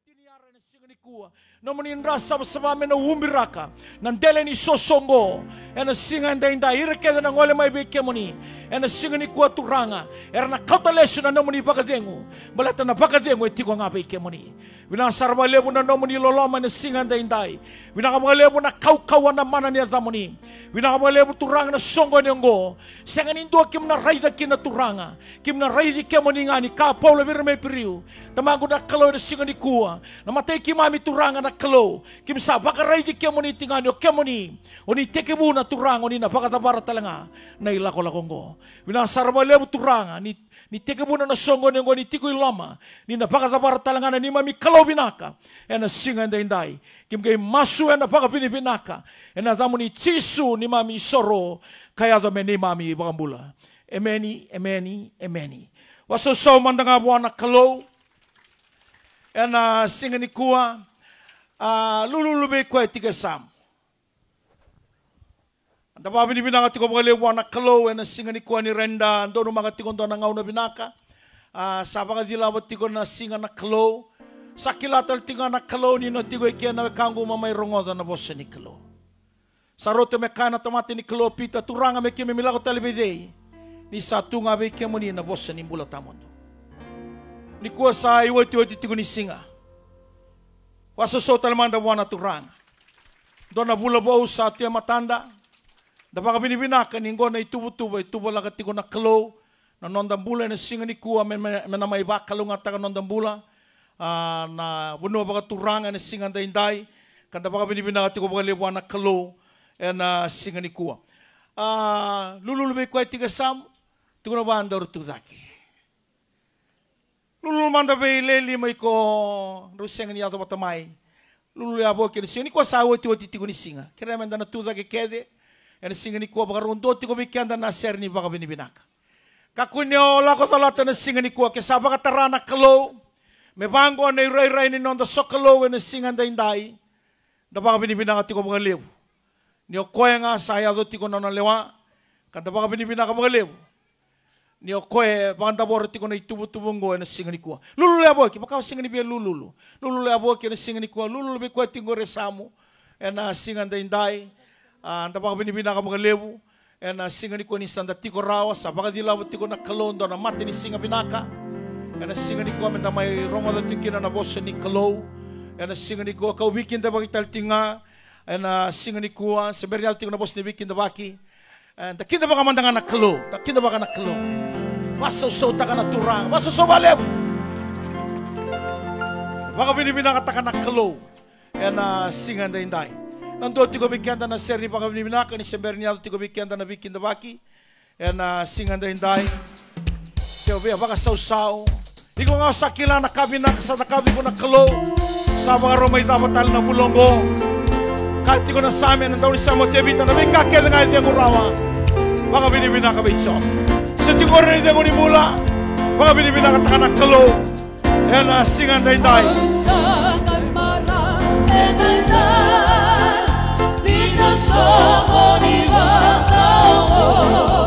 Tiniyaran ng singanikuwa na maninra sama-sama na umiraka ng dela ni sosongo e na singan da inda irkeda ng ole may beke muni e na singanikuwa turanga e na kautalesyo na namuni bagadengu balata na bagadengu e tigo nga beke muni Vinasar wale puna no muni lolo mani singan da indai. Vinakawale puna kau kau na mana niya wina Vinakawale puna turanga na songo niyongo. Sengan indua kim na raida kina turanga. Kim na raida kia moningani ka paulo vira me piriu. Tamago na kalo na singan ni kua. Na matay kimami turanga na kalo. Kim sa baka raida kia moni tingani o kia moni. Oni teke na turanga oni na baka tabara talanga. Na ilako lakongo. Vinasar puna turanga ni ni tekabuna na songo ni ngo ni tikoy lama ni napakatabar talangana ni mami kalau binaka ena singa ndai ndai kim kay masu ena pakapini binaka ena tamu ni tisu ni mami soro kaya to ni mami bakambula emeni emeni emeni waso so mandanga buana kalau ena singa ni kua uh, ah, lululube kwe tiga sam Anta pa binibinanga tiko mga lewa na kalaw, na singa ni ni Renda, ando no mga tiko na ngaw na binaka. Uh, sa tiko na singa na kalaw, sa kilatal tiko na kalaw, nino tiko ikia na kango mamay rongoda na bosa ni kalaw. Sa rote me kana tamate ni kalaw pita, turanga me kimi milako talibidei, ni sa tunga be na bosa ni mbula tamondo. Ni kuha sa iwa tiko tiko ni singa. Wasosotal manda wana turanga. Dona bula bo sa matanda, Da baka binibina kaningo na itu butu, itubo lagat ti na kelo, na bula, na singa ni kuwa men na may bakalunga taga ah, na wano baka turangan na singa da inday kada baka binibina ti ko baka liwa na kelo, e na singa ni kuwa. Ah, Lulu ko ay tiga sam, ko na ba andar tuzaki. Lululuman da ya bay leli may rusengan niya to batamay. Lululabok kini singa ni kuwa sawo ti ko ni singa. Kira mendana da kede. Kede. Ena singani ni kua unto ti ko bikian dan naser ni baka binibinak kakunyo la ko tala tane singani ko ke sabaka tarana kalo me bango ne rai rai ni nondo sokalo ene singan dai dai da baka binibinak ni okoe nga saya do nona lewa kata baka binaka bakar ni okoe banda bor nei tubu tubu ena singa ni kua. lulu le abo baka singani be lulu lulu lulu le abo ki ene lulu be ko ti resamu ena singa nda indai, Anta ah, tapa pini bina ka lebu ena eh, singa ni koni sanda tiko rawa sapaka di lawa tiko na kalondo na mati ni singa binaka ena eh, singa ni kua menta mai rongo da tikina na bosa ni kalou ena eh, singa ni kua kau bikin tapa kita tinga ena singa ni kua sebenarnya tiko na bosa ni bikin tapa ki enta kinta baka mandangan na kalou ta kinta baka na kalou Masuk so takana turang, masuk so balem. Baka binibina ka takana kalou, ena singa ndai ndai. Nando tigo bikenda na seri baka minaka ni sebernial tigo bikenda na bikin da baki. Ena ah, singanda hinday. Teo via baka sausaw. Ikaw nga sa kila na kami na sa nakabi ko na kalo. Sa mga romay dapatal na bulongo. Kahit ko na sa amin ang daw ni Samo Tebita na may kakil nga hindi ako rawa. Baka binibina ka bitso. Sa tigo rin hindi ako ni Baka binibina ka taka na kalo. Ena ah, singanda hinday. Sa kalmara, etanday. Eh, soko ni bakao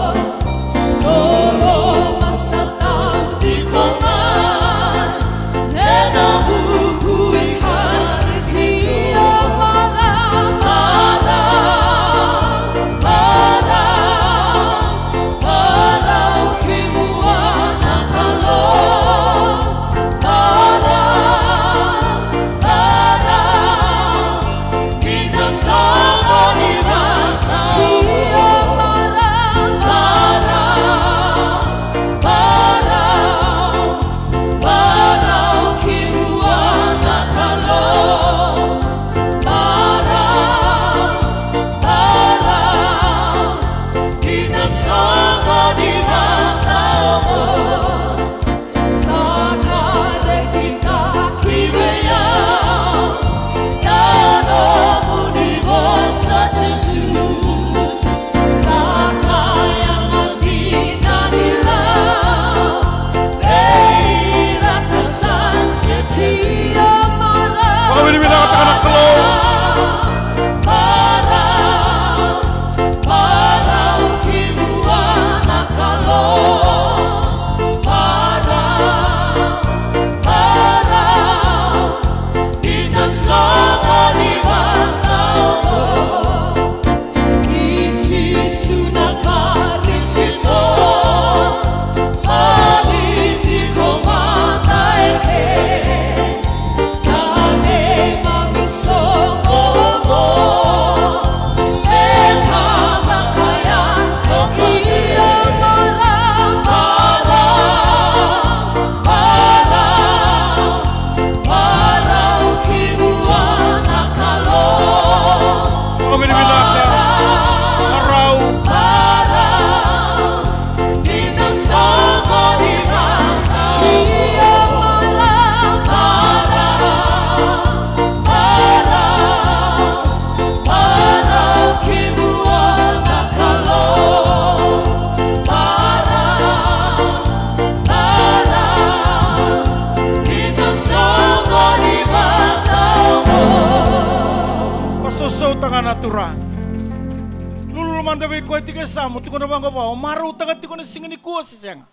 sa mutukuna bango ba omaru tagatikuna singani kuosi senga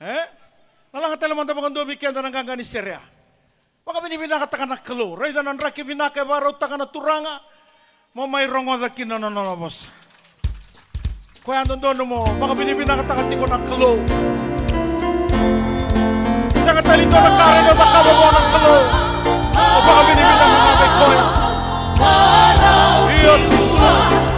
eh nalang hatela manta bagando bikin tanang kangani seria ya. maka bini bina katakan kelu rai dan raki bina ke baro takana turanga mau mai rongo dakina no no bos kau yang tonton mo maka bini bina katakan tikuna kelu saya kata lindo na kare na baka mo na kelu o baka bini bina katakan koya Io ti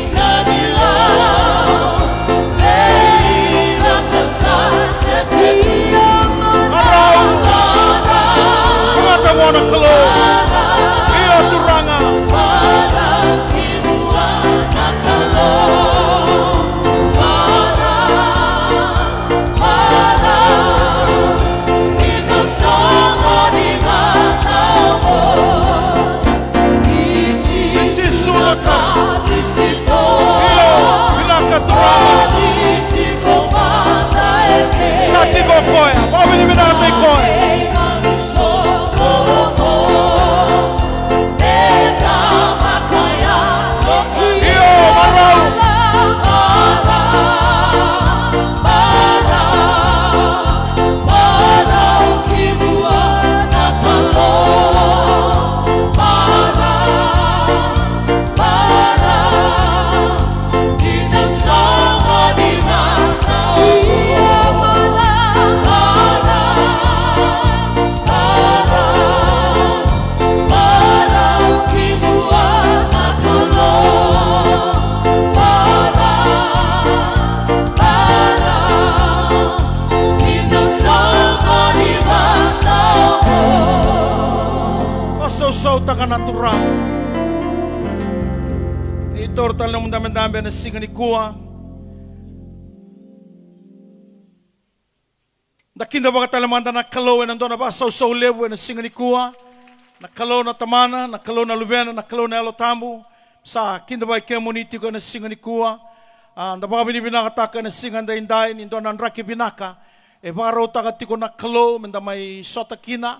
on a close. Ia turanga. Barang kimua nakalo. Sati gokoya, vamos eliminar a tecoia. ngalikuwa na kinda mga talamanda na kalaw na doon na ba sa usaw lewe na singanikuwa na kalaw na tamana na kalaw na lubena na kalaw na elotamu sa kinda ba kemuniti ko na singanikuwa ah, na baka binibinakataka na singan da indayin indo na raki binaka e baka raw takatiko na kalaw menda may sota kina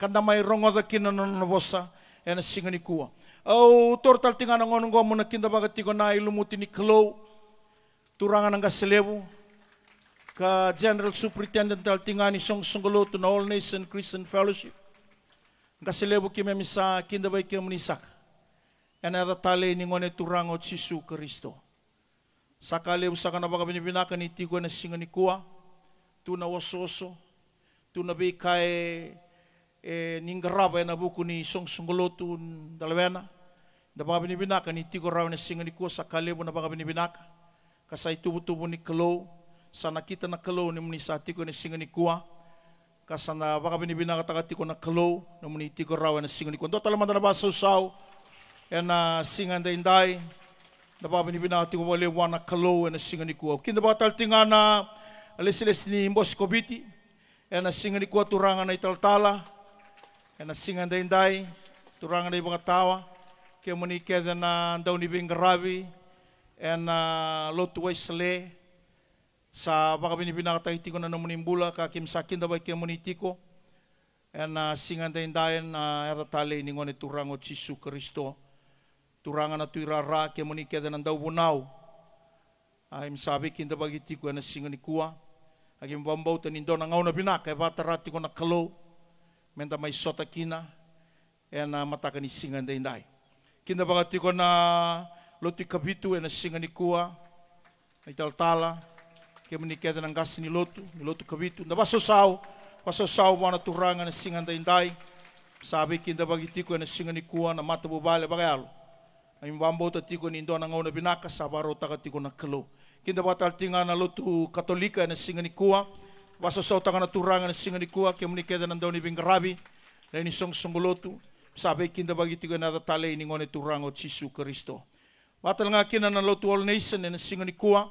kanda may rongoda kina na nabosa e na singanikuwa Au tortal tinga na ngonong gomo na kinda bagat tigo na ilumuti ni Klo, turangan ang gaselevo, ka General Superintendent tal tinga ni Song Songgolo to na All Nation Christian Fellowship. Gaselevo kime misa kinda bay kime ni sak. Anada tale ni ngone turangot si Su Kristo. Sakalevo sa kanaba kami binaka ni tigo na singa ni kuwa, tu na wasoso, tu na bay kay eh, ningaraba na buku ni Song Songgolo tu dalawena. Da baka binibinaka ni tigo raw na singa ni ko sa kalebo na baka binibinaka. Kasay tubo-tubo ni kalaw. Sa nakita na kalaw ni muni sa tigo ni singa ni kuwa. Kasana baka binibinaka takati ko na kalaw na muni tigo raw e e na singa ni kuwa. Dota laman na basa usaw. ena na singa nday-nday. Da baka binibinaka tigo wale wana kalaw na singa ni kuwa. Kinda baka taltinga na alesiles ni Moskoviti. Yan na singa ni kuwa turangan na italtala. Yan na singa nday-nday. Turangan na ibang tawa. ke kemuni keda na dauni bing rabi en uh, lot wesley sa baka bini binakatay tiko na namunin bula ka kim sakin dabay kemuni tiko en uh, singan dayin dayan uh, eratale ni ngone turangot si su kristo turangan na tuirara kemuni keda na daw bunau ay sabi kinda bagiti ko na singan ni kuwa agim bambaw tanin daw na ngaw na binak kay batarati ko na kalo menta mai sota kina en uh, mataka ni singan dayin kinabangati ko na loti kabitu na singa ni kua, na italtala, kaya manikita ng gas ni lotu, ni lotu kabitu, na basosaw, basosaw mo na turangan na singa dainday, sabi kinabangati ko na singa ni kua na matabubali bagayalo, na imbambo tatiko ni indo na ngaw na binaka, sabaro takatiko na kalo, kinabangati tinga na lotu katolika na singa ni kua, basosaw taka na turangan na singa ni kua, kaya manikita ng daw ni bingrabi, na inisong sungulotu, sabe kinda bagiti ko nata tale ini ngone turangot sisu Kristo. Batal nga kina na lotu all nation na singon ikuwa.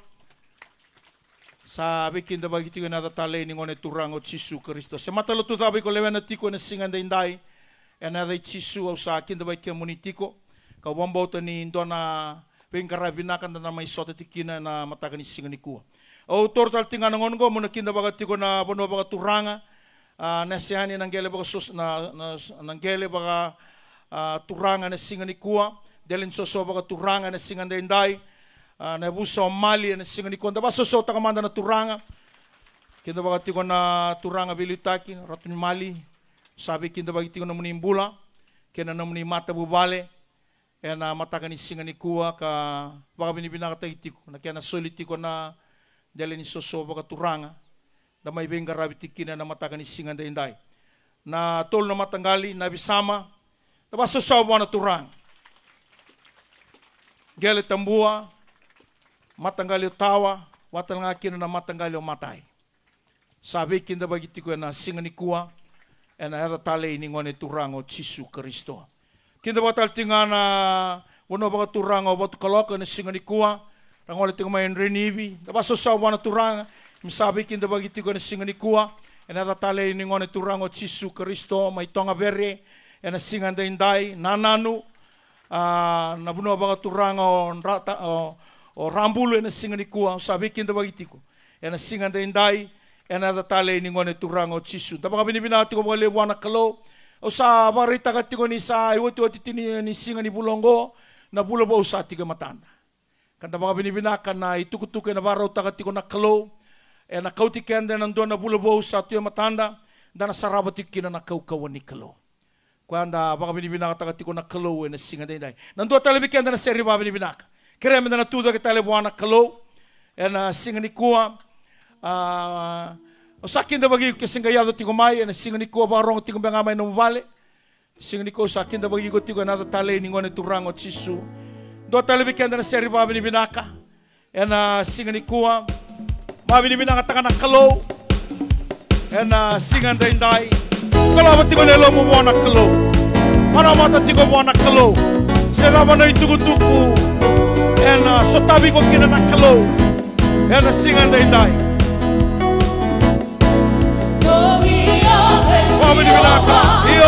Sabe kinda bagiti ko nata tale ini ngone turangot sisu Kristo. Se mata lotu sabe ko lewen natiko na singan da indai. Ana da sisu au sa kinda bagiti munitiko. Ka wambauta ni indona pengkarabinakan na may sote tikina na matakan ni singon ikuwa. Autor tal tinga nangon ko muna kinda bagati ko na bono baga turanga uh, ah, nasyani ng gele baka sus na, na ng gele baka uh, ah, turangan na singan ni kuwa delin soso baka turangan na singan denday uh, ah, na buso mali na singan ni kuwa ba soso ta na turanga kinda baka tiko na turanga bilitaki ratun mali sabi kinda baka tiko na munimbula kena na muni bubale e na matakan ni singan ni kuwa ka baka binibinakatay tiko na kaya na solitiko na delin soso baka turanga damai mai rabi tikina na matagani singa da indai na tol na matangali na bisama da baso sawana turang gele tambua matangali tawa watanga kina na matangali matai sabikin kinda bagi tiku na singa ni kuwa ena hata tale ini ngone turang o Yesus Kristo kinda batal tingana wono baka turang o batu kaloka na singa ni kuwa rangole tinga main renivi da baso sawana turang Misabiki nda bagiti singa singani kua. Ena tatale ini ngone turango Yesus Kristo ma tonga bere. Ena nda indai nananu. na na baga turango rata o rambulu ena singani kua. Misabiki nda bagiti ko. Ena nda indai. Ena tatale ini ngone turango Yesus. Nda baga bini ko baga lewa na kalo, O sa barita katiko ni sa iwati wati tini ni singani bulongo. Na bulo sa usati ka matanda. Kanta baga bini na itukutuke na barau takatiko na kalau. e na ena kautikende nandona bulabou sa ya matanda dana sarabatikina na kaukawa nikalo kwanda baka binibinaka takatiko na kalo eh, eh. na singa dai dai nando talibikenda na seri baba binibinaka kereme dana tuda ke talibuana kalo ena singa nikua uh, o sakin da bagi ke singa yado tigo mai na singa nikua ba rong tigo benga mai no vale singa nikua sakin da bagi ko tigo na da tale ningone turango tisu do talibikenda na seri binaka e na singa nikua mabinibinang at ng kalaw. And uh, singan rin dahi. Kalabat ti nilo mo mo anak kalaw. Manamata ti ko mo anak kalaw. na And uh, sotabi ko kinanak kalaw. And uh, singan rin dahi. Mabinibinang Iyo.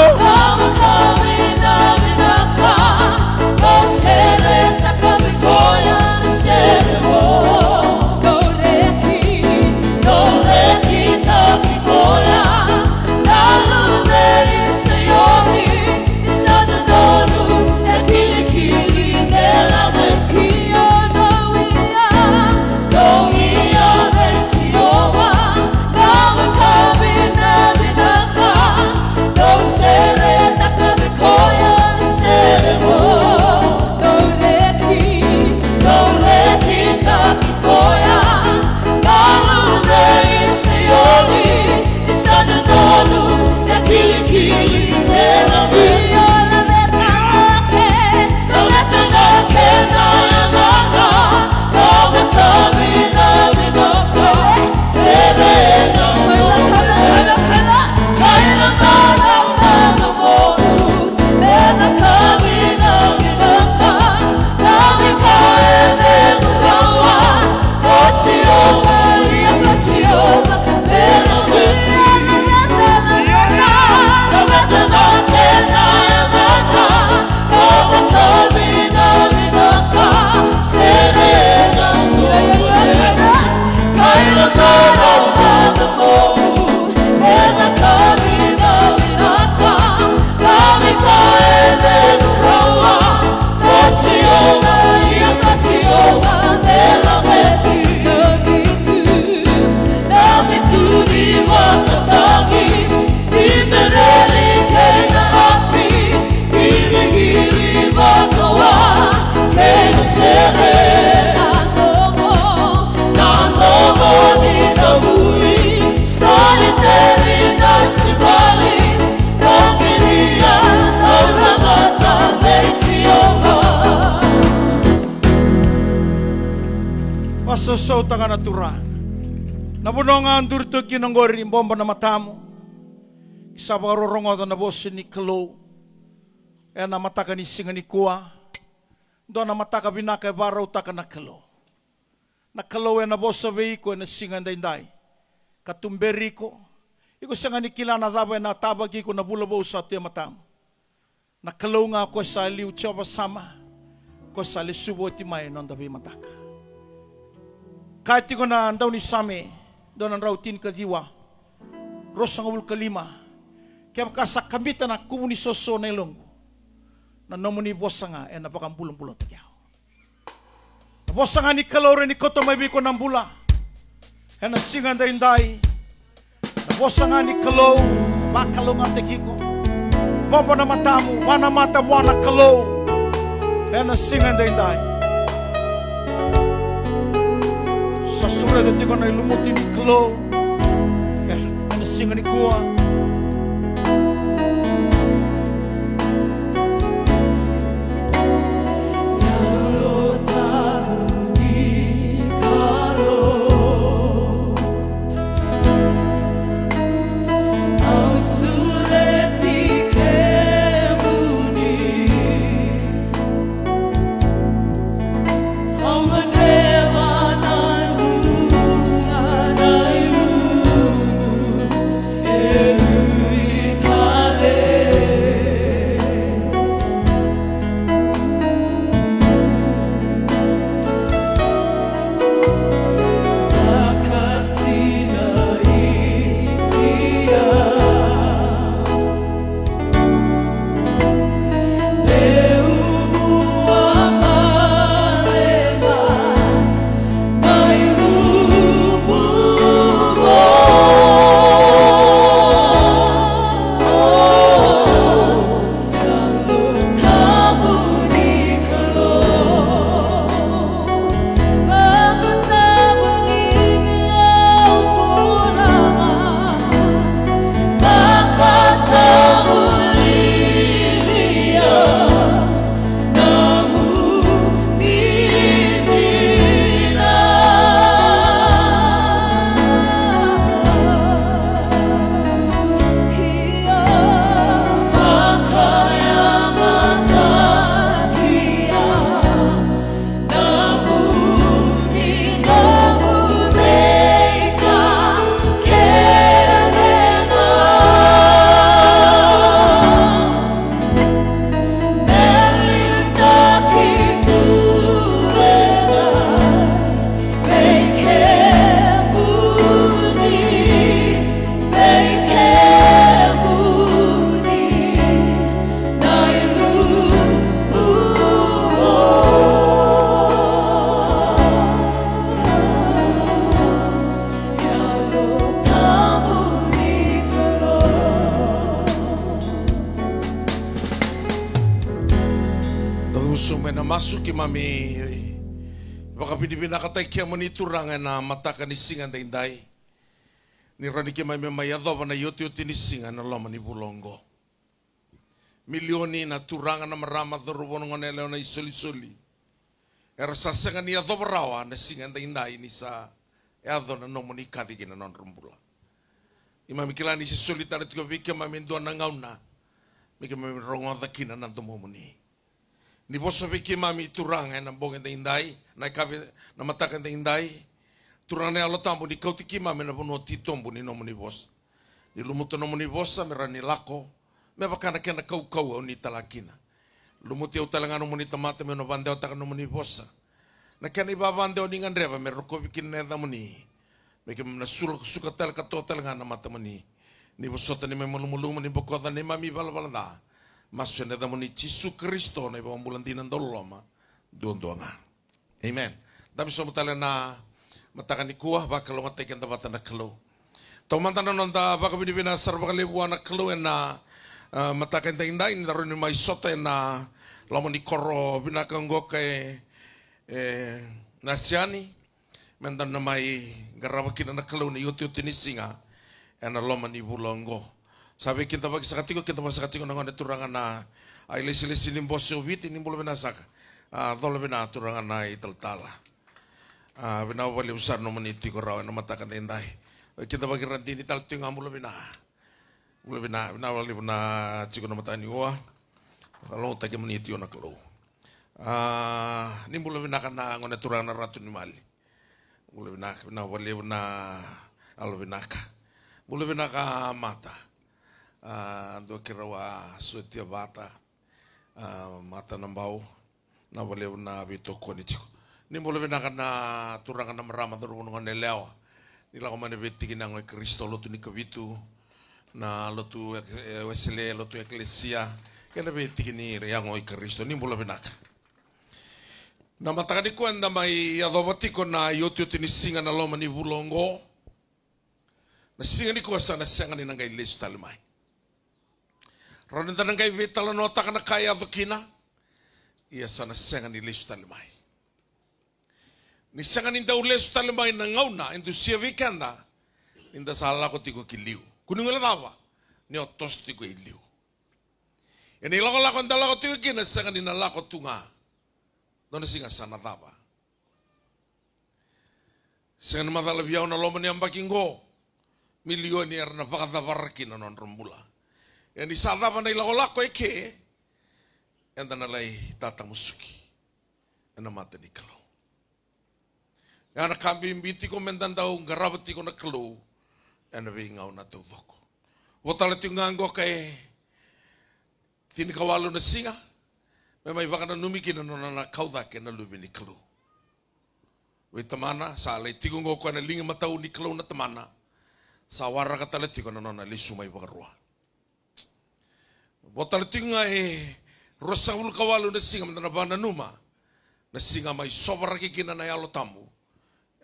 Oba, so tanga natura. Nabuno nga andurto kinanggori imbomba na matamu. Isa pa rorongo na bosin ni Kalo. E na mata ka ni singa ni Kua. Do na mata ka binaka baro taka na Kalo. Na Kalo e na bosa veiko e na singa ndainday. Katumberi ko. Iko singa ni kila na daba e na tabagi ko na bulabaw sa tuya matamu. Na Kalo nga ko sa liu tiyaba sama. Ko sa lisubo ti may nondabi mataka. Kahit ko na andaw ni Sami, doon ang rautin ka diwa. Rosang awal kalima. Kaya makasakamita na kumuni soso na ilong, Na nomuni bosa nga, e eh, napakang bulong-bulot kaya. Bosa nga ni kalore ni koto may biko ng bula. E eh, nasingan da inday. Bosa nga ni kalaw, bakalong ang tekiko. bapa na matamu, wana mata, wana kalaw. E eh, nasingan da inday. that sa surat at ikaw na ilumot din eh, And Ano singani ko ah. monitora nga na mata ka nisingan da inday. Ni raniki may mamayado na yoti yoti singan na lama ni bulongo. Milyoni na turangan na maramat na rubon nga nila na isuli-suli. Era sasangan niya dobarawa na singan da inday ni sa eado na nomo ni kati gina non rumbula. Imamikilani si solitar tiko vike mamindua na ngauna. Mika mamirongo da kina na tumumuni. Ni boso vike mami turangan na bongan da inday. Naik kawe na mata te indai turane ala tambo ni kautikima mena na pono titombo ni nomoni vosa ni lumuta nomoni vosa me rani lako me wakana kena kaukau au ni talakina lumuti au talanga tamata me no vande au taka nomoni na kena iba vande au ningan reva me rokovi kina neta me kema na sul suka tel kato talanga na mata moni ni vosota ni me mulumuluma ni bokoda ni mami balabalada Mas e neta moni Cisu Kristo na iba ambulan dinan doloma duang-duangan. Amen. Tapi so matala na matakan ikuah ba kalau tempat tabatan kelu. kelo. Tumantan na nonta ba kami serba kali kalibuan na kelu ena eh, eh, matakan dah ini daron mai sote na lamon ni koro binakanggo ke nasiani nasyani mentan na may garawakin na kelu ni yuti yuti ni singa ena eh, lamon ni bulonggo. Sabi kita bagi sakatiko kita sakatiko nangon turangan na ay lesi lesi limbo yung ini binasaka. Ah, tolong bina turanga na ital bina wali usar nomen iti korau no mata tindai. kita bagi ranti ini tal tinga mulu bina mulu bina bina wali bina cikun mata ni wa kalau tak meniti ona kelo ni mulu bina kana ngone turangan ratu ni mali mulu bina bina wali bina alu bina ka mulu bina ka mata kira ah, kirawa suetia bata ah, mata nambau na wale na vito koni chiko Ni mo lewe kana na turanga na marama toro kono ngane lewa. Ni lako mane veti kina ngoe Kristo lotu ni kavitu na lotu e, e, wesele lotu e eklesia. Kena veti kini rea ya ngoe Kristo ni boleh lewe naka. Na matakani kuanda mai adobotiko ya na yoti yoti ni singa na loma ni vulongo. Na singa ni kuasa na singa ni nangai lesu talimai. Ronin tanangai veta no takana kaya dokina. iya sana senga ni lesu talimai. Ni senga ni dau lesu talimai na ngauna indu sia weekenda inda sala ko tiko kiliu. Kunungala dawa ni otos tiko iliu. Ini lako lako ndala ko tiko kina senga ni nalako ko tunga. Dona singa sana dawa. Senga ni madala biau na lomani ambakingo. Milioni erna pakata na non rumbula. Ini sadaba na ilako ko eke. Ini tata musuki ముసుకి ఎన్న మాట నికలో Yana kambi mbiti ko mentan tau garawati ko naklo. Yana winga una tau doko. Wotala nganggo kay tini kawalo na singa. Memang iba kana numiki na nona na kauda ke na lubi ni klo. We temana sala tigungo ko na linga matau ni kelo na tamana. Sawara katala tigo na nona lisu mai bagarua. Wotala tiunga e rosaul kawalu na singa na bana numa. Na singa mai sobra kikina na yalo tamu.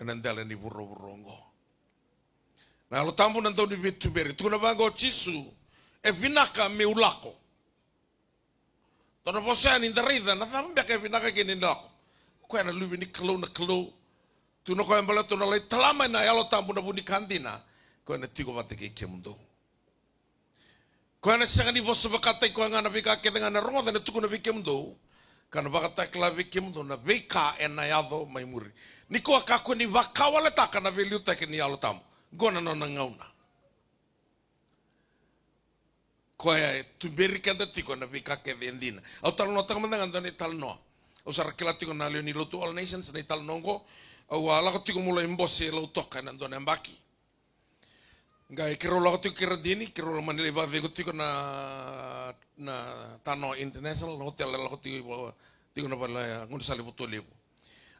Enan dale ni buru burongo. Na yalo tamu nan ni bitu beri. Tukuna bango chisu E vinaka me ulako. Tona posean ni darida na thambe ke vinaka kini Kue na lubi ni kelo na kelo. Tuna kwa mbala tuna lai talama na yalo tamu na buni kandina. Kue na tigo vate ke Kuana sanga ni bosu bakata ko nga nabika e ke nga na rongo dana tuku nabike mdo. Kana bakata kla bike mdo na bika ena yado maimuri. Niko akaku ni wakawale taka na viliu take ni yalo tamu. Gona no na ngauna. Koya e tumberi kanda tiko na bika ke endina. Au talo no taka mandanga ndone talo no. Au sarakela tiko na leo ni lotu all nations na talo nongo. Au ala tiko mulai mbosi e lo toka na ndone mbaki. Gay kiro ko tiyo kira dini, kirolo Manila iba ko tiyo na na tano international hotel lalo ko tiyo tiyo na pala ngun sa libo to libo.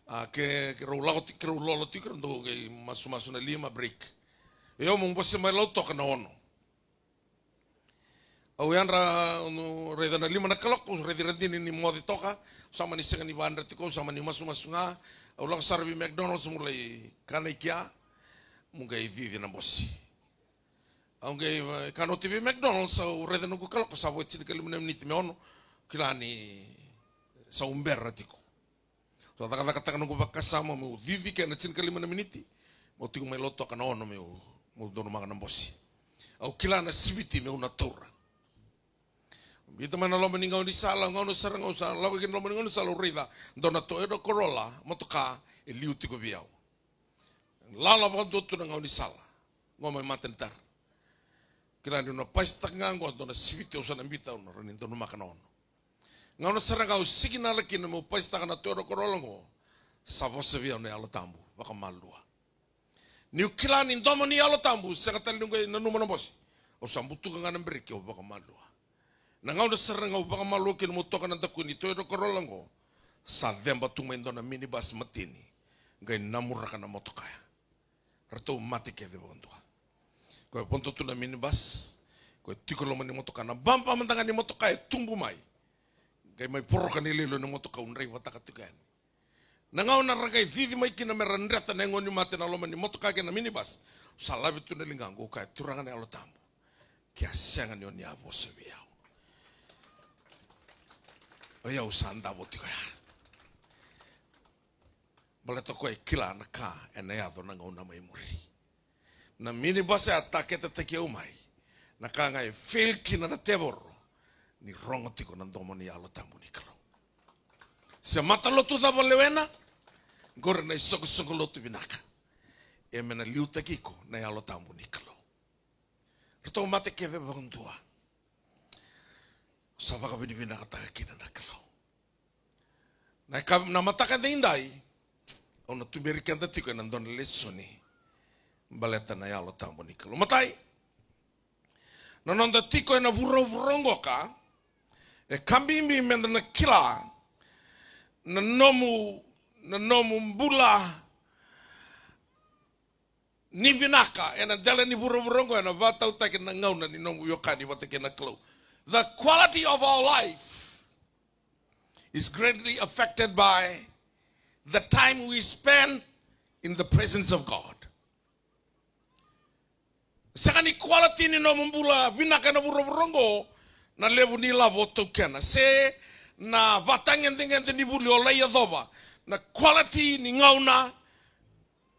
Ah ke kirolo ko tiyo kirolo ko tiyo ndo gay masu masu na lima break. Yo mung bosi may loto ka na ono. Awian ra ono reda na lima na kalok redi redi ni mo di toka sama ni sengani iban reti sama ni masu masu nga. Ulak sarbi McDonald's mulai ikia mung Mungai vivi na bosi. Aunque kano eh, TV McDonald's sa urede nuku kalau ko sawo tsin kali menem niti meono kilani sa umbera tiko. So taka taka taka nuku baka sama meu vivi kena tsin kali menem niti mau tiku mai loto kana ono meu mau dono makanan bosi. Au kilana sibiti meu natura. Ito man alo meninga di sala ngau no sarang ngau sala lawa kin lo meninga sala rida dona to edo korola motoka eliu tiko biau. Lala bakal dotu ngau di sala ngau maten matentar kila ndio napasta nganggo ndo na sivite usana mbita ono ndo no makana ono ngano saranga usigina laki no pasta kana toro korolongo savo sevia no yalo tambu baka malua ni kila ni ndomo ni yalo tambu sakatan lungo na numa no bosi o oh, sambutu ngana mbrike o baka malua na ngano saranga o baka malua kin mo toka na takuni toro korolongo sa demba tumendo na minibus matini ngai namuraka na motokaya rato mati ke de kwe ponto tula mini bas, kwe tiko loma motoka na bampa mantanga ni motoka e tumbu mai. Kai mai poroka ni lilo ni motoka unrei wataka tukani. Nangau na rakai vivi mai kina meran reta nengo motokai mate na loma motoka kena mini bas. Salabi tuna kai turangan alo tambo. Kia senga ni oni abo sebi au. Oya usanda abo tiko ya. Bale toko e kila na ka ene ado ya ngau na mai muri. na minibase atakete teke umai. Na kangai filki na teboro. Ni rongoti ko nandomo ni alo tamu ni kalo. Se matalotu dava lewena. Gore na isoko soko binaka. E mena kiko na alo tamu ni kalo. Rito mate keve bangdua. Saba ka binibina ka taga kina na kalo. Na, ka, na mataka dindai. Ona tumerikanda tiko na ndona lesoni. Eh. matai tiko ena e kambimbi menda na kila na nomu na nomu mbula ena ni ena na ngauna ni nomu yokani na the quality of our life is greatly affected by the time we spend in the presence of God. sakani quality ni no mumbula vinaka na burongo na lebu ni lavo tokena se na vatangendengende ni vuli o ya zoba, na quality ni ngauna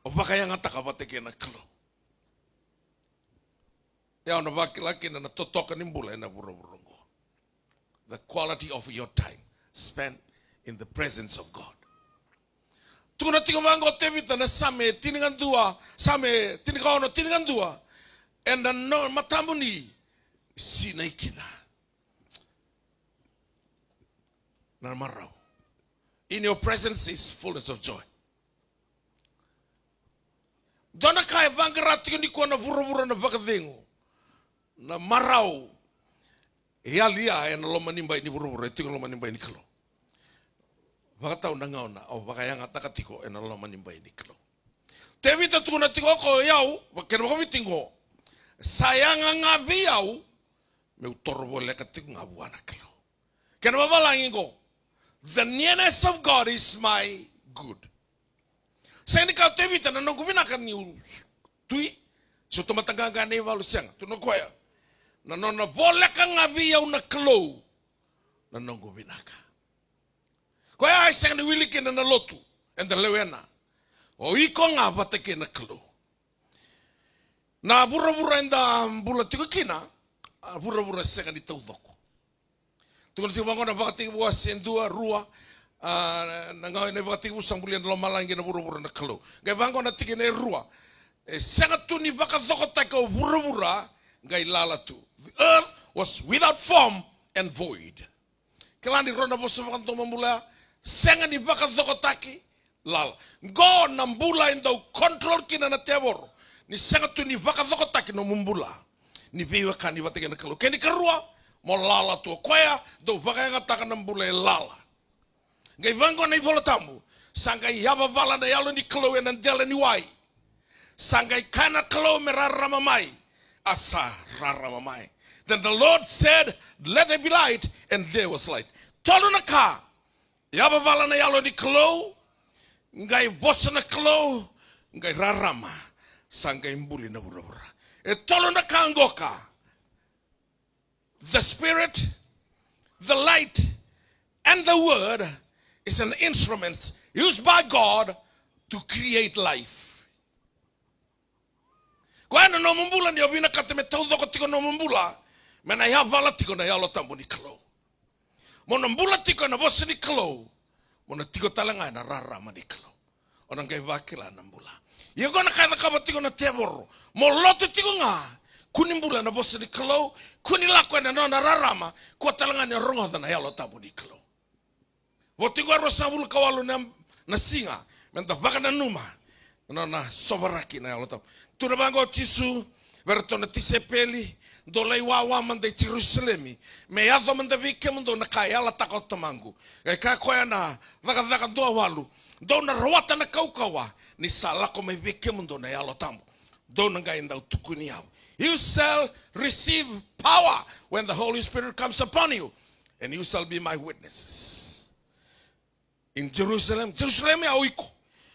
o vakayanga taka ya na kalo ya ona laki na totoka ni mbula ena ya burongo. the quality of your time spent in the presence of God tuna tingo mango tevita na same tiningan dua same ono tiningan dua and no matamuni sinaikina narmarao in your presence is fullness of joy dona kai vangaratika ni kona vuravura na vakavengo na marau e alia e na loma ni vuravura tiko loma nimba ni kalo vakatau na ngaona o vakayanga takatiko e na loma ni kalo te vita tukuna tiko ko yau vakero vavitingo sayanga ngavi au meu torbo leka tiku ngabuana kelo. ba babalangi ko, the nearness of God is my good. Saya ni kau tebi tana nunggu bina kan niu tui, so toma tanga gane valu siang, tu no koya. Na no na boleh kan ngavi au na kelo, na nunggu bina ka. Koya ai siang ni wilikin na lotu, and the lewena. O iko ngavate ke na klo. na burra enda bula tiko kina burra sega ni tau doko tuko tiko bango na vakati sendua rua na na ne vakati sang bulian lo malangi na burra na kalu ga bango na tiki ne rua e sega tu ni vaka doko tako burra ga lala tu the earth was without form and void kelani rona bo sovan to mambula ni vaka doko taki lala go nambula enda control kina na teboro ni tu ni taki no mumbula ni veiwaka ni vategena kalu keni karua mo lala tua koea do taka na mbula e lala ngai vango nei volotamu yava vala na yalo ni kalu e na ni wai sangai kana kalu me rara mamai asa rara mamai Then the Lord said, Let there be light, and there was light. Tolu na ka, vala na yalo ni kalu ngai bosa na ngai rarama. sanga imbuli na burabura etolo ndakangoka the spirit the light and the word is an instrument used by god to create life kwena no mumbula ndio bina kateme taudhoko tiko no mumbula mena ya vala tiko na yalo tambo ni kalo mono tiko na bosi klo. kalo tiko talanga na rara ma ni kalo onangai vakila na mbula Yagona kana kaba tigo na teboro. Mo loto tigo nga. Kuni mbula na bosi di klo. Kuni lakwa na nona rarama. Kwa talanga ni rongo dana yalo tabu ni klo. Wotigo arosa bulu kawalu na, na singa. Menta baka na numa. Nona sobaraki na yalo tabu. Tuna bango tisu. Bertona tisepeli. Dolai wawa mande Jerusalemi. Me meyazo manda vike mando na kaya ala takotamangu. Eka koya na vaka vaka doa walu. Dona rawatan na kaukawa ni sala mundo na yalo tambo dona ngai nda utukuni yao you shall receive power when the holy spirit comes upon you and you shall be my witnesses in jerusalem jerusalem ya iko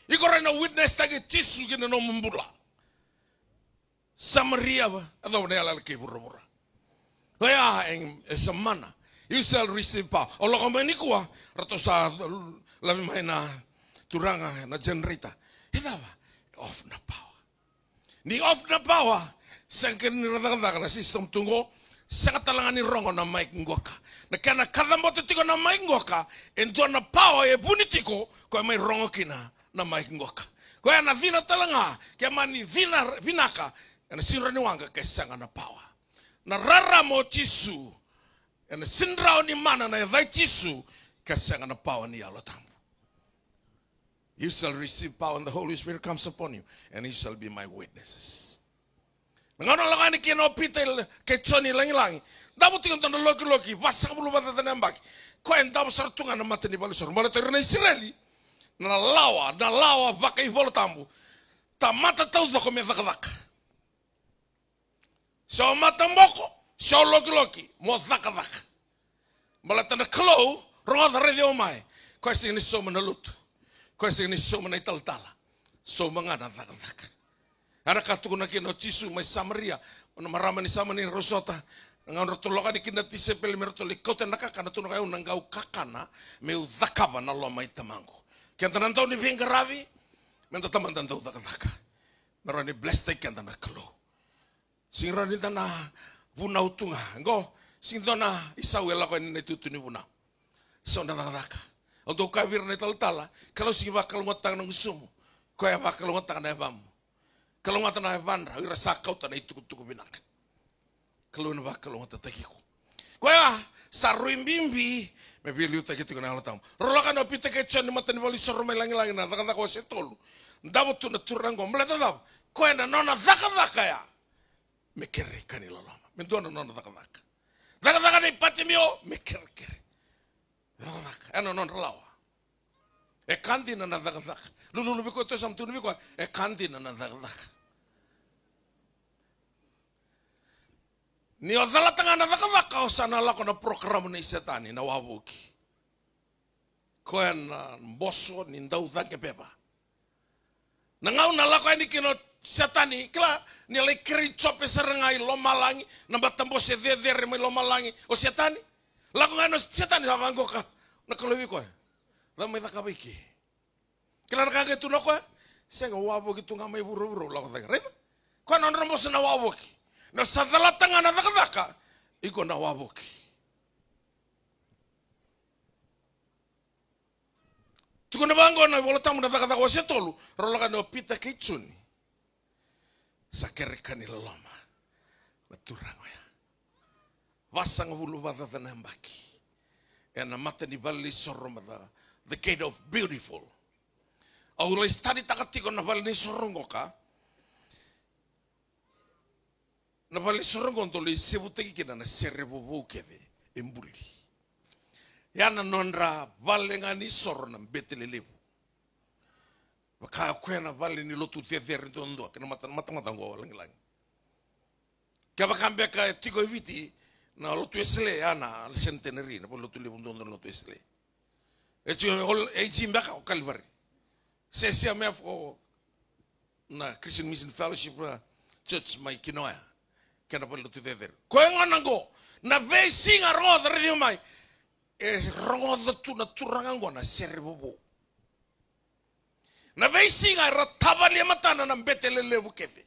iko rena witness tagi tisu gine no mumbula samaria ba adaw na yala ke burubura ya en eh, semana you shall receive power olo kwa ratosa ah, ratusa labi maina ah, turanga ah, na generator Hinawa, off na power. Ni off na power, sang kiniradagadagara system tungo, sang talangan ni rongo na mic ngoka. Na kana kadambote tiko na mic ngoka, ento na power e punitiko, kwa may rongo kina na mic ngoka. Kwa na vina talanga, kaya mani vina, vinaka, na sinrani wanga kaya sanga na power. Na rara mo tisu, na sinrao ni mana na evai tisu, kaya sanga na power ni alotamu. You shall receive power and the Holy Spirit comes upon you and you shall be my witnesses. Ngano lang ani kino pitel ke choni lang lang. Dapat tingon tono loki loki. Wasak bulu bata tanembak. Ko en dapat sartungan na mati ni balusor. Mala tero na Israeli. Na lawa, na lawa baka ivolo tambu. Ta mata tau dako me zakazak. So mata mboko. So loki loki. Mo zakazak. Mala tana klo. Ronga dhare di omai. Kwa singi ni soma na lutu. Kwesigni soma nai taltala. Soma ngana takataka. Ana katukuna kino tisu mai samaria. Ona marama ni samani rosota. Nga rotoloka ni kinda tise pele merotoli. Kote naka kana tuna kayo kakana. Meu dhakava na loa mai tamangu. Kenta nantau ni vinga ravi. Menta taman tantau takataka. Mero ni blessed kenta na klo. Sing rani tana vunau tunga. Ngo. Sing dona isau elako e ni untuk kawir na tala kalau si bakal matang ng kau kaya kalau ngotang na ebam. Kalau ngotak na ebam, ira sakau ta itu itukutuku binak. Kalau na bakal matang takiku. Kaya saruin bimbi, liu uta gitu kana alatam. Rolakan na pita kechan ni matani bali saru melangi langi na kau si tolu, Dapat tu na turang turango, melata dab. Kaya na nona zaka zaka ya. Mekere me mendua nona zaka zaka. Zaka zaka ni patimio, kere kere. Ένα λαό. Εκάντι να αναδαγδάχ. Λουλουνουβικό το έσαμ του νουβικό. Εκάντι να αναδαγδάχ. Ni o zala tanga na vaka vaka o sana lako na program ni setani na wabuki. Koe na mboso ni ndau dhake pepa. Na ngau na lako ni kino setani kila nilai kiri chope serengai lomalangi na batambose dhe dhere mai lomalangi o setani. Lakukan ngano setan sa mangko ka nakalawi ko. Lako may takabiki. Kailan ka gitu na ko? Saya nga gitu nga may buru-buru lako tayo. Right? Kung ano mo sa ki. Na sa dalatang nga nadakadaka, iko ki. Tiko na bango na wala tamu nadakadaka tolu. Rola ka no pita kitsuni. Sa kerikani lama. Naturang ya. vasanga huluvada danambaki and matani vali soromada the gate of beautiful aulai study takatiko na vali sorongoka na vali sorongondo le sebuteki kina na serevovo keve embuli yana nonra valenga ni sorona betelelevu vakakwena vale ni lotu tiatherintondoa kina matamata ngua valangilangi kevakambeka tiko eviti na lotu esle ana al centenary na lotu le bundondo lotu esle e tio hol e timba ka kalvari se se me fo na Christian Mission Fellowship na church mai kinoa kana pa lotu dever ko ngana ngo na ve singa ro da ri mai e ro tu na turanga ngo na serbobo na ve singa ra tabali matana na betelele bukefe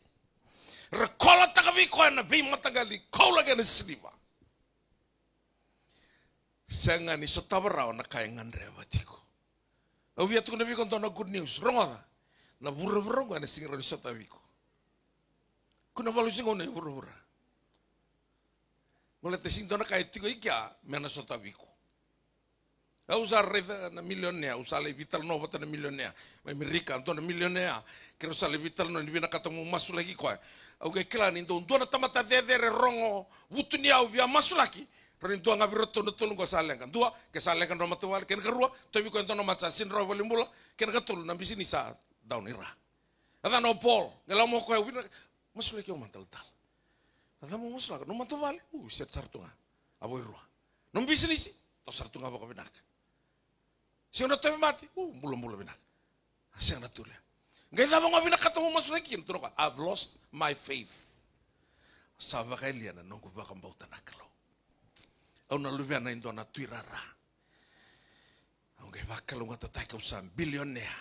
ra kola takavi ko na bi matagali kola gana siliva senga ni sotabarao na kaingan rebatiko. Awiat ko na biko na good news. Ronga na bura-bura ko na singra ni sotabiko. Kuna valusin ko na bura-bura. Mula tesing dona kaya tiko ikya mena sotabiko. A usar reza na milionea, usar levital no bata na milionea. May mirika, anto na milionea. Kero sa levital no, hindi na katamu masulaki ko. Au kaya kila nindo, doon na tamata dede rongo, wutunia u biya masulaki. Masulaki. Rin tua ngabi roto no tulu ko Dua, ke salenkan roma tuwal. Ken kerua, tobi ko entono matsasin roa wali mula. Ken katul sini sa daun ira. Ata no pol, ngela mo ko ewin. Masule mantel tal. Ata mo masula ka, no Uh, set sartunga. Abo irua. Nambi sini si, to sartunga bako binak. Si ono tobi mati, uh, mulo-mulo binak. Asang natulya. Ngayon lamang kami nakatawa mas nagkin. I've lost my faith. Sama kay Liana, nung kubakang bautan auna lumea na indona tuirara augai vakalauga tatai usan bilionea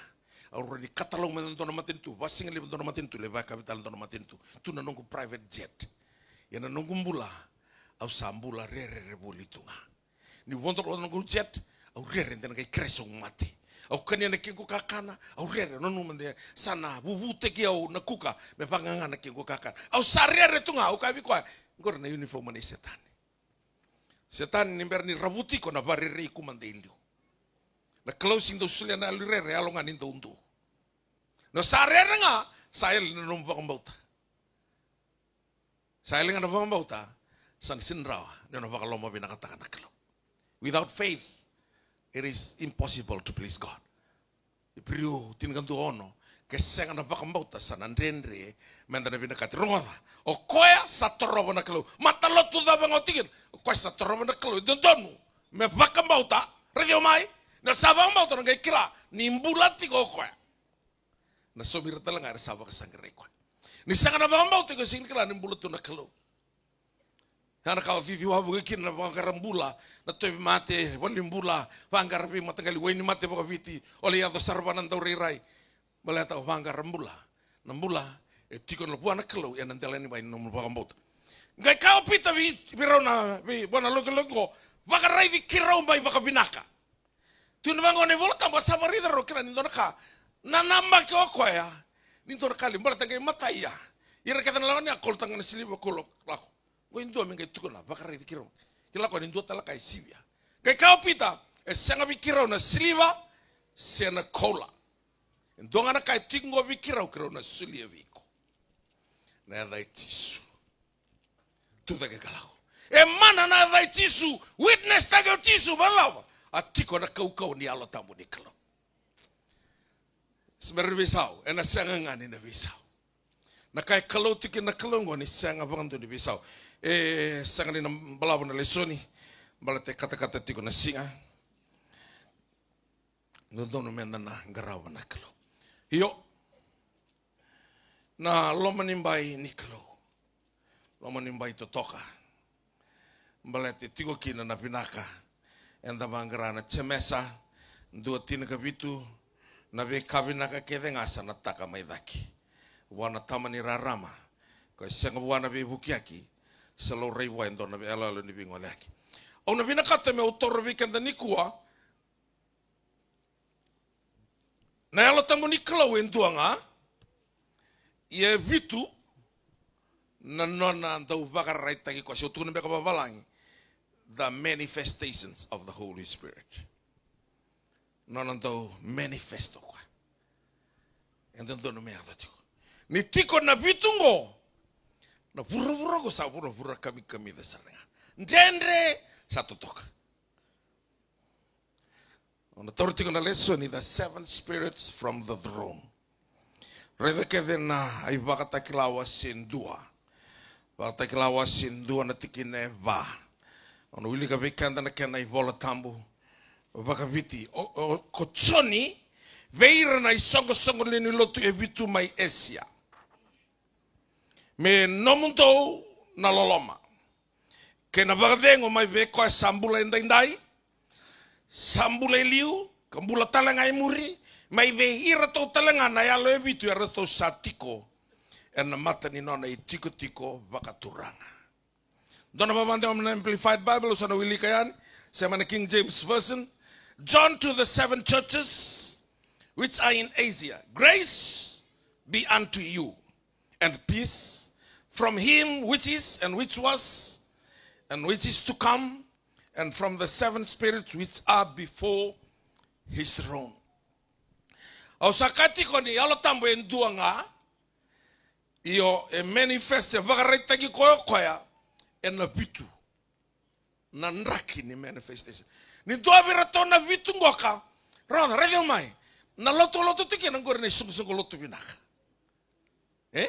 aurani katalauga mena dona matinitu vasinga leva dona matinitu leva kapital dona matinitu tuna nunggu private jet yana nunggu bula au re bula rerere buli tunga ni vondoro nongu jet au re dena kai kresung mati au kania na kingo kakana au re re de sana bubu teki au nakuka. me panganga na kingo kakana au sa re tunga au kavi kwa ngorna uniforma uniform ni setani Setan ni berni rabuti ko na bariri ko mandailyo. Na closing daw sila na alirere alongan nindo undo. Na sarere nga, sayal na numpang ang bauta. Sayal nga numpang ang bauta, san sinra na napakaloma binakatakan na kalaw. Without faith, it is impossible to please God. Ipriyo, tingandu ono, kesengan apa kembau mbauta sana ndrendre menda na bina kati rongoda o oh, koya satu torobo na mata lo tu da bango o koya satu torobo na kelu itu donu me mbau ta radio mai na sabang mbauta na kira ni mbulati ko koya na sobir tala ngare sabang sangre koya ni sengan apa kembau ta ko kila ni na kelu Karena kalau vivi bukan kekin na pangkaram bula, na toy mate, walim wain mati baka viti, oleh yato sarbanan tau rirai. Baleta o vanga rambula. Nambula e eh, tiko no puana kelo e nantela ni vai no pakambota. Ngai kau pita vi eh, pirona vi bona loko loko. Vaka rai vi kirau mai vaka vinaka. Tu no vango ne volta ba savarida ro kira ni donaka. Na namba ke okoya. Ni tor kali mbala tangai mataya. Ira kata nalawani akol kolok lako. Ngai ndo mengai tuko na vaka rai vi kirau. Kila Ngai kau pita e sanga vi na siliva sena kola. ndongana katingovikira ukira una sulie viko na dhaitisu tudhage kalako emana na dhaitisu witness tage utisu balava atiko na kaukau ni alo tambu ni kalo smeru visau Na senga ngani na visau na kai kalau tiki na kalongo ni senga bangandu ni visau e senga ni na balavu na lesoni balate kata-kata tiko na singa Nondono menda na garawa na kalau Io. Na menimbai niklo. menimbai totoka. Mbaleti tigo kina na pinaka. Enda bangrana cemesa, Dua tina kabitu. Na be kabinaka kede ngasa na taka maidaki. Wana tamani rarama. Koi senga wana be bukiaki. Selo rei endo na be elalo ni bingoleaki. Au na vinakata me utoro vikenda Nikua. na yalo tango ni kalau entuanga ia vitu na nona dau bakarai tagi ko sotu ne beka babalangi the manifestations of the Holy Spirit. Nona dau manifesto kwa. Enten dono me adatu. Ni tiko na vitungo na pura pura ko sa pura pura kami kami dasarnya. Dendre satu toka. On the third Yesu ni the lesson, seven spirits from the throne. Redekede na ai vakatakilawa sindua. Vakatakilawa sindua na tikine va. On wili ka vikanda na kena i vola tambu. Vakaviti. Kotsoni veira na isongo songo lini lotu evitu mai esia. Me nomuntou na loloma. Kena vakadengo mai veko e sambula indai indai. sambula liu kembula talanga muri mai vehira to talanga na ya lebi tu ya satiko en mata ni nona itiko tiko vakaturanga dona baba babande om amplified bible usana wilika kayan, sema na king james version john to the seven churches which are in asia grace be unto you and peace from him which is and which was and which is to come and from the seven spirits which are before his throne. Ausakati koni yalo tambo enduanga iyo e manifeste bagareta ki koyo koya ena pitu na nraki ni manifestation. Ni doa birato na vitu ngoka regemai mai na loto loto tiki na ngore ni sungu sungu loto binaka. Eh?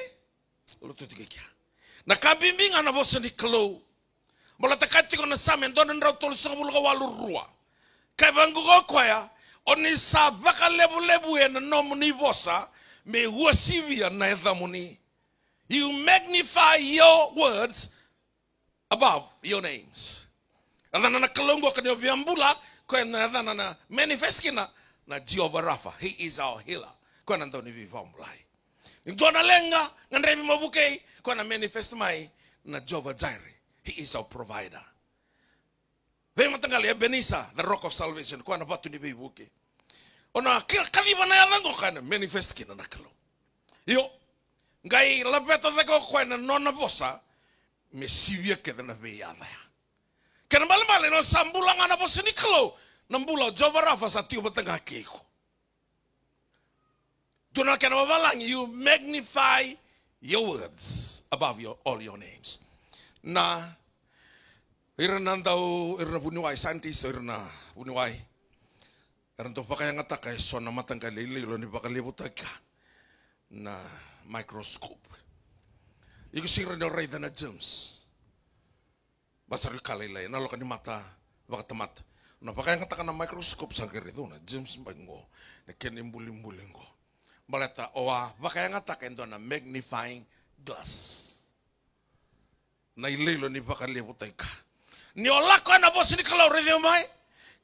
Loto tiki kia. Na kabimbinga na vosa ni molotakaiti gona same dona ndrau tolusaga buluga walururua kai bangu gokwaya oni sa vaka lebulebu ena nomuni vosa me wasivia na ethamuni you magnify your words above your names adhana na kalongo kanio kwa na adhana na kina na jehovah rafa he is our healer kwena ndoni vivombulai ningona lenga ngandrevi kwa na manifest mai na jehovah jireh He is our provider. Venga tangalia Benisa, the rock of salvation. Kwa na batu ni bei Ona kila kaliba na yalango kana manifest kina nakalo. Yo, ngai lapeta deko kwa na nona bosa, me sivia na bei yada ya. Kena mbali mbali no sambula ngana bosa nikalo, nambula jova rafa sa tiyo batanga keiko. Do not can you magnify your words above your, all your names. na Irnandao irna puniwai scientist irna puniwai. Irnto pa kaya ngata kay so na matang kalili lo ni pakalibot ka na microscope. Iku sira na ray na germs. Basar kalilay na lokan ni mata baka tamat. Na pa kaya na microscope sa kerito na germs bango na kenimbulimbulingo. Baleta oa baka kaya ngata kendo na magnifying glass. na ilelo ni lebo taika. ni ola ko na bosi ni kalau redio mai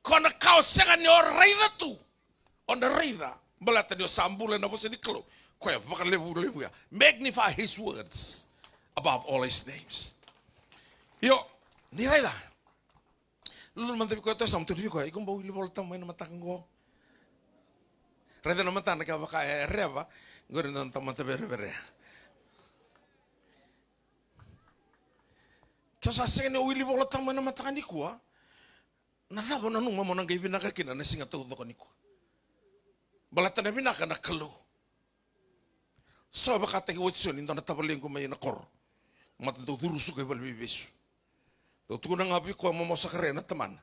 kona kau senga ni o tu ona reida balata ni o sambule na bosi ni kalau ko ya lebo ya. magnify his words above all his names yo ni reida lulu mante ko to sam tu ko ya. ikong bau ilu bolta mai na matanggo reida na matana ka baka eh, reva gore na mata bere bere sengen sene wili bola tama na matakani kuwa. Na sabo na nunga monang kay kina na singa tau bako nikuwa. Balatan na pinaka na kalo. So baka teki watsyon e into na tabaling ko may nakor. Matanto suka kay e balbibesu. Tutuko na nga pi kuwa mo sa karena taman.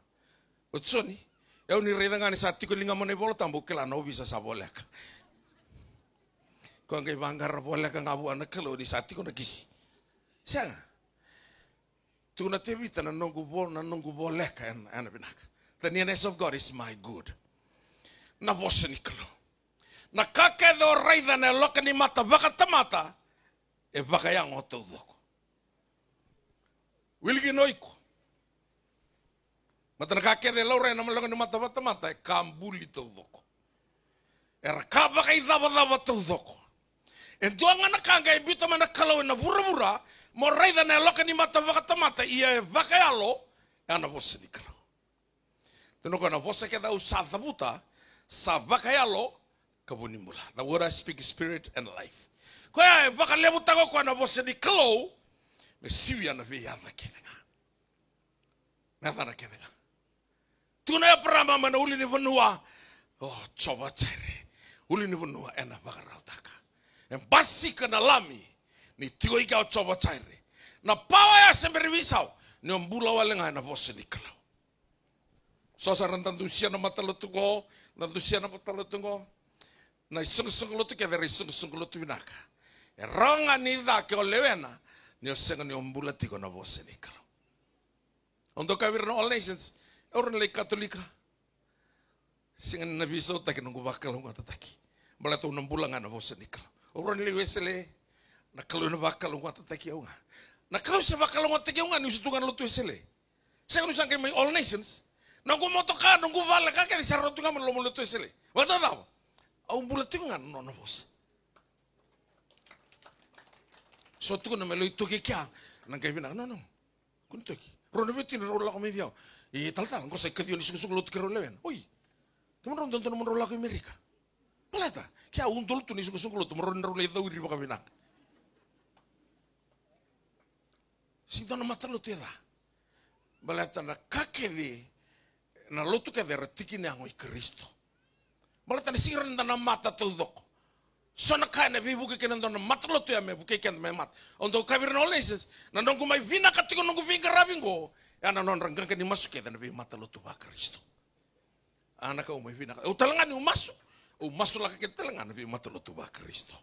Watsyon ni. Eu ni reda ngani sa tiko linga monay bola tamu kila na sa Kau banggar bolak ang abu anak kalo di sa tiko na kisi. tunatevita na nongubo na nongubo leka en anabinak. The nearness of God is my good. Na niklo. Na kake do raida na loka ni mata baka tamata e baka yang oto doko. Wilgi noiko. Mata na kake de lora na loka ni mata baka mata e kambuli to doko. E rakaba kai zaba zaba to doko. E duanga na kanga e bito mana kalau na vura vura mo raitha loka ni mata wakata mata ia e alo ana wose ni kala. Tēnō kona wose ke thau sa thabuta sa waka alo ka mula. The word I speak spirit and life. Koea oh, e waka lebu tako ko ana wose ni me siwi ana vi yadha kenenga. Me thana kenenga. Tuna e parama mana uli ni vanua oh chowa tere. Uli ni vanua e na wakarau taka. E basi kana lami. ni tigo ika o chaire na pawa ya sembere ni ombula wale ngai na bose ni kalau so saran tandusia na matalo tungo tandusia na matalo tungo na isung sung lutu ke dari isung sung lutu binaka e ronga ni da ke olevena ni osenga ni ombula tigo na bose ni kalau Untuk kawir all nations, orang lek katolika. Singan na biso taki nunggu bakal taki, atataki. Bala tu nambula na vosa nikala. Orang lek wesele, kalau na bakal ang wata teki kiyaw na kalau sa bakal ang wata teki nga, ni usutungan luto Sa may all nations, nang kumoto ka, nang kumbala ka, kaya sa rotungan mo lumuluto sila. Wala na tau Ang bulat ko nga, no, no, So tuko na meloy tuki kya, na kayo binang, no, no. Kuntuk. Rono ba tinarola ko may biyaw. Italtal, eh, ke sa ikatiyo sung sugusug luto rola lewen. Uy, kaman rondo to naman rola ko Amerika. Palata, Kia untul tu ni sung luto, rola binang. sintoana mataloto ela bala tana kakeve na lotu keve retikine angoi kristo bala tana siran tana mata todoko sona kana vi buke kena dona mataloto ya ah, me buke kena me mat ondo kavir no leses na nongu mai vina katiko nongu vinga ravingo ana non rangka keni masuk ke dana vi mataloto wa kristo ana ka umai vina o talangani o masuk o masuk laka ke talangani vi mataloto wa kristo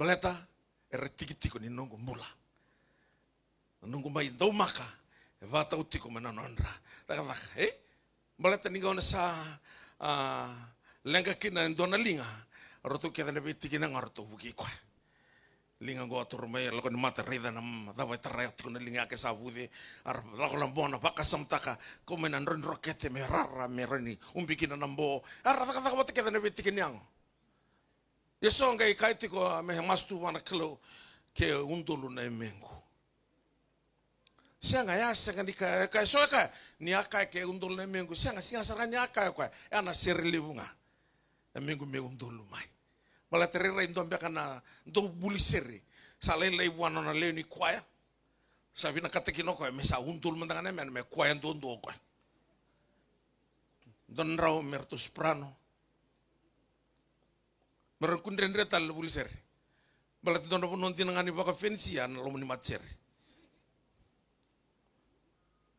Maleta, eretikitiko ni nongo mula. nungu mai dau maka e vata uti ko mana nonra raka vaka e baleta ni gona sa a lenga kina ndona linga rotu ke dana beti kina ngarto buki ko linga go atur mai lo kon mata rida nam da vai tara yat kun linga ke sa bude ar la ko bona baka samtaka ko mena nron rokete me rara me rani um bikina nambo ar raka vaka bota ke dana beti kina ngo Yesonga ikaitiko me mastu wana kilo ke undulu na emengu. shanga ni ndikayaka shoka niakake undulune mengu shanga ni niakakwa ana serilevunga na mengu me undulumai bala terera indombiaka na ndobulisere salaila ibuana na leo ni kwaya sabina katekinoko ya mesa undul mandangana me me kwaya ndondo kwa don rao merto soprano merekundrendre tal bulisere bala nanga ni baka fensi ya na lo lomni matsere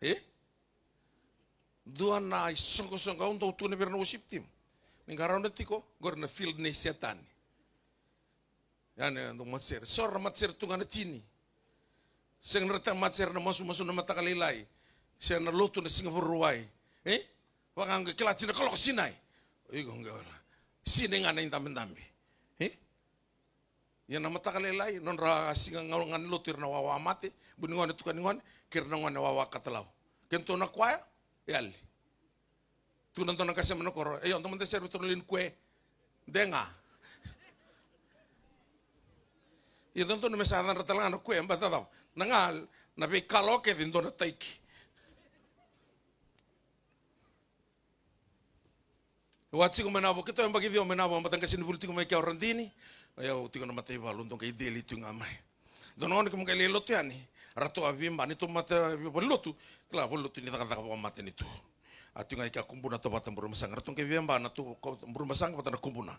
Eh? Duan sungguh-sungguh ya untuk tuh ne berna usip tim. Ningkaran tiko gue na field nih setan. nih untuk matser. Sor matser tu ngana cini. Seng nerta matser na masu masu na mata kali lai. Seng na lotu na Singapura ruai. Eh? Wakang nggak kelat cina kolok sinai. Igo Sini nggak nih intambe tambe. Eh? Yana mata kalilai non ra singa ngalongan lotir na wawa mate. itu kan kaningon. kirnonga nawawa katalaw. Kento na kwa yal. Tunan to nagkasya manokoro. Ayon, eh, tumunta siya rutunulin kwe. Denga. Ito to namisahan na talaga eh, na kwe. Mbata daw. Nangal, nabi kaloke din doon na taiki. Watsi ko manabo, kito yung bagidyo manabo, matangkasin bulti ko may kaya orandini. Ayaw, tiko na matay balon tong kay deli ito yung Dono ni kumka lelo te ani. ratu avi mani tu mata bollo tu. Kla bollo tu ni taka taka bawa mata ni tu. Atu ngai ka kumbuna to bata mburu masang. ratu ngai vemba na tu mburu masang bata na kumbuna.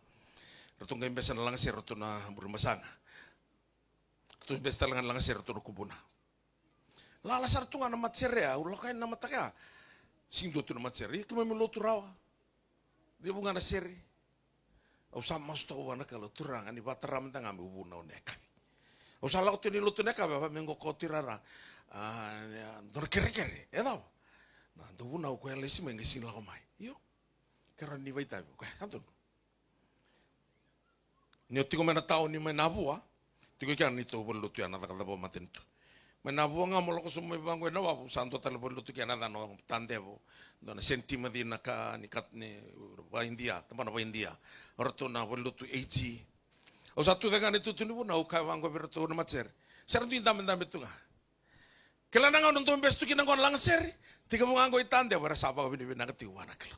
Rato ngai mbesa na langasi rato na mburu masang. ratu mbesa na langasi rato na kumbuna. Lala sartunga na matserea, kain na mataka. Sing dotu na matserea, kima tu rawa. Dia bunga na seri. Usah masuk tau mana kalau turang, ani ngambil tangami ubuna unekami. Osa lau tini lutu neka beba mengo kotirara ah, ya, nor kere kere, edau. Na ndubu nau kue lesi menge sing lau mai. Iyo, kero ni baita tabi, kue Ni Nio tiko mena tau ni mena bua. tiko kian ni lutu ya nata kata bo maten tu. Mena sume nga moloko sumai bangu ena wabu, santo tala bo lutu kian nata no tande bo, dona sentima di naka ni kat ni ba India, tempat ba India, orto na bo lutu eji, O satu dengan itu tu nibu nau kai wangko tu na matser. Ser tu intam intam nanga Kelana ngau mbes bestu kina ngon langser. Tiga mau nganggo itan dia bara sapa bini bini nangati wana kelo.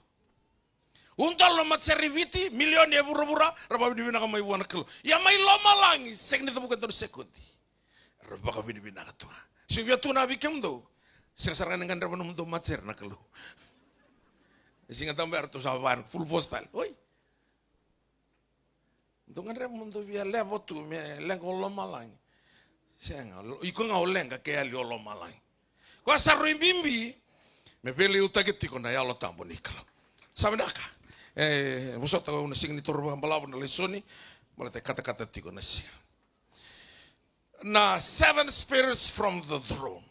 Untal lo matser riviti milion ya buru bura raba bini bini nangama iwana kelo. Ya mai loma langi sekni tu bukan tu sekundi. Raba ka bini bini nangatunga. Sivya tu nabi kem do. Sing sarangan dengan raba matser nakelo. Singa tambah artu sabar full postal. Oi. Ndongare mundu via levo tu me lenga olo malangi. iko nga olenga ke ali olo malangi. Kwa saru mbimbi me vele utakitiko na yalo tambo nikala. naka, Eh, musota una singni turba mbalabu na lesoni, mala kata kata tiko na Na seven spirits from the throne.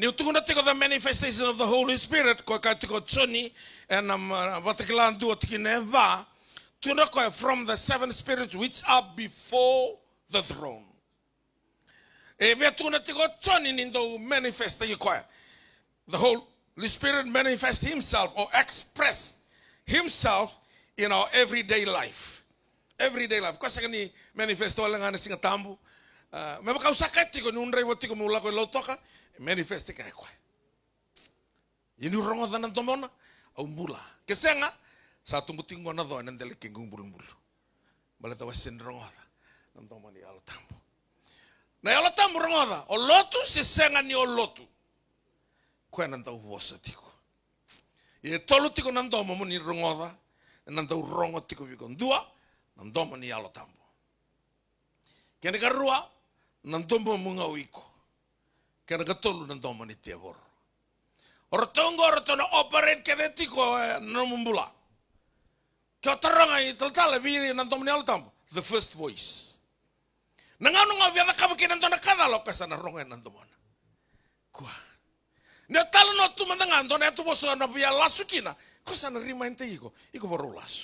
Niu tukuna tiko the manifestation of the Holy Spirit ko ka tiko choni and um watakila ndu tiki neva from the seven spirits which are before the throne. E be tukuna tiko choni nindo manifest tiki The Holy Spirit manifest himself or express himself in our everyday life. Everyday life. Kwa sakani manifesto lang ana singa tambu. Uh, ah, Mabaka usakati ko nundray watiko mula ko lotoka. manifeste kae koe yenu rongo dana tomona au mbula kesenga sa tumutingo na dhoa nendele kengu mbulu Bale baleta wasen rongo da nantomani alo tambo na yalo tambo rongo da o lotu se senga ni o lotu koe nantau vosa tiko ye ya, tolu tiko nantomo moni rongo da nantau rongo tiko vikon dua nantomo ni alo tambo kene karua nantomo munga uiko ಕೆರಗತ್ತೋಲು ನನ್ನ ದೋಮನಿತ್ಯವರು ಹೊರತಂಗ ಹೊರತನ ಆಪರೇಟ್ ಕೆದೆತ್ತಿ ನಮ್ಮುಂಬುಲ ಕೆತ್ತರಂಗ ಈ ತಲ್ತಾಲ ವೀರಿ ನನ್ನ ದೋಮನಿ ಅಲ್ತಾಂಬ the first voice nangano nga vyada kabaki nandona kadalo kasana ronga nandomana kwa ne talo no tu mandanga andona tu boso na via lasukina kosa na rima ente iko iko boro lasu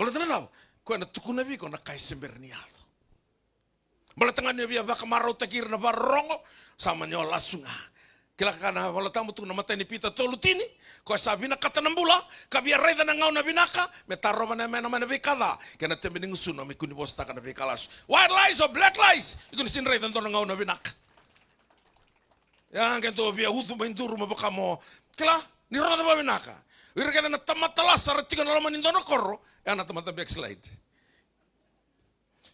malatana daw kwa na tukuna viko na kaisemberniado malatanga ne via vakamaro takir na barongo Sama nyola sunga, Kila kana wala tamu tu nama tani pita tolu tini. Ko sabina kata nambula Kabia arreda na ngau na binaka me tarro mana mena mana Kena Kana tembening suno me kuni bosta kana kalas. White lies or black lies. Ikuni sin reda ndona ngau na binaka. Yang kento biya hutu main turu me bekamo. Kila ni roda ba binaka. Wira kada na tamata lasa retikan lama nindono korro. Ya, na tamata backslide.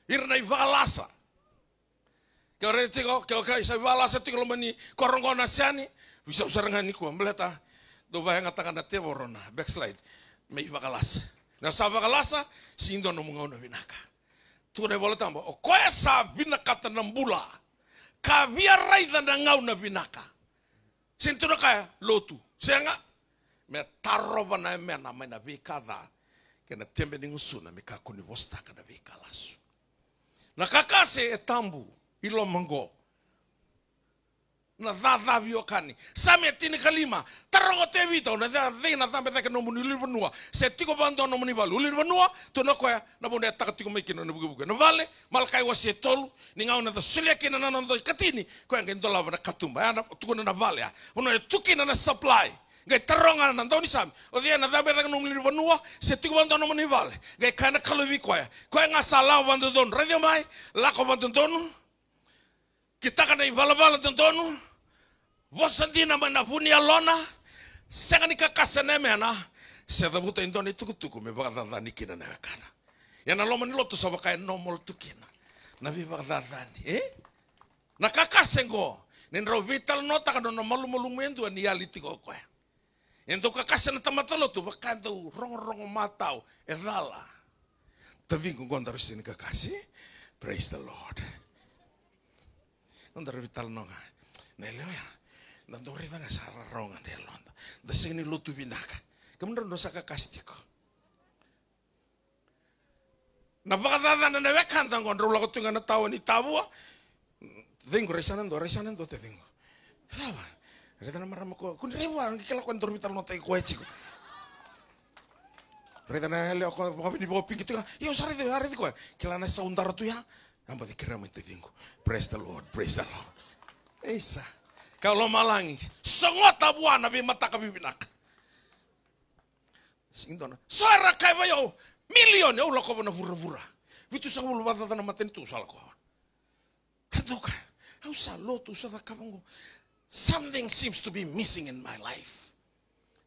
Irna ivalasa. lasa ke ore te ko ke okai sa bala se tikolo mani korongo na siani bisa usarangan ni ko mbleta do ba ngatakan na te borona backslide me ibakalas na sa bakalasa ah? sindo no mungau na binaka oh, tu ne bola tamba o koe sa binaka tanambula ka via raida na ngau na binaka sintura kaya lotu senga me taroba na me na me na vikada kena tembe ni me ka vostaka na vikalasu na kakase etambu eh, ilo mengo na thatha viokani sametini ya kalima tarogote vito. na tha thina thambe thake no muni lirvanua se tiko bando no muni valu lirvanua tona koya na bonde ya takatiko mekino ne bugebuge na vale malkai wa se ya tolu ninga ona the suleke na na katini koya ngi ndola na katumba ana tukuna na vale ona tukina na supply Gai taronga na ndoni sam. O dia na dabe daga nomli vanua, se tiku bando nomni vale. Gai kana kalu vi koya. Koya nga sala bando don. Radio mai, Lako ko bando donu. Kita kitakana ivalavala tontonu vosodina manavuni alona ya sekani kakasene ya, mena sedavuta intona itukutuku mevakadadhani kina ya, kan? nah, na yakana yana loma ni lotusa vakaya nomol tukina na vivakadadhani eh? na kakasengo nindrau vitalonotaka nono malumulumu endua ni yalitikokoya Ento kakasana tamatalotu rong rong matau edala. Eh, Tavingkongon tarusin kakasi. Praise the Lord non da revitalonanga nah, ya, eleoya da dorivanga sararonga nelo nda, da seni lutu vinaka kamndro ndo saka kastiko nah, na vagadana na vekanda ngondro lago tunga na tawo ni tabua dengo resanando nando te dengo Rava, na marama ko, kun rewa, kela kikala ko ang dormital no tayo kuwetsiko. na hele ako, mga bopi kitu ka, iyo sarili, sarili ko, kela na sa tu ya, hamba dhikirama tivingu praise the lord praise the lord eisa kalomalangi songota vuana vimataka vivinaka singdona soera kaiva yo milioni ou lakovana vuravura vitusa vuluvazazana mateni tuusalakova radoka ausa lotu usavakavango something seems to be missing in my life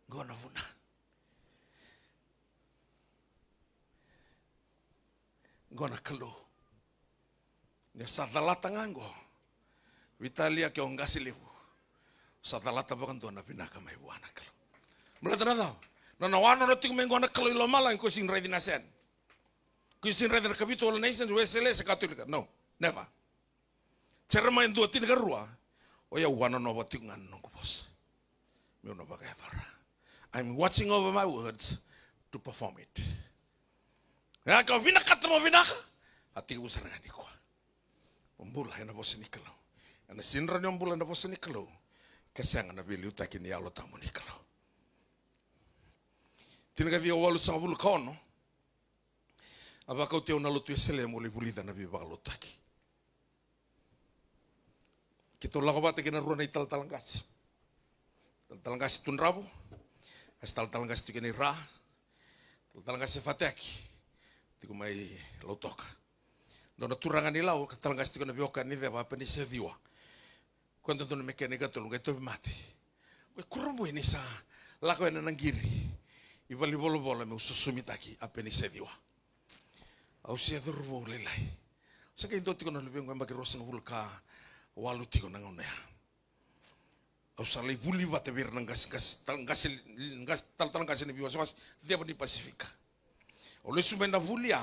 gona vuna gona kalou sadalata ngango vitalia ongasi lehu sadalata vakandoa na vinaka wana kalo mulatanatau nana wano no tikumengoana kalo ilomala inko sin redi na sen ko kuisin redi na kavito ola naisen wesele se katolika no never cerma dua tiga ruah. oya wana no vatikungana nongo bos miuna thora I'm watching over my words to perform it. Ya kau vina, tamo vinaka, hatiku sarangan kuah hai ena sini kelo. Ana sinra ni umbula ena bosi Kesang Kesianga na vili utaki alo tamu Tina Tinaga via walu sanga bulu Aba Abakau teo na lotu esele mo buli na viva alo taki. Kito lako bate kina ruana ital talangas. Tal talangas tun rabu. As tal talangas tu kini ra. Tal talangas se fateki. Ya Tiku mai lotoka no na turanga ni lau ka talanga stika na vioka ni deva pa ni seviwa quando tu me kene ka tulunga to mati we kurmu ini sa la ko na nangiri i vali bolo bolo me susumi taki apeni seviwa au se durvo le lai sa ke ndoti ko na lebengo mba ke rosen hulka walu tiko na ngonea au salai buli wate wir nang gas gas tal gas gas tal tal gas ni biwas ni pasifika oleh sumenda bulia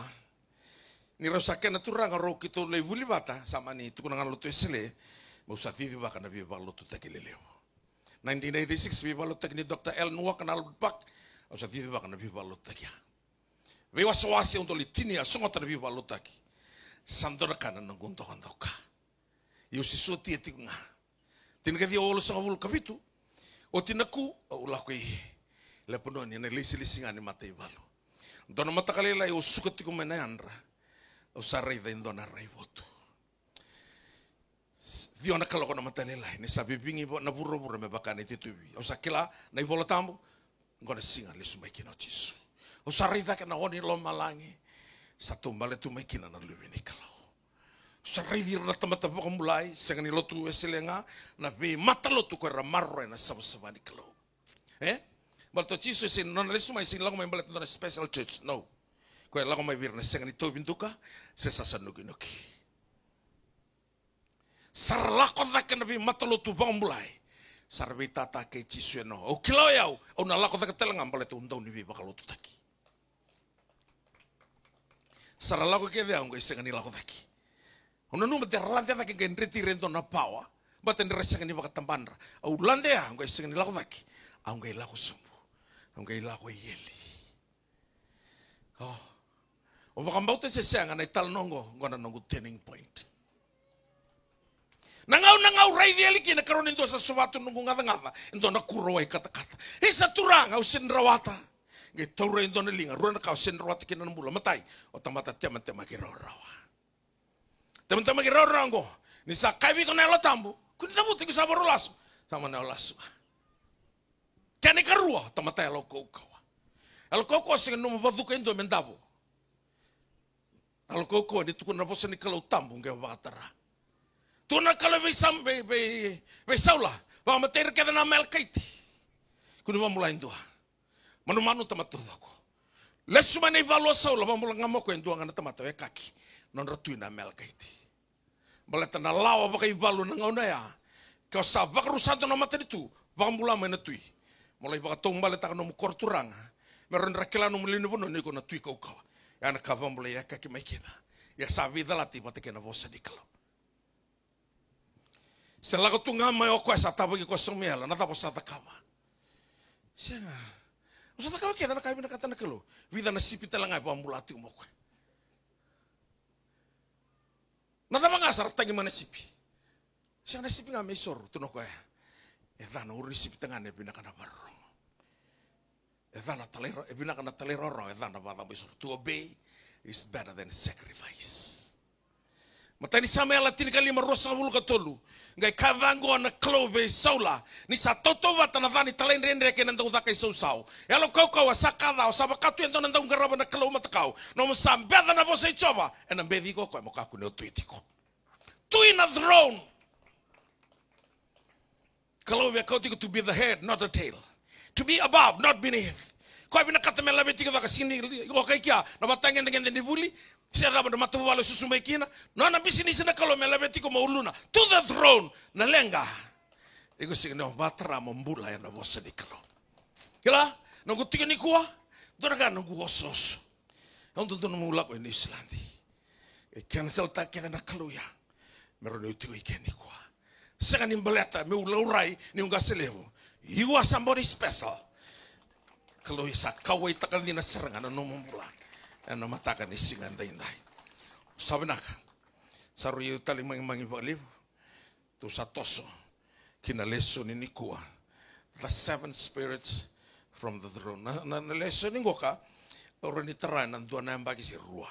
ni rosake na turanga ro kito le bata sama ni tukunanga lotu esele mau safivi baka na viva lotu takeleleo 1986 viva lotu tekni Dr. El Nuwa kenal pak mau safivi baka na viva lotu takia Wewa soasi untuk litini ya songo tana viva lotu taki sandora kana nanggunto kantoka Yusi suti etinga tinka dia olo songo vul kavitu o ulaku i lepono ni na lisi lisinga ni matai balu Dona mata kalela yo suketi kumena yandra usaraidendo na raivotu diona kaloko na matalela ne sabe bingi na burro buru me bakane te tubi o sakila na ibolo tambo ngone singa lesu sumai kina tisu o dake na oni lo malangi satu male tu mai kina na lubi ne kala saridi na tamata bo sengani lotu eselenga na be mata lotu ko ra marro na sabo kala eh Balto tisu sin non lesu sumai sin lango mai balet special church no Ko e lako mai virna senga ni tobin tuka se nugi nuki nuki. Sar lako thaka na matalo tu bang mulai. Sar bi tata ke chisue no. O kilau e yau o na lako thaka telanga mbale tu undau ni bi bakalo tu taki. Sar lako ke dia, unga isenga ni lako taki. O na numa te ralante ke nriti rento na pawa. Baten resenga ni Oh O landea unga isenga ni lako thaki. Aunga ilako sumbu. Aunga ilako ieli. Oh, O bakambauti si siya nga naitalnongo nga nanongo turning point. Nangaw-nangaw raiveli ki nakaroon nito sa suwato nung ngada-ngada. Ito nakuraway katakata. Isa turang au sinrawata. Ngay tauray ito nalinga. Ruan ka au sinrawata ki nanamula. Matay. O tamata tiyaman tiyaman ki raw-rawa. Tiyaman tiyaman ki raw-rawa ngo. Nisa kaibi ko na latambo. Kundi tabuti ko sabaro laso. Sama na laso. Kani karua tamatay alaw kaukawa. Alaw kaukawa sige numabadu ka ito mendabo. Nalo koko ni tuku na vosa ni kalau tambung ke vatara. Tuna kalau be sam be be saula va mater ke na mel kaiti. Kuni va mulai dua. Manu manu tamatu dako. Lesu mane valo saula va mulanga moko dua ngana tamatu e ya, kaki. Non ratu na mel kaiti. Baleta na lawa va kai valo na ngau ya. Kau sabak rusak tuh nama mater tu va mula mena tui. Mulai va tomba leta no korturanga. Meron rakela nomu mulini vono niko natui tui kau Ana boleh ya kaki mekina. Ya sabi nah, lati tiba kena vosa kalau Se lago tunga mai aku esat tabo ki kosong miala nata tabo sata kama. Senga. Usa ta kama kena kai bina kata Vida na sipita langai pambulati umoko. Na Nata ngasar tangi mana sipi. Senga tu nak ngamesor Eh, dah nuri na ya, tengah nabi nak kana barro. To obey is better than sacrifice. Matani sama ela tini kalima rosa wulu katolu. Ngai kavango ana klove saula. Ni sa toto wata na vani talen rendre ke nandau dakai sau sau. Elo kau kau a sakada o saba katu ento nandau ngaraba na klau matakau. No mo sam beda na vosa ichova. E na bedi go koe mokaku neo tuitiko. Tui na throne. Kalau we are to be the head, not the tail to be above, not beneath. Kau bina katame labe tika waka sini yoka ikia na batange ndenge ndende vuli se raba na matavu wale susuma ikina na na bisi nisi na kalome labe tika mauluna to the throne na lenga. Iko singa na batra mambula ya na bosa dikalo. Kila na kutika nikuwa dona ka osos. kuososo. Ondo dona mula ko ni Islandi. E cancel ta kena na kaluya. Meron itigo ikenikuwa. Sega nimbaleta me ulaurai ni ungaselevo. You are somebody special. Kalau isa kaway takal ni nasarangan ano mumpula. matakan isingan day day. Sabi na ka. Saru yu talimang mangi baliw. Tu sa toso. Kinaleso ni Nikua. The seven spirits from the throne. Na, na, ni Ngoka. orang ni Tara. Nandua na bagi si Rua.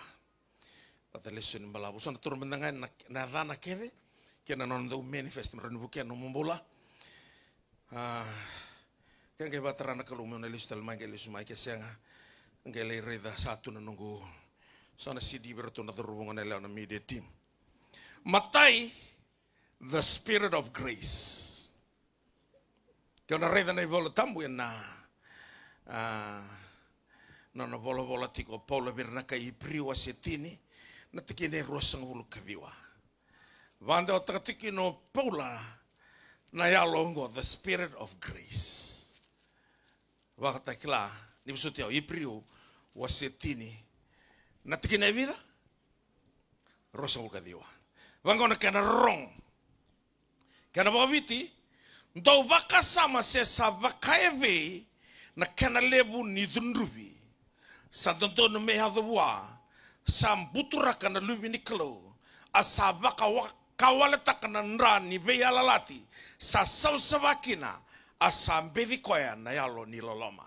Pataleso ni Malabo. So naturmendangan na, na, na, na, na, na, na, na, na, Ah, kan kaya batarana kalume na lisu talmai ke lisu mai senga. Kaya lei reda satu na nunggu. Sana sidi bertu na terhubungan na media team. Matai, the spirit of grace. Kaya na reda na ibolo tambu ya na. Ah, nona bolo bolo tiko paulo birna kai ipriwa setini. Na tiki ne ruasang hulu kaviwa. Vanda o takatiki no paula. Paula. nayalongo the spirit of grace wakatakila nipisoti ao ipriu wasetini na tikina vida rosa ulkadiwa wangona kena rong kena bawiti ndo waka sama se sa wakaeve na kena lebu ni dhundrubi sa meha mehadhwa sa mbuturaka na lubi ni a sa waka waka kawaletaka ndra ni veialalati sa sausavakina a sa na yalo niloloma.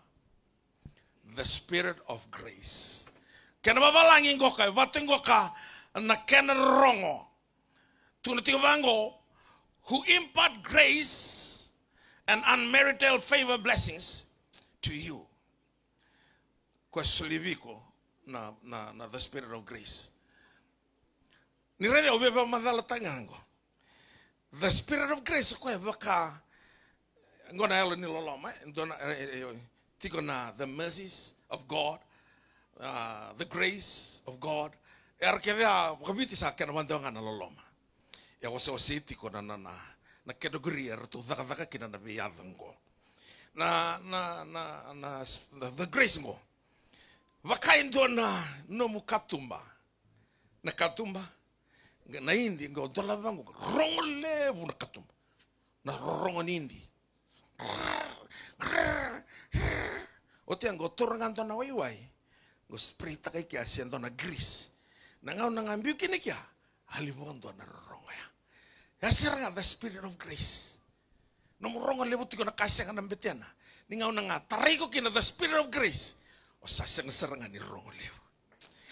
the spirit of grace kena vavalangi ngoka vate ngoka na kena rongo tunatiga who impart grace and unmerited favor blessings to you kwesuliviko na, na, na the spirit of grace ni rere o beba mazala tangango the spirit of grace ko eba ka ngona elo ni loloma ndona eh, eh, eh, tiko na the mercies of god uh, the grace of god erkevea kabiti sa kana mandonga na loloma ya wose wose tiko na na na category er to zaka dhaka kina na beyadhango na na na na the grace ngo vakaindona no mukatumba na katumba na indi nga dola vangu rongo levu na katumba na rongo nindi otia nga otoranga ntona waiwai nga spray taka iki asia ntona grease na ngau na ngambiu kini kia alimunga ntona rongo ya yasiranga the spirit of grace no lebu levu tiko na kasianga na mbetiana ni ngau na nga tariko kina the spirit of grace o sasianga saranga ni rongo levu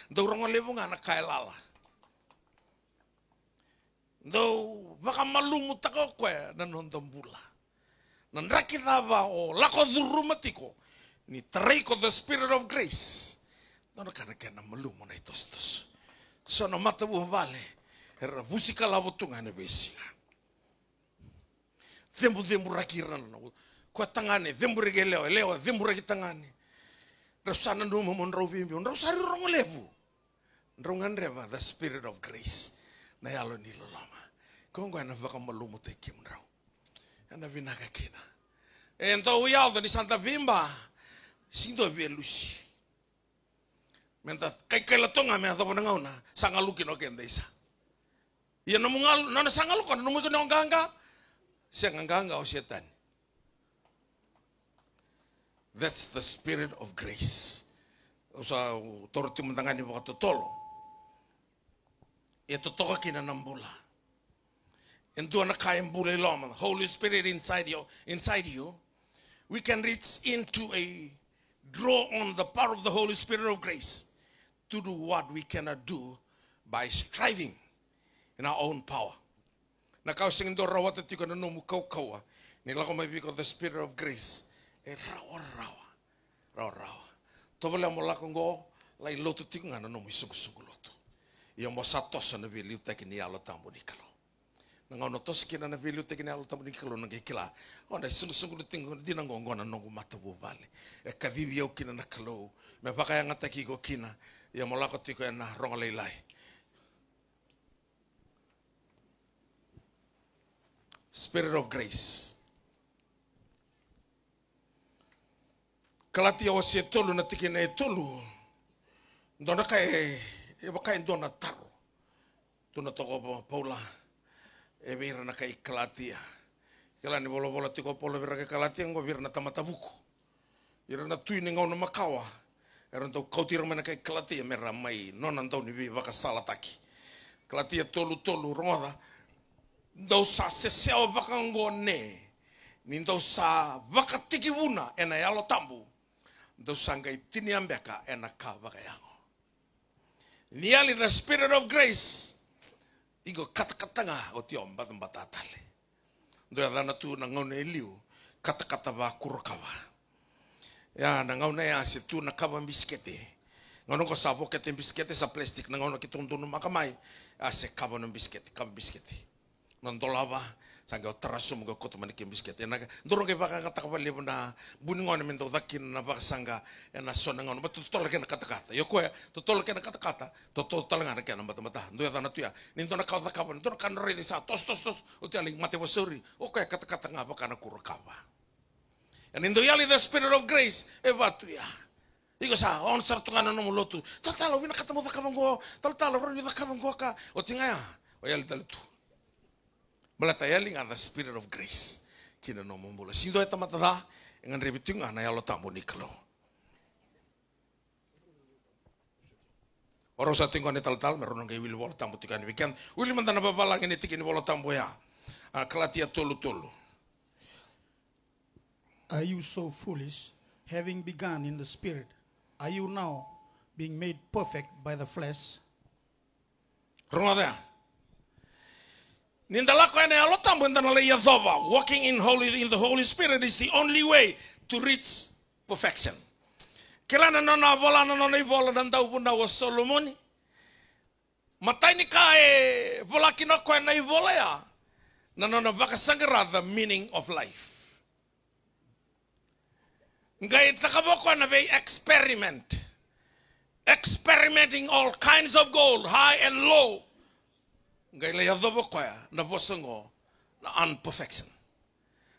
ndo rongo levu nga na lala Dou baka malumu tako koe na bula. Nan ba o lako durumatiko ni treiko the spirit of grace. Nono kana kena malumo na itostos. So no mata buha vale. Era busika la botunga na besinga. Zembu zembu rakira na kwa tangane zembu regeleo elewa zembu rakitangane. Rasana numa monrobimbi. Rasari rongolebu. Rongan reva the spirit of grace. na yalo ni loloma kongo ana vaka malumu te kim rau ana vinaka kina eh, ento uyao odo santa vimba sindo elusi menta kai kai latonga me ado bonanga una luki no kende isa ia ya, no mungal no na luko no sanga o oh, setan that's the spirit of grace usa torti mantangani tolong Itutuka kinanambula. Endo na kayambule lom. The Holy Spirit inside you, inside you, we can reach into a draw on the power of the Holy Spirit of grace to do what we cannot do by striving in our own power. Nakausing do rawa tati na numu kau kawa. Nila ko mabibi ko the spirit of grace. E rawa rawa. Rawa rawa. Tobala mo lakong go. Lai loto tinga nanu mo isugusuguloto. ia mosatosa na viliu tekini alo tamu nikalo na ngau notos kina na viliu tekini alo tamu nikalo na gekila ona sungu sungu di tingu dina ngongona nongu matabu vale e kavivi au kina na kalau me pakai yang ngataki go kina ia molako tiko ya na ronga leilai Spirit of grace. Kalati wasia ya tolu na tikina e tolu. Dona kai e kain dona taro. dona toko pa paula, e vira na kai kalatia. Kela ni bolo bolo tiko polo vira kai kalatia, ngo vira na tamata buku. Vira na tui ningau na makawa. Era tau kautira mana kai kalatia, mera mai, nona tau ni vi waka salataki. Kalatia tolu tolu rongoda, ndau sa seseo ngo ngone. Ni ndau sa baka tiki wuna, ena yalo tambu. Ndau sa ngai tini ambeka, ena ka baka yango. Nearly the spirit of grace. Igo katakatanga o te omba tumba tatale. Ndoia dana tu na ngauna e liu. Katakata wa kurakawa. Ya na ngauna e ase tu na kawa biskete. Ngauna ko sa pokete biskete sa plastic. Na ngauna ki tundunu makamai. Ase kaba ng biskete. Kawa biskete. Nandolawa. sanga tarasu gak kuto manikim biskit. ena dorong ke baka kata kapal libo na buningon min to dakin na baka sanga ena sonangon ba tutol ke na kata kata yo koe tutol ke na kata kata tutol talangan ke na mata mata ndo ya na tuya nin to kau kata kapan kan re tos tos tos uti aling mate bo suri o oh, kata kata ngapa kana kuro kurkawa Enindo yali the spirit of grace e batu tuya Iko sa on sartungan no mulotu tatalo wina katamo dakavanggo tatalo ro ni dakavanggo ka oh, ya, oyal oh, tu. Malatayali the spirit of grace. Kina no mumbula. Sindo eta matada ngan rebitu ngana yalo tamu niklo. Orang satu yang kau tal merono ngai wil wol tambo tikan weekend. Wil mantan apa balang ini tikin wol tambo ya. Ah, Kelatia tolu tolu. Are you so foolish, having begun in the spirit? Are you now being made perfect by the flesh? Rongada. Ya? Nindalako ene alotambo ndanale Yehova. Walking in holy in the Holy Spirit is the only way to reach perfection. Kelana na vola na ivola nanda ubunda was Solomon. Matai ni kae vola kino koe na ivola ya. Nanona vakasangara the meaning of life. Ngai takaboko na vei experiment. Experimenting all kinds of gold, high and low. Gaila yadobo koya ah. na bosongo na unperfection.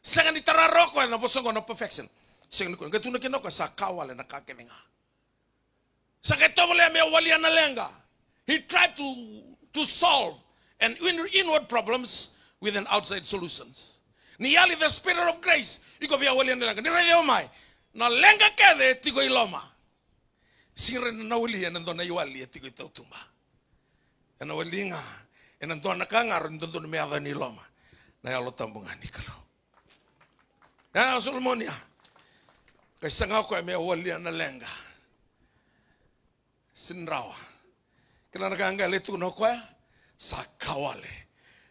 Sengan itararo koya ah. na bosongo na perfection. Sengan ko ngatuna kino ko sa kawale na kakeninga. Sa ketomole me walia na lenga. Ah. He tried to to solve and inward problems with an outside solutions. Niyali the spirit of grace. Iko via walia na lenga. Ni radio mai. Na lenga kede tigo iloma. Sinre na walia na ndona iwalia tigo itautumba. Na walinga enantuana kangar entuntun meaga ni loma na yalo tambungani kalau na sulmonia kai sanga ko me wali na lenga sinrawa kila na kanga letu no kwa sakawale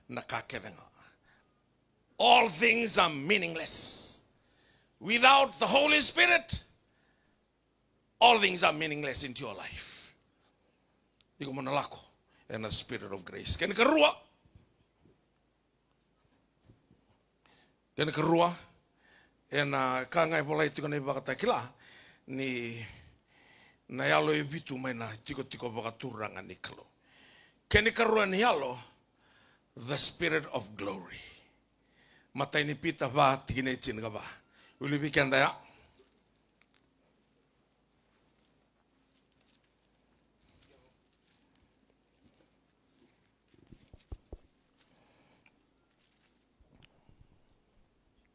na all things are meaningless without the holy spirit all things are meaningless into your life iko mo nalako. and a spirit of grace. Ken kerua. Ken kerua. Ena kangai pola itu kan iba kila ni na yalo ibitu maina tiko tiko baka turanga ni kalo. Ken kerua ni yalo the spirit of glory. Mata ini pita ba tigine chin ka ba. Ulibi kenda ya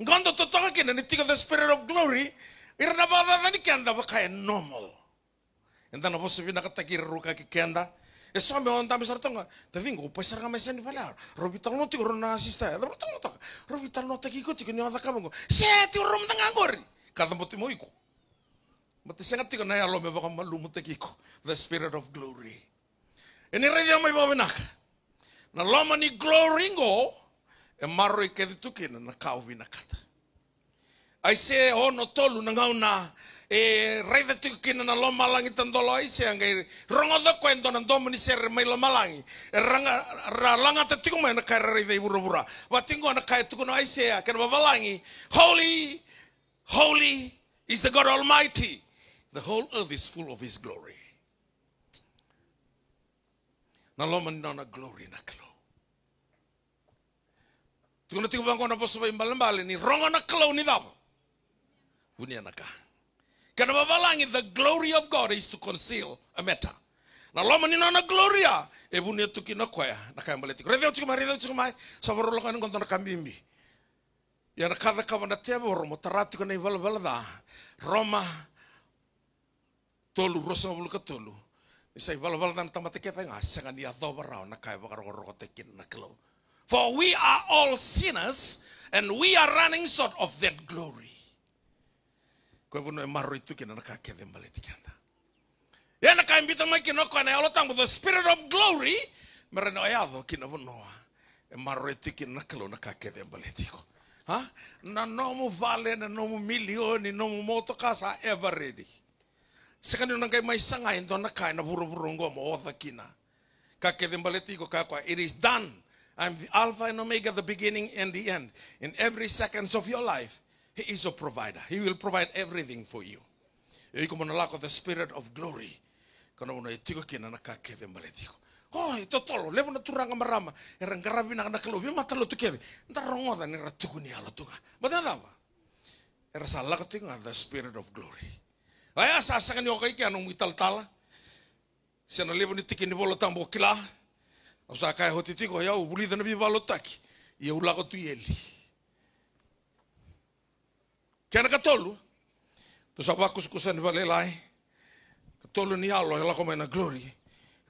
Ngondo totoka kina nitiga the spirit of glory. Ira na bada vani kenda baka normal. Enda na bosi vina kata kira ruka ki kenda. Eso me onda mi sartonga. Te vingo pues sarga me sen balar. Robital na asista. Da botongo ta. Robital no taki ko tigro na kabango. Se ti rom tanga ngori. Kada moti Mati senga na yalo me baka malumu taki The spirit of glory. Ini radio me bawa benak. Na lama ni glory maro i kedi tuki na na kao vina kata. Ai se ono tolu na ngau na e raiva tuki kina na loma langi tandolo ai se angai rongo da kwendo na domini se mai loma langi ranga ra langa te tiku mai na kai raiva i burabura wa tingo na kai tuku no ai se a kena babalangi holy holy is the God Almighty the whole earth is full of his glory na loma na glory na glory Tukunatinga bangona boso ba imbal mbali ni rongo na klau ni dama. Unianaka. Kana babalangi the glory of God is to conceal a matter. Na loma ni nana gloria e bunia tuki na kwaya na kaya mbaleti. Redeo chikuma redeo chikuma sabaro loka ngon tona kambimbi. Ya na kada kama na tebo romo tarati kona ibal balada. Roma tolu rosa bulu katolu. Isa ibal balada na tamatike tanga sanga ni adobarao na kaya bakaroko roko tekin na klau. For we are all sinners and we are running short of that glory. Yana kaimbita yalotang the spirit of glory mereno Huh? Na nomu vale na nomu milioni nomu moto kasa ever ready. Sekani nangai mai sangai nakai na buru buru ngomo othakina. Kakede mbaletiko kakwa it is done. I'm the Alpha and Omega, the beginning and the end. In every seconds of your life, He is your provider. He will provide everything for you. the spirit of glory. Oh, ito tolo, levo na turanga marama, erang na nakalo, matalo tu ndarongoda ni ratuku ni ala tuga. Badalawa. Era sa lakatinga the spirit of glory. italtala. ni tiki ni bolo tambo kila. osakae hotitiko yau bulithano bibalotaki ia ulago tuieli kiana katolu sa tusa vakuskusani valelai katolu ni alo elako na glory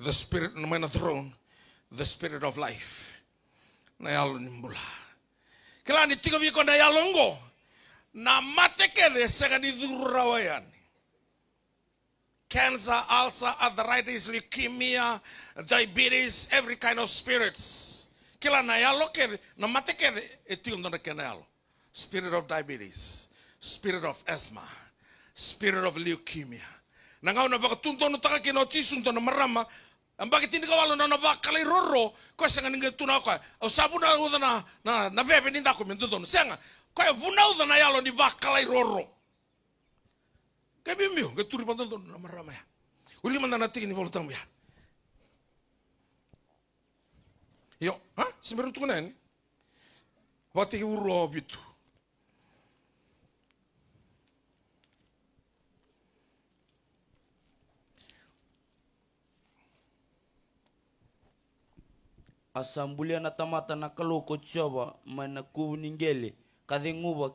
the spirit na maina throne the spirit of life na yalo ni mbula kila ni tiko ko na yalongo na sega ni dhurura wayani cancer, ulcer, arthritis, leukemia, diabetes, every kind of spirits. Kila na yalo ke, na mate ke etiu na yalo. Spirit of diabetes, spirit of asthma, spirit of leukemia. Nangau na baka tuntono taka ke no chisunto marama, ang bakit hindi ka walo na nabakalay roro, ko siya nga nga tunaw ko, o sabu na na na na bebe ninda ko mintutono. Siya nga, kaya vunaw na yalo ni bakalay roro. Cambiambio, que turri pantal don nama ramai. Uli mana nanti ini voltam ya. Yo, ha? Semeru tu kan? Wati ki urob gitu. Asambulia na tamata na kaloko chava maina kubu ningele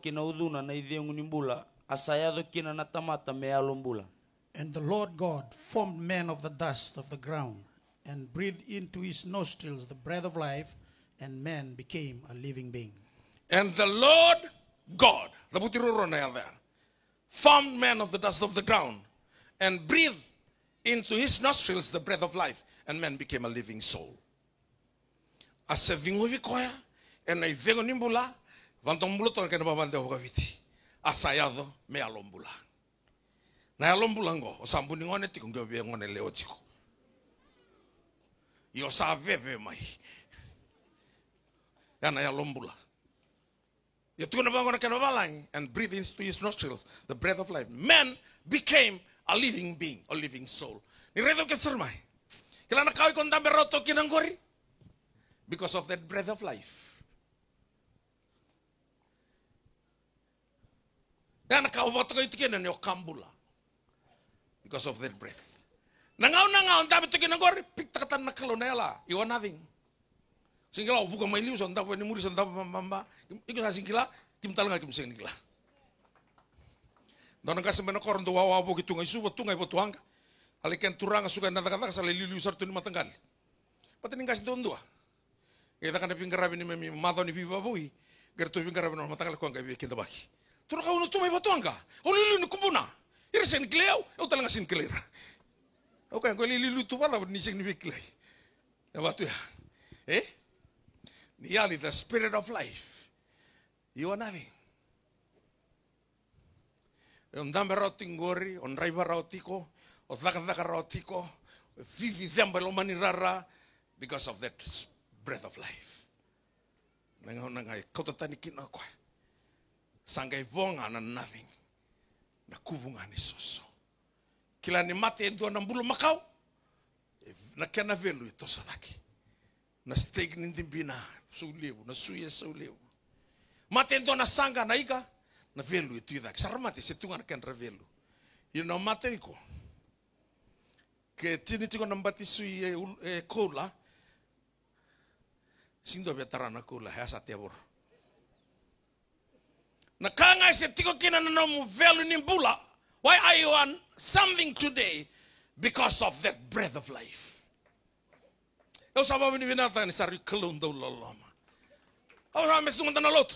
kina uduna na idhengu nimbula And the Lord God formed man of the dust of the ground and breathed into his nostrils the breath of life, and man became a living being. And the Lord God, formed man of the dust of the ground and breathed into his nostrils the breath of life, and man became a living soul. Asevingo vikoya, and aivengo nimbula, tonke tonkene babande hogaviti asayado me alombula na yalombula ngo osambuni ngone tiko ngio ngone leo tiko yo sa mai yana yalombula you're talking about going and breathe into his nostrils the breath of life. Man became a living being, a living soul. Because of that breath of life. ke kan Because of their breath. Nangau nangau ntabe tike nangori pik takatan nakalonela. You are nothing. Singkila upuka oh, mailiu sandapo ni muri sandapo mamba. Iku sa singkila kim talaga kim singkila. Dona kasi mena koron do wawa po kitu isu, suwa tungai po tuanga. Alikan turanga suka nata kata kasale liu sartu ni matanggal. Pati ningkas dondua. Ah. Kita kan pinggir rabini memi madoni pipa bui. Gertu pinggir matenggal matanggal kuangkai kita bagi. Turo ka uno tumay batuang ka. O oh, lililu ni kumpuna. Ira sen kleaw. O talaga sin klera. O kaya ko lililu tu wala ni sen ni klay. Na batu ya. Eh? Niyali the spirit of life. You are nothing. Yung dami rauting gori, on raiva rautiko, o thaka-thaka rautiko, vivi themba lo manirara, because of that breath of life. Nangaw nangai, kau tatani kinakoy. sangai ivonga na nothing na kuvunga ni soso kila ni mate edua na bulu makau eh, na kia na velu tosa daki na steg ni dimbina sulevu na suye sulevu mate edua na sanga na iga na velu itu daki saramate se tunga na kia ya na velu ino mate iko ke tini tiko na mbati sui kola sindo vya tarana kola hea ya, sa kanga ise tiko kina no muvelu nimbula. Why are you on something today? Because of the breath of life. Eu sababu ni binata ni sari kelunda ulalama. Au sa mesung tana lotu.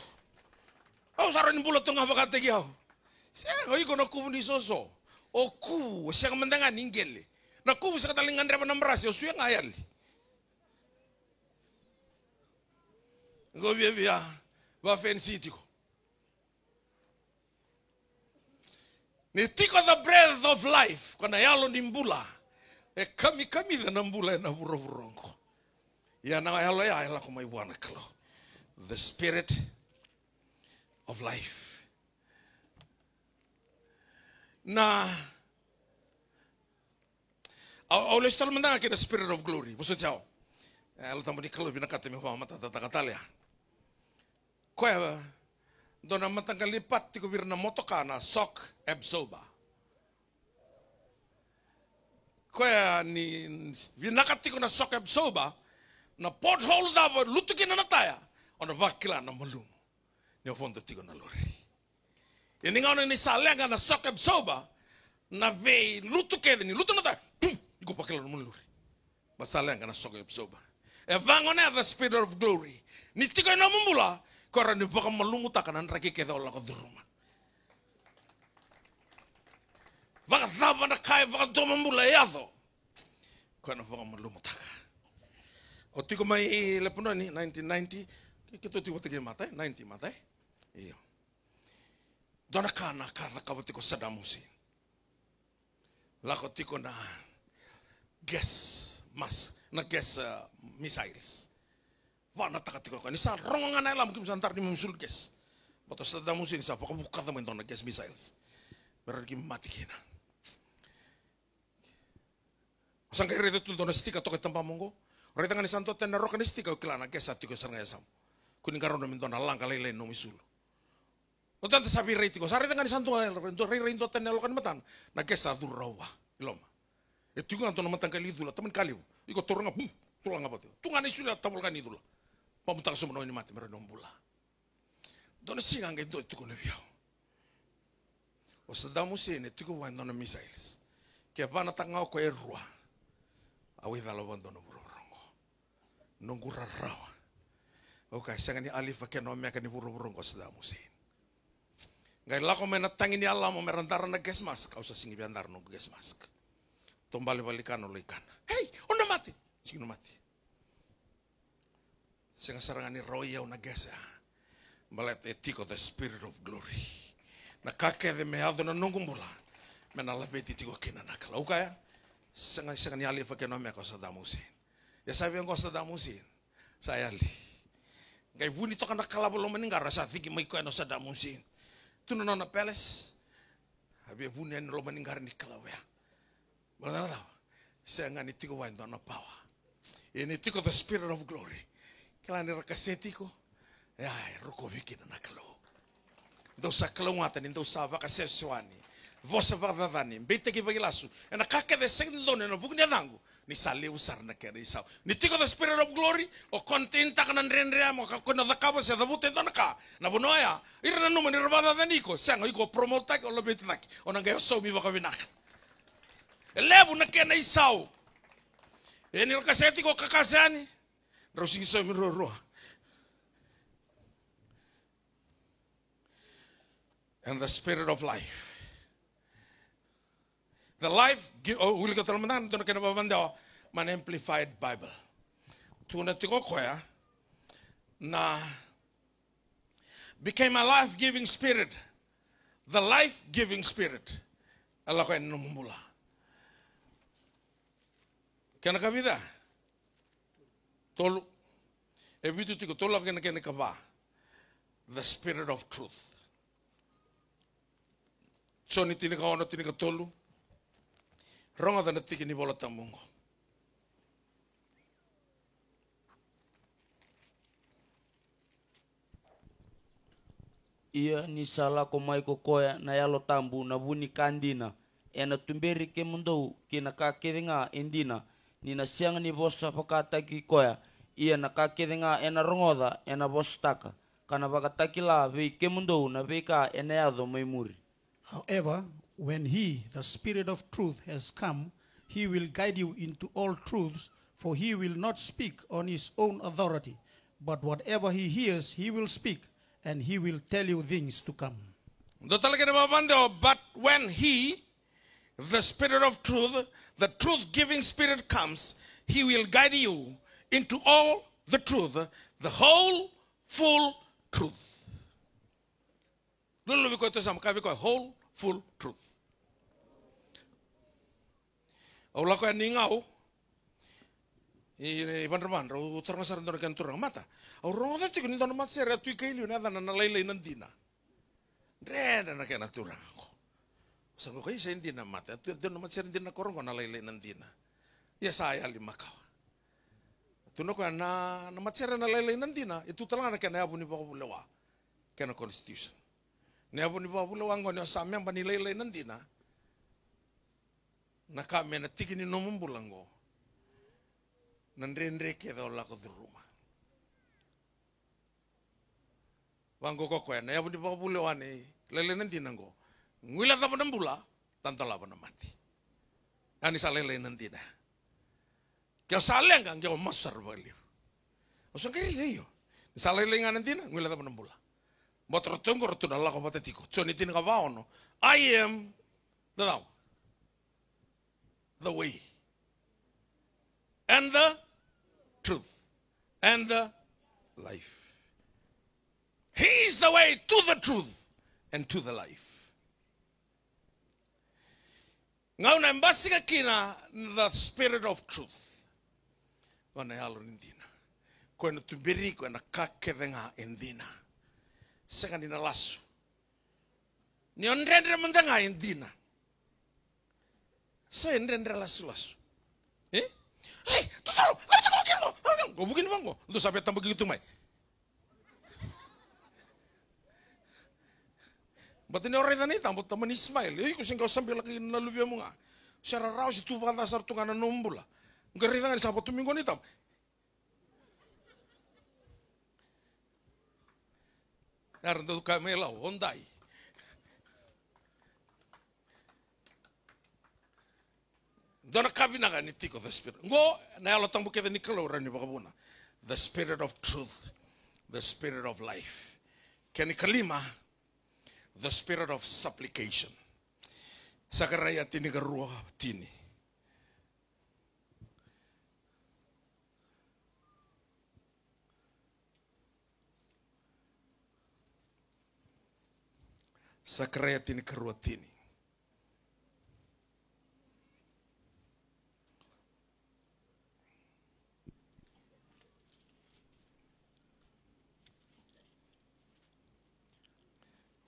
Au sa ni bula tengah bakate giau. Siang oi kono kubu ni soso. Oku, siang mendengar ninggeli. Na kubu sekata lingan drepa nambras yo suang ayali. Gobi bia ba fensitiko. ni thick of the breath of life kona yalo ni mbula e kami kami the na mbula na huro hurongo ya na yalo ya ela kuma ibwana klo the spirit of life na au le stal mandanga the spirit of glory buso tao ela tamani klo bina katami huma mata tata katalia kwa do na matangalipat ti gobyerno na motokana sok ebsoba. Kaya ni vinakati ko na sok ebsoba na pothole da ba lutukin na nataya ona vakila na mulum. Ni fondo ti na lori. Ini e ngono ni salenga na sok ebsoba na vei lutukin ni lutu na ta. Iko pakela na muluri. Basalenga na sok ebsoba. Evangoneva the spirit of glory. Ni tiko e na mumbula karena baka malunguta kanan raki keda ola ka duruma. Vaka zaba na kai mula yazo. Kora Karena vaka malungu ka. O tiko mai lepuna ni 1990. Kito tiko tiki matai, 90 matai. Iyo. Dona kana kaza kabo tiko Saddam Lako tiko na gas mas, na gas uh, missiles panatakatika ko ni sa ronga na lam kim santar ni kes, bato sa da musin sa pakabuka ta menton kes missiles pero kim mati kina sang kay redo tul donestika to tampa mongo reta ngani santo ten roka kila na kes ati ko sang esam kuning karono menton alangka lele no misul No tanto sabi rei tiko, sari tengani santo eh, ngai rei rei rei ndoten nelo matan, na kesa rawa iloma. Ya, e tungan tono matan kali dula, taman kaliu, iko turunga bu, tulang apa tuh, tungan isu lah tabulkan itu lah. Pamutang oh, somono oh, ni mate merono mbula dono singa nge do tuko nebio ito ko wain wando no missiles ke bana tanga ko erua awi dalo burong ko. Nung nongura rawa siya sanga ni alifa ke no meka ni damo osadamu sene ngai lako may natangin ni Allah mo darang na gas mask kausa singi darang no gas mask Tumbali-balikan o loikana hey onda mati singi mati singasarangani royau na gesa malet etiko the spirit of glory na kake de meado na nongo mula mena tiko kena na kala ukaya singa singa ni alifa keno me ko ya sabi ang kosa damusin saya li ngai buni toka na kala belum meninggal rasa tiki mai ko eno Saddam Hussein tuno nona peles habia buni eno lo meninggal ni kala wea Malah tahu, saya ni wain tuan pawa. Ini tiko the spirit of glory. kelane rekeseti ko ai rokoviki na kalou dou sa kalou atani dou sa vakasesoani vosa vavavani beiteki vakilasu ena kakevesekni lone na vukni adangu ni saliu sarna kere isau ni tiko the spirit of glory o kontinta kana nrenrea mo kako na dakabo se davute dona ka na bonoya ira na nume ni rabada daniko sango iko promota ko lobet daki ona ngayo so mi baka binaka elebu na kena isau eni rakaseti ko kakasani roshisa miroro. And the spirit of life. The life, oh, will ko talaman doon kinababanda man amplified Bible. Tunat ko kaya na became a life-giving spirit. The life-giving spirit. Ala ko yan numula. Kaya told Εβίτου το λόγο και να καβά. The spirit of truth. tini ka γόνο tini ka Tolu? δεν τίγει η ni bola μούγκο. Ia ni sala ko mai ko koya na yalo tambu na buni kandina. E na tumberi ke mundou ke na ka kerenga indina Ni na siang ni bosa pakata ki koya ia na kakiringa e na rongoda e na kana wakatakila vei kemundou na veika e na ado maimuri. However, when he, the Spirit of truth, has come, he will guide you into all truths, for he will not speak on his own authority, but whatever he hears, he will speak, and he will tell you things to come. But when he, the Spirit of truth, the truth-giving Spirit comes, he will guide you into all the truth, the whole full truth. Lolo viko tesa mka viko whole full truth. Ola ko ningau i bandra o utar ngasar ndor kan turang mata. Au ronga tiko ni ndor mat sera tui kaili na dana na laila inandina. Rena na kana turang ko. Sa ko kai sa indina mata, tu ndor na korong indina korongo na laila inandina. Ya sa ayali makao. Tuna ko na na matsera na lailay nantina, itu talaga na kaya naiabo ni Papulawa, na Constitution. Naiabo ni Papulawa ang ganyan sa amyan ba lele nantina, na kame na tigin ni na ko, nanrenre kaya daw di duruma. Wango ko ya, na naiabo ni lewa ni lailay nantina ko, ngwila tapo tantala mati. Ani sa lailay Ngiyosalenga ngiyomasurbali. Usungile iyo. Nisalelinganan tina ngwela tapana mbula. Motrotong rotun Allah ko patetiko. Tsoni tin ka no. I am the thou. The way. And the truth. And the life. He is the way to the truth and to the life. Ngauna mbasika kina the spirit of truth. wana yalo e ni dina koena tumbiri koena kakevenga endina seka dina lasu ni ondrendre mendenga endina Se onrendre e lasu lasu eh Hey, tuh selalu, mari kita mungkin kok, mari kok, mungkin bang kok, lu sampai gitu mai. Batin orang itu nih tambah tamani Ismail, yuk singkau sambil lagi nalu biamu nggak. Secara raus itu tu dasar tunganan nombula. Ngeri nang tu minggu tam. Narndo kamera hondai. Dona kabi naga ni tiko the spirit. Ngo na lo tambu ke ni kalo rani bakabuna. The spirit of truth, the spirit of life. Keni kalima the spirit of supplication. Sakaraya tini keruah tini. Сокретин кротини.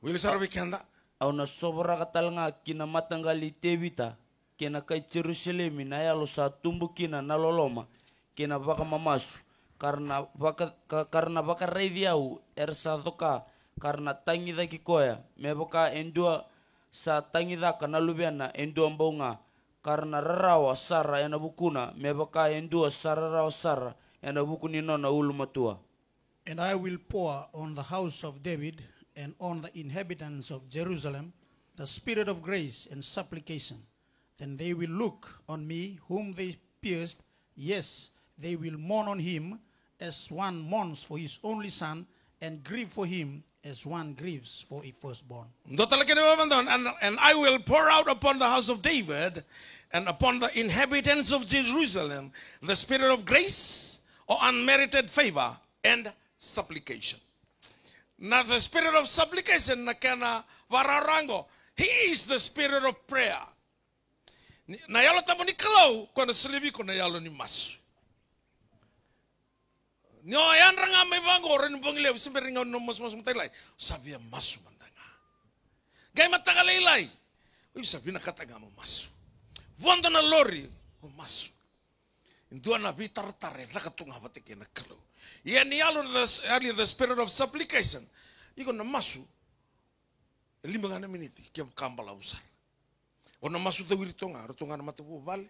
Wilisar wikenda. Auna sobra katal nga kina matanggali tevita kina kai Jerusalemi na yalo sa tumbu kina na loloma kina baka mamasu karena baka karena baka er sa doka karna tangida kikoya meboka endua sa tangida kana lubiana endua mbonga karna rarawa sara yana bukuna meboka endua sararawa sara yana bukuni nona ulu matua And I will pour on the house of David and on the inhabitants of Jerusalem the spirit of grace and supplication. Then they will look on me whom they pierced. Yes, they will mourn on him as one mourns for his only son and grieve for him as one grieves for a firstborn. And, and I will pour out upon the house of David and upon the inhabitants of Jerusalem the spirit of grace or unmerited favor and supplication. Now the spirit of supplication nakana vararango. He is the spirit of prayer. Na yalo ni kalau kwa na silivi na yalo ni masu. Nyoyan ranga mebango ren bangilew simbe ringa no mas mas mos lai. Sabia masu mandanga. Gai mataga lai Uy, sabi sabina kataga mo masu. Wanda na lori o masu. Indua na bitar tare la katunga batike na kalo. Ia ni alu ali the spirit of supplication. Iko na masu. lima ngana miniti kiam kambala usar. na masu tawiri tonga, rotonga na matapu vale.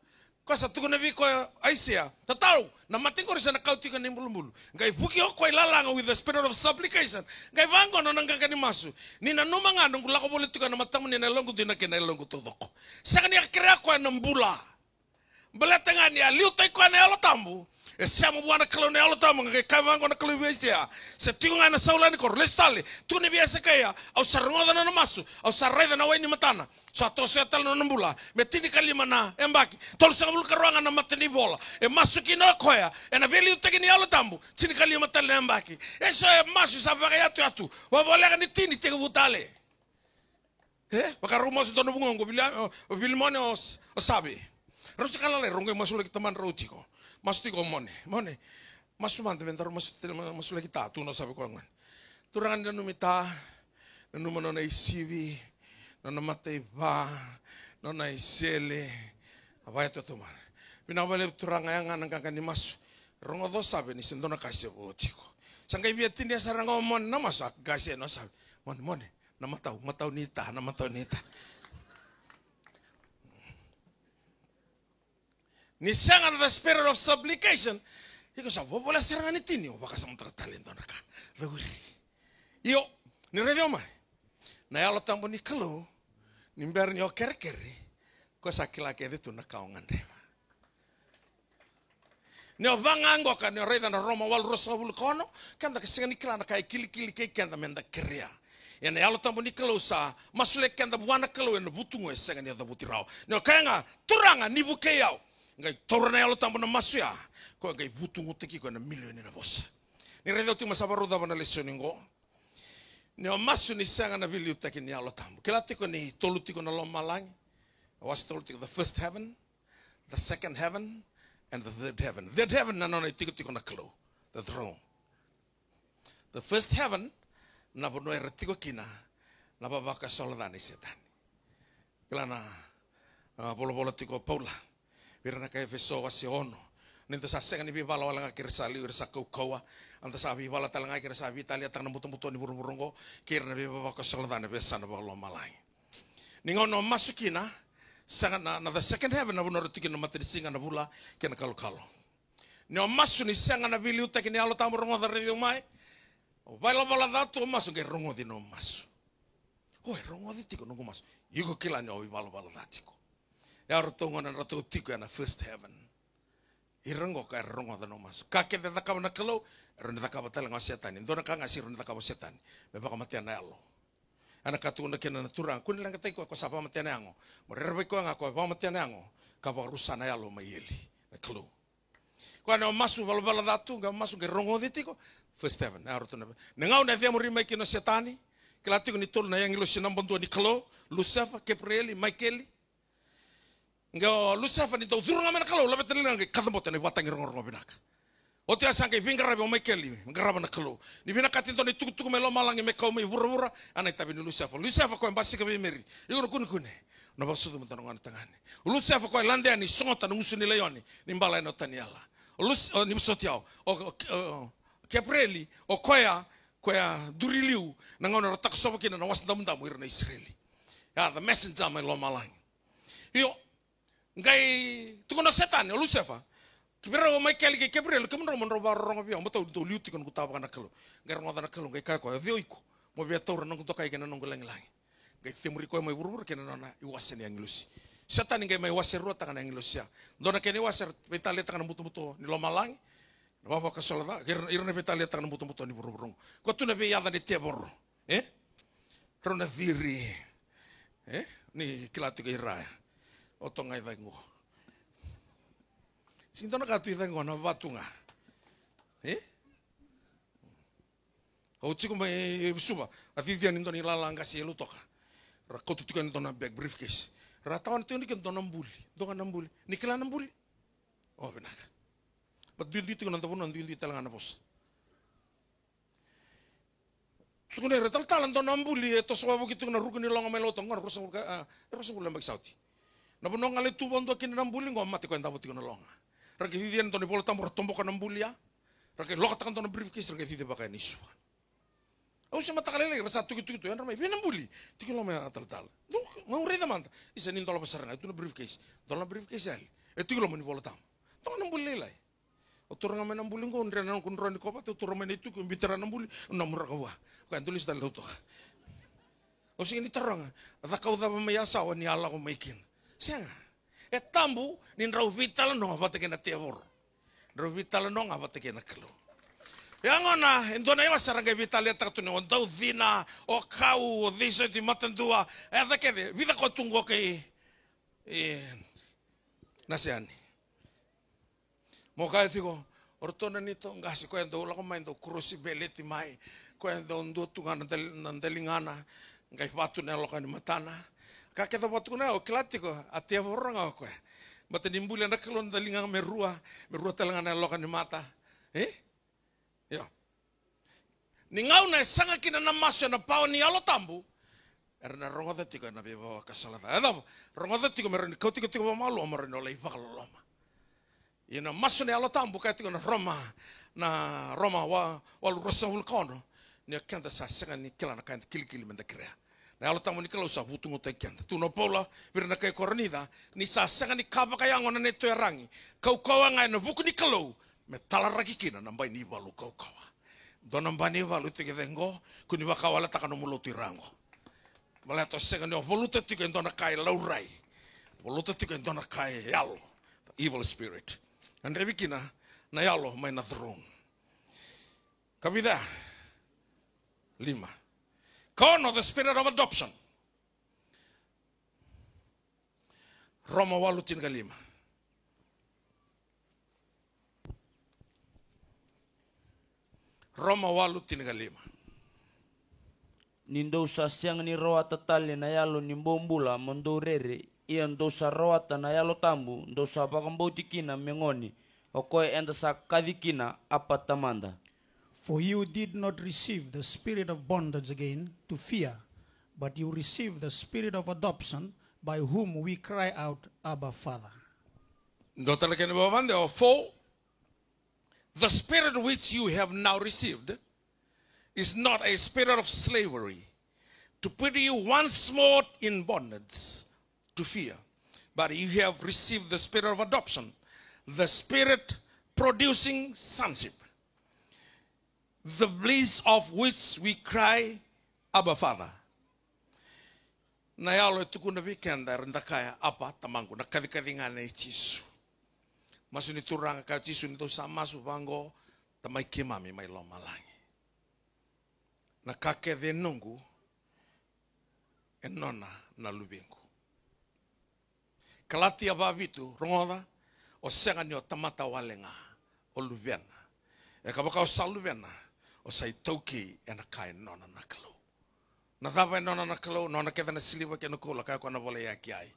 kosa tukuna vi ko aisia tatau na matingo risa na kautika ni mulumulu ngai puki o koi lalanga with the spirit of supplication ngai vango no nanga kani masu ni na numa ngano ngula ko bole tuka na matamu ni na longu dina ke longu todoko saka ni akira ko na mbula bela tanga ni aliu tai na alo tambu e samu buana kalo na alo tamu ngai kai vango na kalo vesia se tingo ngana saulani ko lestale tu ni biasa kaya au sarngoda na masu au sarraida na wai matana Só setel no nambula, metini mana embaki, tol sangul karuangan na matini vola, e masuki na koya, e na veli utegi ni alo tambu, tini kalimata le embaki. Eso e masu savare atu wa wabolera ni tini tege vutale. Eh, bakaru masu tono bungongo, bilmone os, osabi. Eh, kala kan le, rongo masu lagi teman ko. masu tiko mone, mone. Masu mante bentar masu masu lagi kitatu no sabi kongan. Turangan dan numita, dan numanona isiwi, nona mataiba, nona isele, apa itu tuh mana? Pina balik turang ayang anang kangkan dimasu, rongo dosa ni sendona kasih botiko. Sangkai biatin dia sarang ngomong nama sak kasih no sabi, mon mon, nama tau matau nita, nama tau nita. Ni sangan the spirit of supplication. Iko sa bo bola sarang anitini, baka sa mga talento naka, ka. Laguri. Iyo, nireveoma. Na yalo tambo ni keri nyo kerkeri. Kosa tuna kethi tunakau ndema. Neo vanga ka ni reda na Roma wal rosa wul kono. Kenda kisinga nikila na kai kili kili kei kenda menda keria. Yana yalo tambo usa. Masule kenda buwana kelo ena butungu esenga da buti rao. Neo nga turanga nibu yao. Ngai torana yalo tambo na masuya. ngai butungu teki koe na milioni na bosa. Ni masabaru utima na lesioni lesioningo. ne o masu ni sanga na vili utaki ni alo tamu. Kela tiko ni tolu tiko na loma langi. I was told tiko the first heaven, the second heaven, and the third heaven. Third heaven na nona tiko tiko na klo, the throne. The first heaven na bono era kina na babaka soladani setani. Kela na ah, bolo bolo tiko paula. Vira na kai fesoa se ono. Nintu saseng ni pipala wala ngakir sali ur sakau kawa. Anta sabi wala tala ngakir sabi tali atang namutu mutu ni burung burungo. Kir na pipala ko sakala tana pesa na bakalo malai. Ningo no masukina. Sanga na na the second heaven na bunoro tiki na matirisinga na bula kena kalo kalo. Neo masu ni sanga na vili utaki ni alo tamu rongo dari di mai. O baila bala datu o masu ke rongo di no masu. Oi rongo di tiko nungu masu. Yuko kila ni o bala bala datiko. Ya rotongo na rotongo tiko ya na first heaven irengo ka rongo da nomas kake ke da ka na kalo ron da ka batal nga setan ndo na ka nga sir setan be ba ka matian na ana ka na ke na natura kun lang ka ko sa pa matian na ngo mo rerbe ko nga ko pa matian na ngo ka ba rusa na ma yeli na kalo kwa na masu bal bal datu, ga masu ke rongo ditiko first seven na roto na na nga na vemo rima ke no setani ke ni tol na yang ilo sinambon do ni kalo lusafa kepreli michaeli nga lusafa ni tau turunga mena kalau lave tenena nga kadam bote ni batang rongo ngor binak o te asang ke vinga rabe o mai nga raba na kalau ni bina katin ni tukutuku tuk melo malang me kau mai vura vura anai tabi ni lusafa lusafa ko mbasi ke vimeri igono kune kune na basudu tu mentang ngana tangane lusafa ko landia ni songota ni ngusuni leoni ni mbala no taniala lus ni msotiao o kepreli o koya koya duriliu na ngona rotakusofa kina na wasindamundamu ira na israeli ya ah, the messenger mai lo malang Io ngai tukono setan ya, lucifer kibira mai kali ke kebrel ke mendro mendro baro rongo bia mota do liuti kon kutaba kana kelo ngai ro ngodana kelo ngai kako dio iku mo bia tora nong tokai kena nong lang lang ngai temuri ko mai burubur kana nona iwasen yang ilusi setan ngai mai waser ro kana yang ilusi dona kena waser petale takana mutu mutu ni lomalang baba kasolada ne petale takana mutu mutu ni burubur ko tuna be yada ni tebor eh rona viri, eh ni kilatu ke iraya Otong tonga i Sinto Sintona katu i na E? Eh? O tsiko mai suba, a vivia nindo ni lalanga si elu toka. Ra kotu nindo na bag briefcase. ratawan tawan niken kintona mbuli, donga nambuli, nikila nambuli. oh benak. Bat duin duit kintona tapunan duin duit talanga na bosa. Tukune retal talan to nambuli e to swabu kitu na rukuni longa melotong ngor rusung ruka rusung lembek sauti. Na bono ngale tu bondo kina nambuli ngom mati ko entabu tiko nolonga. Rake vivian toni polo tambor tombo ko nambulia. Ya. Rake loka takan tono briefcase rake vivi baka nisua. Au se mata kalele rasa tuki tuki tuan ya, ramai vivian nambuli. Tiko lome atal tal. Nung ngau reda manta. Isa nin tolo pasar ngai briefcase. Tolo briefcase ali. Ya, e eh, tiko lome ni polo tam. Tong nambuli lai. Otur ngamen nambuli ngo ndre nang kun roni kopa tu turu mene tuki mbitera nambuli. Namura kawa. Kan tulis dal O Osi ini terang. Zakau kau dapat meyasawan ni Allah kau Senga. Etambu nin rauvitala no abate na tiavor. Rauvitala no abate na kalu. Yang ona, indo na iwas sarangay vitali at katunin, on daw dina, o kau, o diso, ti matandua, eh, da kede, vida ko tungo kay, eh, Nasiani. Mo kaya tigo, orto na to ang ko, endo, wala main, do, krusi beleti mai ko, endo, undo, tunga, nandelingana, ngai patu na lokan matana, Kake da watukuna o kelatiko atia orang o koe. Bata nimbuli anda kelon talinga merua rua, me rua talanga mata. Eh? Yo. Ni na sanga kina na masya na pau ni alo tambu. erna na rongo da tiko na bebo kasalata. Eda rongo da tiko meron kau tiko tiko malu o no o pakal loma. Ina masya ni alo tambu kai na Roma na Roma wa wal rosa vulcano. Ni akenda sa sanga ni kila na kili kili menda na alo tamu ni kalau sa butungo te kianta tu no pola bir na kai koronida ni sa sanga ni kapa kai angona ne rangi kau kawa ngai na buku ni kalau me raki kina nambai ni walu kau kawa dona ni walu te ke vengo kuni ba kawala takano mulu ti rango bala to sanga ni oh, te dona kai laurai voluta te dona kai yalo evil spirit and revikina na yalo maina na throne kabida lima Kono, the spirit of adoption. Roma walutin ka Roma walutin ka Nindo sa siyang ni roa tatali na yalo ni mbombula mondo rere iya ndo sa ta na yalo tambu do sa pakambautikina mengoni okoy enda sa kadikina apatamanda. For you did not receive the spirit of bondage again to fear, but you received the spirit of adoption by whom we cry out, Abba, Father. Therefore, oh, the spirit which you have now received is not a spirit of slavery to put you once more in bondage to fear, but you have received the spirit of adoption, the spirit producing sonship. the bliss of which we cry, Abba Father. Na yalo tuku na weekenda rendakaya apa tamangu na kadikadingane chisu. Masu ni turanga ka chisu ni sama subango tamai kimami mai lo malangi. Na kake de nungu enona na lubingu. Kalati ya babitu rongoda o sengani o tamata walenga o lubena. E kabaka o lubena osai toki ena kai nona nakalo. Na thava nona nakalo, nona ke na siliwa ke nakola kai kona vole ya kiai.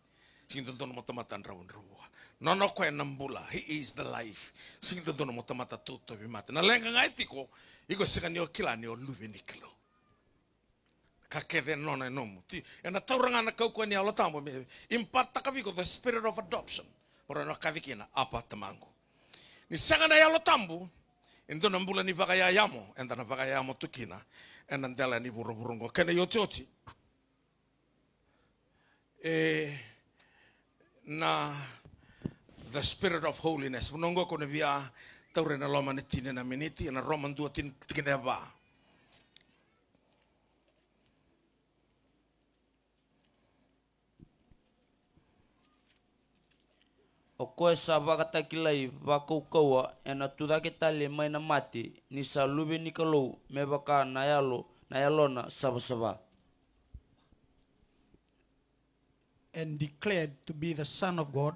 Sington tono motamata ndraun rua. Nono koe nambula, he is the life. Sington tono motamata tuto bimata. Na lenga ngai tiko, iko sika ni o kila ni o nikalo. ka keve nona nomu. Ti, ena tauranga na kau koe ni ala tamo. Impata kaviko, the spirit of adoption. Mora no kavikina, apa tamangu. Ni sanga na yalo tambu, Indo nambula ni bagaya yamo, enda na bagaya yamo tukina, enda ndela ni buruburungo. Kene yote yote. Eh, na the spirit of holiness. Munongo kone via taure na loma ni tine na miniti, na roman dua tine tine ba. o koe sa vakatakilai vakaukaua e na tudake tale mai na mate ni sa luve nikalou me na yalo na yalona and declared to be the son of god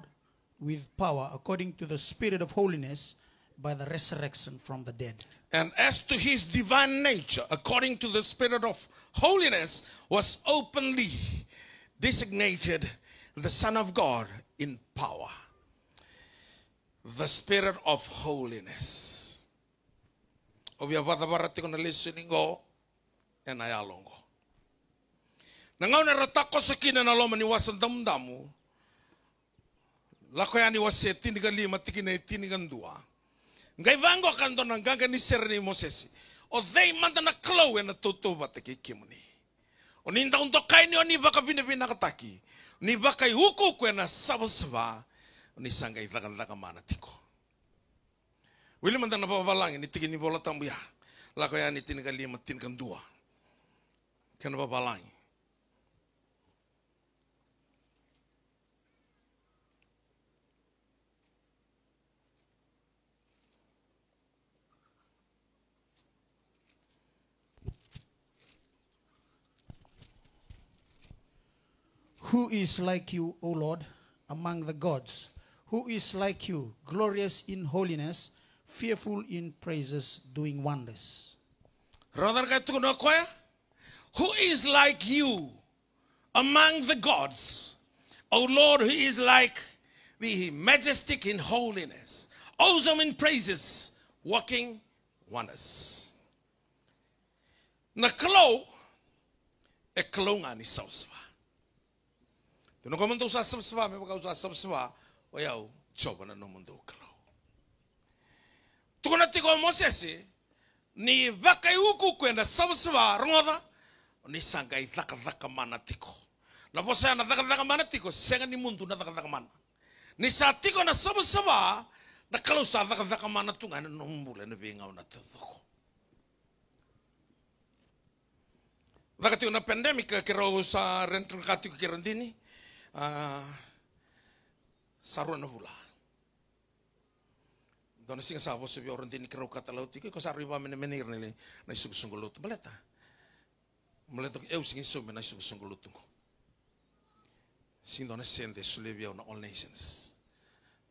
with power according to the spirit of holiness by the resurrection from the dead and as to his divine nature according to the spirit of holiness was openly designated the son of god in power the spirit of holiness. Obia bata barati kona listeningo ena ya longo. Nangau na ratako ya sekina na lomani wasan damdamu. Lako yani wasi tinigan lima tikina tinigan dua. Ngai vango kanto na ganga ni serni mosesi. O they manda na klow ena tutu bataki kimuni. O ninda unto kaini o ni baka vina vina kataki. Ni baka huku kwena sabasaba. mana tiko ni bola lima Who is like you, O Lord, among the gods? who is like you, glorious in holiness, fearful in praises, doing wonders. Who is like you among the gods? O oh Lord, who is like the majestic in holiness, awesome in praises, working wonders. Naklo, eklongan ni Sauswa. Tunong kaman to sa Sauswa, may pagkausap sa Sauswa, oyau chobana no mundo kalau tukona tiko mosese ni vakai uku kwenda sabuswa rongoda ni sangai thaka thaka mana tiko na bosa na thaka thaka mana tiko senga ni mundu na thaka thaka mana ni sa tiko na sabuswa na kalau sa thaka thaka mana tungana no mbule ne benga na toko Wakati una pandemika kira usa rental katiku kirandini, uh, ah, saruna hula. Dona singa sabo se bi orang tini kerau kata laut ko saru iba mene menir nili ah. na isuk sungulut maleta. Maleta eu singa isu mena isuk sungulut tunggu. Sing dona sende sulevia na all nations.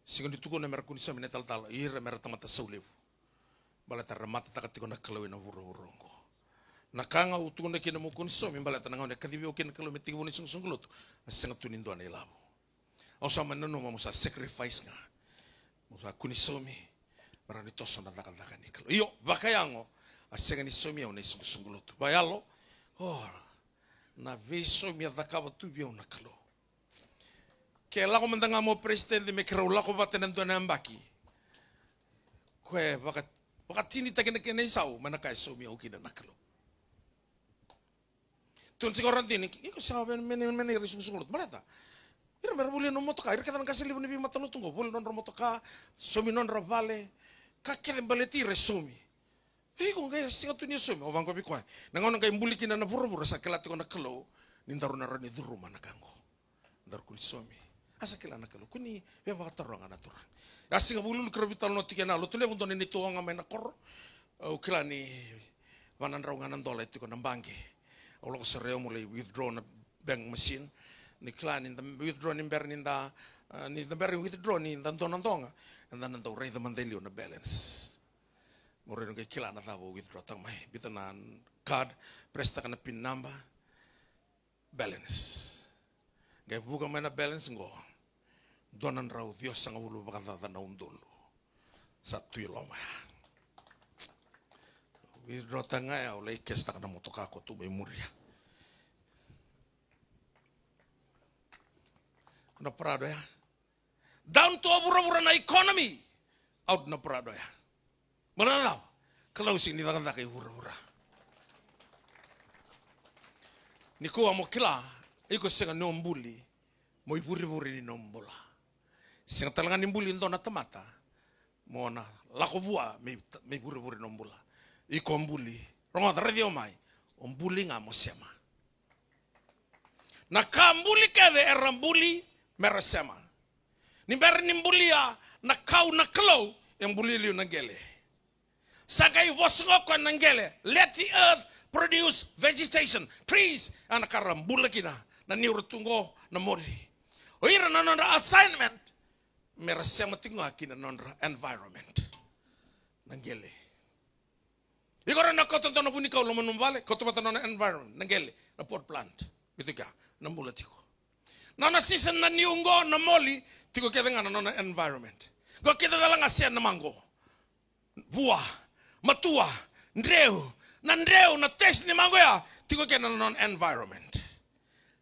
Singa dituku na merkuni sa mene tal tal ir mer tamata saulevu. Maleta ah, ramata takatiko na kalawin na wuro wurongo. Nakanga utungo na kina mukun so mi maleta ah, na ngone kadibio kina kalawin tiki wuni sungulut. Singa tunin dona ilabu osa maneno mamusa sacrifice nga musa kunisomi bara nitoso na lakalaka nikalo iyo baka yango asega nisomi yao na isungusungulu tu bayalo ora na veisomi adakava tu viao na kalo ke lako mandanga mo presidente me kerau lako vatenantua na ambaki koe baka baka tini takena kena isau manaka isomi yao kina na kalo Tuntik orang tini, iko sa meni meni risungsulot malata. Ira mera bule no motoka, ira ketan kasi libu nibi matalu tunggu bule non motoka, somi non rabale, kakele baleti ira somi. Hei eh, kong kaya singa tu sumi. somi, obang oh, kopi kwai. Nangon nang mbuli kina na buru buru sakela tiko na kelo, nindaru na rani duru mana kango. Ndar kuli Asa ah, kila na kelo, kuni be baka tarong ana turang. Asinga nah, bulu lu kerabi talo no tike na lo, tule mundo nini tuong amai na koro, oh, ni wanan raunganan dola itu o mbangi. Olo mulai withdraw na bank machine, nikla ninda withdraw nimber ninda in eh, ber withdraw ni donantong nanda withdrawn in the mandelio na balance moreno kay kila na tabo withdraw tang may bitanan card presta kana pin number balance gay buka man na balance ngo donan raw Dios ang ulo bakanta na undolo sa tuiloma withdraw tanga ya ulay kesta kana motoka ko tu may muria. ya Down to obura-obura na economy. Out na mana Mananaw. Kalau sini lang na kayo hura-hura. Nikuwa mo kila, iko nombuli, mo iburi-buri ni nombola. Singa talaga nimbuli ndo na tamata, mo na lakobua, may iburi-buri nombola. Iko mbuli. radio mai, ombuli nga mo sema. Na kambuli kede erambuli, meresema nimbere nimbulia na kau na klo embulili na gele sagai wasngo nanggele. na gele let the earth produce vegetation trees ana karambula kina na niurtungo na moli oira na nonra assignment meresema tingo akina nonra environment na gele igora na kotonto na punika ulo manumbale kotopata na environment na gele na port plant bituka na mulatiko nona season na niungo na moli tiko ketengana nona environment go nga sian na mango vua matua ndreu na ndreu na test ni mango ya tiko kena nona environment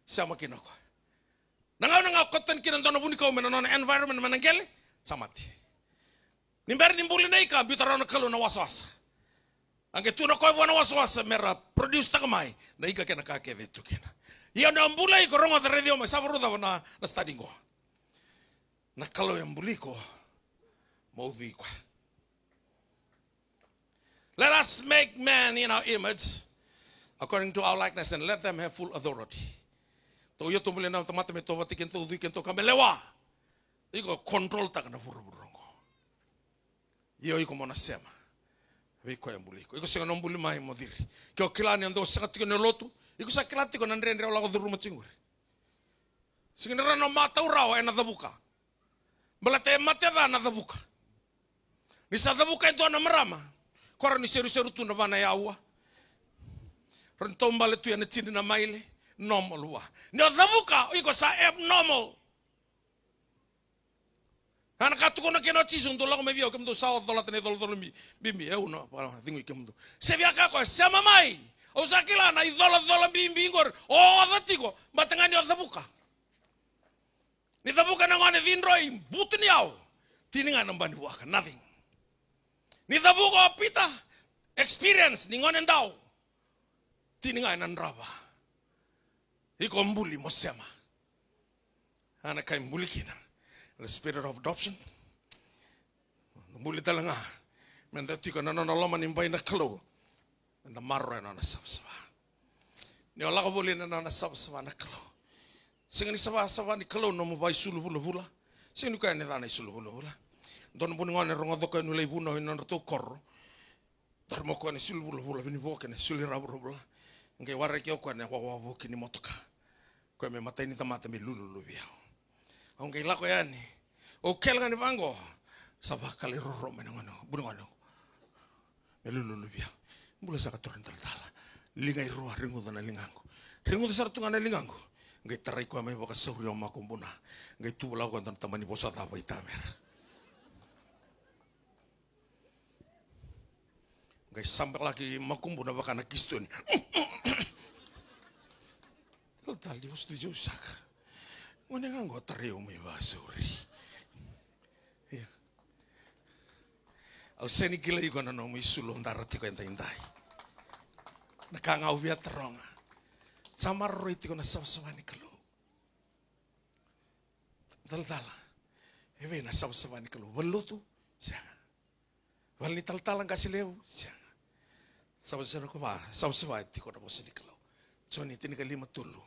sama kinoko nangau nga koten kinan tono buni kau mena nona environment menangkele samati nimber nimbuli na ika na kalu na waswasa ange tuna koi wana waswasa mera produce takamai na ika kena kake vetu kena ia na mbula i korongo the radio. mai savarudava na na stadi goa na kalo e mbuli koa maudhi let us make man in our image according to our likeness and let them have full authority to yo to mulena to matame to vatiken to duiken to kamelewa iko control taka na vuru burongo iyo iko mona sema viko ya mbuliko iko singa no mbuli mai modiri kio kilani ando sanga tike ne lotu Iku kilati ko ndrendre ola ko duru matsinguri. Singira no mata urao ena dhavuka. Mbala mate dha na Ni sa dhavuka ito na marama. Kora ni seru seru na bana ya ua. Rentombale tu ya netini na maile normal wa. Ni dhavuka iko sa abnormal. Ana katuko na kena tisu ndo lago mebio kemdo sa odola tene dolo dolo bimbi eu no para dingo kemdo. Se via kako se mamai. na osakilana itholathola mbimbingor othe tigo mateng'ani othabuka nithabuka nang'one thindro imbuti tininga na mbani waka nothing nithabuka pita, experience ning'one ndao na ndrava iko mbuli mosema ana kai mbuli kina the spirit of adoption mbuli talanga menda tiko ni mbai na kalo இந்த மாறுறோம் என்னோட சபசபா ni o laka vole nana na saba saba na kalau singa ni saba saba ni kalau no mbai sulu hula hula singa ni kaine dana sulu hula hula don buni ngone rongo doka ni lebu no ino to kor dar mo ko ni sulu hula hula bini bo ke ni sulu rabu hula nge ware ke ko ne wa wa bo ke ni motoka ko me mata ni tamata me lulu Mula sa katuran talatala. Lingay roa ringudan na lingango. Ringudan sa ratungan na lingango. Ngay taray ko amay baka suryo makumbuna. Ngay tuwalaw ko ang tamani po sa taway tamer. Ngay sampak lagi makumbuna baka kistun, tal di mo sa Diyos saka. Ngunit nga ngo taray au seni kila i gona nomu isu lo ndara enta indai na kanga au via taronga sama roi tiko na sabasabani kalau dal dala na sabasabani kalau walutu siang wal ni tal talang kasi lewu sianga sabasabani kuma sabasabani tiko na ni kalau choni tini kalima tulu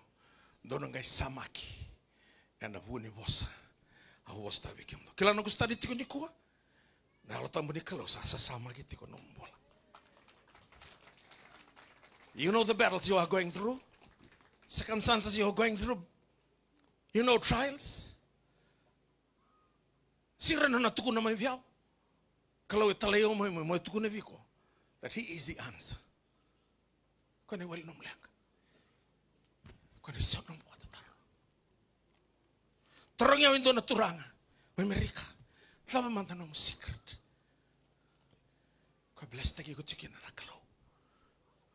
dono ngai samaki ena vuni bosa au bosta vikim kila na gustadi tiko ni Nah, kalau ini kalau saya sesama gitu ko nombol. You know the battles you are going through, circumstances you are going through. You know trials. Sira na tuku na may biyaw. Kalau mai mai mai tuku na biko. That he is the answer. ni wali nombol yang. Kau ni nom nombol tataro. Tarong Terangnya wintu na turanga. Mai merika. Tlama man tanong secret. Koi blestegi cikin cikin na kalo.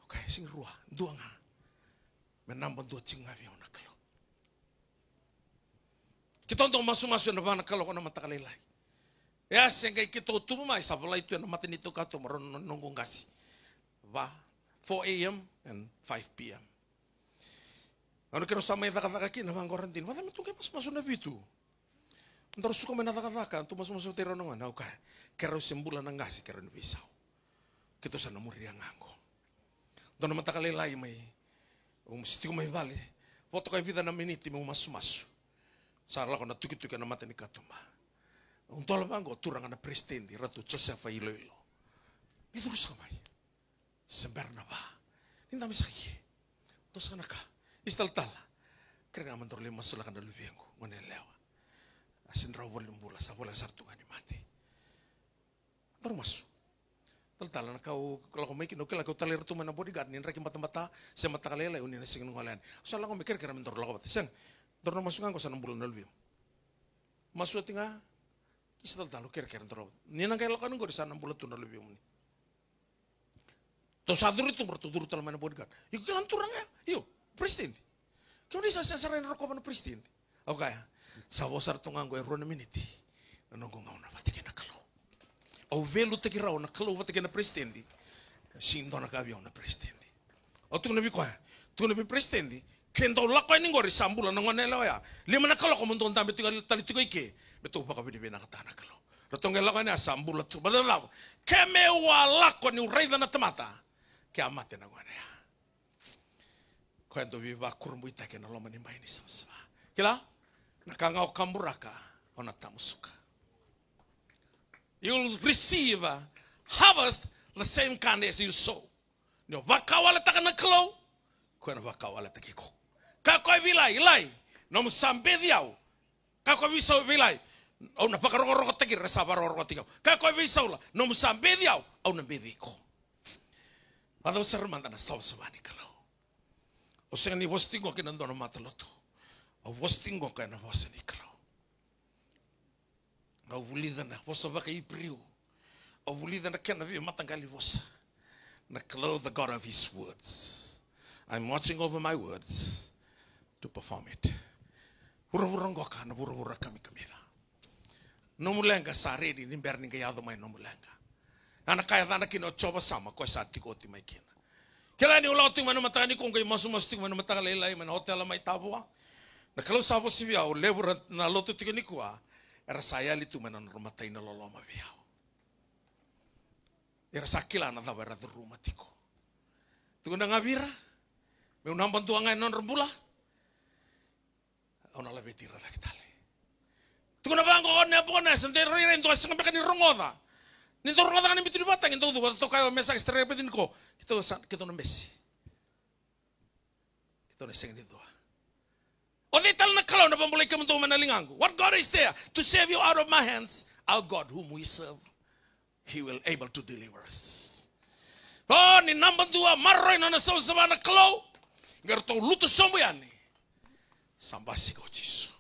oke? sing ruah, dua duanga. menambah dua chinga via anak kalo. Kita untuk masuk-masuk anak bana kalo nama mata kali lain. Ya sehingga kita utuh mai sabola itu yang mati itu kata meron nunggu ngasih va 4 a.m. and 5 p.m. Kalau kita sama yang tak thaka kina mga quarantine. Wala mitong kayo mas na bitu. Ang tarusuko may nathaka-thaka. masuk-masuk maso oke? naman. Kero simbula ng ngasi kita sana muri angango. Dona matakale lai mai. O mesti mai vale. Voto kai vida na miniti mo masu masu. Sarla kona tuki tuki na matani katuma. Un tola bango turang na prestendi ratu Josefa ilo ilo. Itu rusak kamai. Sember na ba. Ninda misaki. Tos kanaka. Istal tala. aman mantor le masula kana lubiengo. Ngone lewa. Asin rawol lumbula sa bola sartungan ni mati. Baru masuk. Tal kau kalau kau mikir nukil kau talir tu mana bodyguard nih rakim mata mata saya mata kalian lah ini nasi kenung kalian. soalnya kau mikir karena mentor lah kau, Tor dorong masukan ko sa bulan Masuk tengah tinga kisa talu kira kira tor. Ni nang kau kanung gue di sana bulan tu lebih umni. To sadur itu bertutur tal mana bodyguard. Iku kalian turun ya. yuk pristine, Kau ni sana sasaran rokok mana pristin. Oke, sabo bosar tungang ko erro na minute. Nanong ko ngaw o velo te kirao na kalau wata kena presidendi sindona ka viao na presidendi o tu nabi kwa tu nabi presidendi kendo la ko ni ngori sambula na ngone lo ya lima na kalau ko mon tonda betu tali tiko ike betu pa ka bi be kata na kalau lo tonga ni sambula tu bala la keme wa la ni uraida na tamata ke amate na ngone ya kwendo viva kurumbu itake na loma ni mbaini samsama kila nakanga okamburaka ona tamusuka you will receive a harvest the same kind as you sow. No wakawala taka na kalo, kwen wakawala taki ko. Kakoy vilay, ilay, no musambe diaw. Kakoy visaw vilay, au na pakaroroko taki, resabaroroko tikaw. Kakoy visaw la, no musambe diaw, au na bedi ko. Adaw sa na saw sa bani kalo. O sa ni wastingo kinandono matloto. O wastingo kaya na wasa ni kalo aوليدنا وصبك يبريو aوليدنا كان في مطن قال لي وصا نكلو the God of his words I'm watching over my words to perform it ورورنغو كان ورورا كمي كميدا nomulenga saredi nimberninga yadumai nomulenga anakaya zana kino choba sama ko sati ko timai kina kela ni ulauti manu matani ko ngai masu masu tik manu matala lai lai mana hotel mai the na kalau sabo sivia o lebura na lotu tik ni kuwa era li itu menon rumah tayna lolo ma biau. Era sakila na dawa rada rumah tiko. Tugun na ngabira, me unang bantu anga enon rumbula, ona lebe tira da kitale. Tugun na bango on ne bone, sende rira indo asing ngabika ni rongoda. Ni rongoda ngani bitu ni batang indo dugu, to kayo mesa kistere kito san, kito na mesi. Kito na What God is there to save you out of my hands? Our God whom we serve, he will able to deliver us. Oh, ni number dua ah, marroin na sa sabana klo. Gerto luto sombuyani. Sambasi ko Jesus.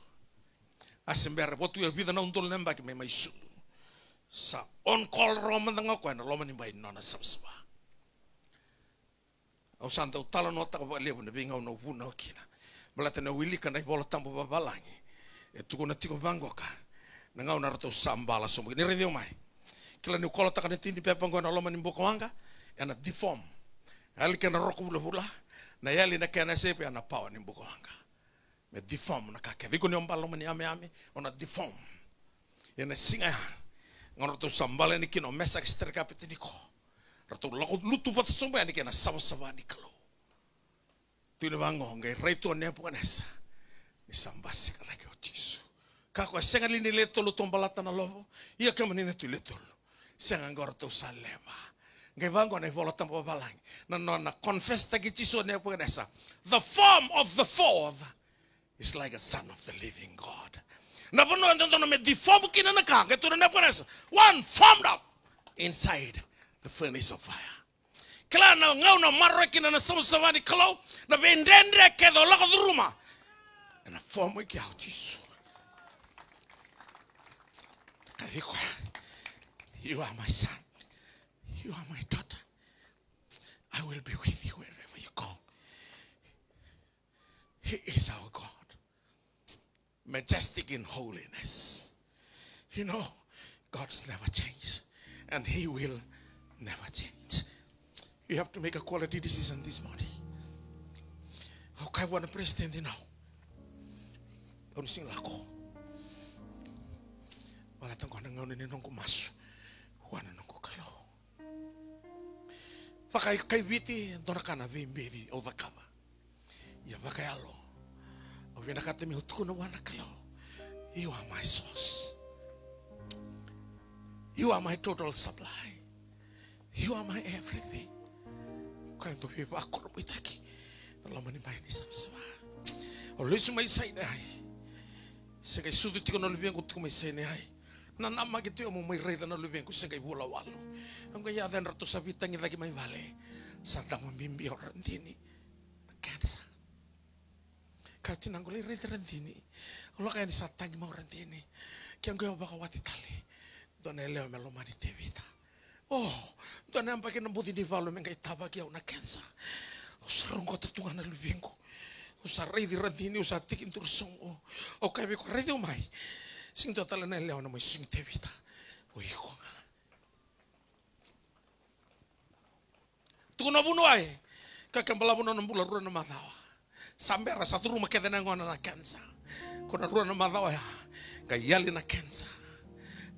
Asember ah, botu ya vida na untol lembak me may su. Sa on call roman tanga ko na roman imbai nona sabsaba. Au santa talo nota ko lebu na bingaw na puna kina. balata na wilika na ibola tambo babalangi e tuku na tiko vangoka na ngau na rato sambala somo ni redio mai kila ni kola taka ni tindi pepa ngona loma ni mboko wanga ana e deform hali kena roko bula bula na yali na kana sepe e na pawa ni mboko wanga me deform na kake viko ni ombala loma ni ame ame ona deform yana e singa ya. ngona rato sambala ni kino mesa kisterka petiniko rato lakutu lutu bat somo ya ni kana sawa sawa ni kalau tunivangonge iraitu onepuanesa nisambasika lake otisu kako esenga lini letolo tombalatana lovo ia kema nina tui letolo senga ngora tau salema ngai vango na ivolo tampa valangi na nona confess taki tisu onepuanesa the form of the fourth is like a son of the living God na vono ndono me deform kina na kanga tuna nepuanesa one formed up inside the furnace of fire kila na ngau na marwe kina na samu savani na vendendre ke do lako do na fomo ki au jisu kavikwa you are my son you are my daughter I will be with you wherever you go he is our God majestic in holiness you know God's never changed and he will never change you have to make a quality decision this morning. How can I want to wana presidente now. Unising lako. Wala tangko na ngayon ninong kumaso. Wana nung kukalaw. Pakay kai biti, doon ka na bimbiri o dakama. Iya alo. kaya lo? O mi hutuko na wana kalau. You are my source. You are my total supply. You are my everything. Tocando viva a taki daqui. mani mai ni samswa. Olhe su mai sai nai. Se kai sudu tiko no libengu tiko mai sai nai. Na nama gitu ya mau mai reda no libengu se kai bola walu. Angka ya sa ratu sapi tangi lagi mai vale. Santa membimbi orang dini. Kansa. Kati nanggole reda rendini. Lo kaya ni satangi mau kai Kianggo ya bakawati tali. mani melomani tevita. Oh, tunampaka nambuti di valo menga itabaki au na ya, kensa. Usrongo tatunga na lubengo. usarai di radini usatikin tursong Oh, O kabe ko radio mai. Sing to tala na leona mai sing te vita. O iko nga. bunu ai. Kakambala bunu nambula rura na madawa. Sambera satu rumah kete na ngona na kensa. Kona rura na madawa ya. Kayali na kensa.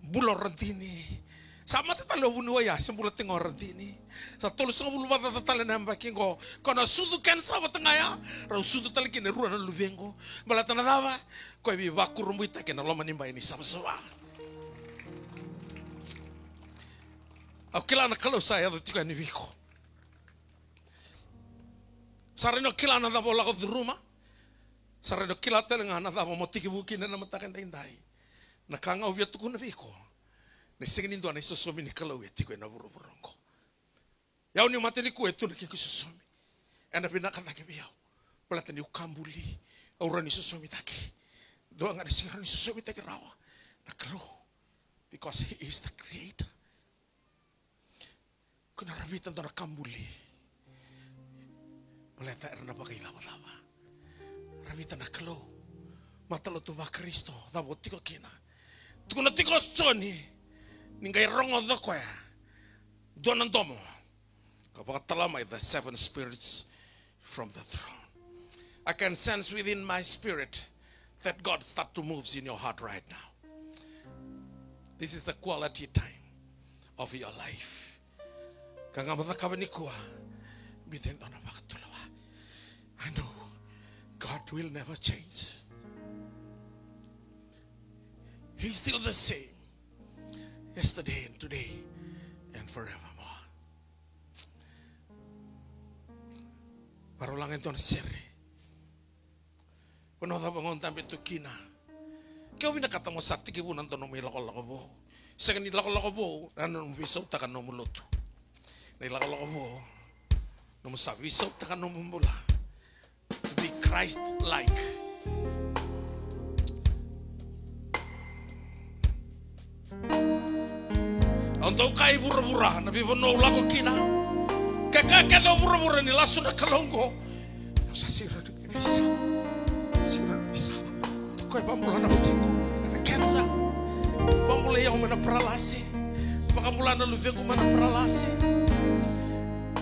Bulo radini. Sama lo wunua ya sembula tengor dini. Tatolo sembula bata tatala namba kingo. kona sudu ken tengah tengaya. Rau sudu tali kini ruan lubengo. na dawa. Koi bi bakurumbu ita kena lo nimba ini sama Au kilana kalau saya ada tiga Sarino Sareno kilana dawa lago di rumah. Sareno kilat dengan anak dawa motiki buki nana matakan tindai. Nakanga ubia niviko. biko nisingi ni ndwana isosomi nikala uyetikwe na buru vurongo Yau ni tu kuetu niki sosomi. ena bina kala kibi yau. Pelata ni ukambuli aura ni sosomi taki doa ngane nisingi ni sosomi taki rawa kalu. because he is the creator kuna rabitan na kambuli Pelata erna bagai lama-lama. mata lo Matalo tuwa Kristo. botiko kina. Tukuna tikos choni. Ningay rongo dakoya. Eh. Donan domo. Kapatala may eh, the seven spirits from the throne. I can sense within my spirit that God start to moves in your heart right now. This is the quality time of your life. I know God will never change. He's still the same. yesterday and today and forevermore. Parulangin ito na siri. Kuno ta bangon tampi to kina. Kau wina katamo sa kibu nanto no mi lako lako Sa kani lako lako bo, nanu bisaw ta muluto. Nay lako nung sa no takan sabisaw mula. To be Christ-like. Thank you. Onto kai bura-bura nabi bibo no lago kina. Kaka kelo bura-bura ni lasu na kalongo. Sa sira de bisa. Sira de bisa. Kai pamula na utiko. Na kenza. Pamula ya umena pralasi. Pakamula na luvengo mana peralasi.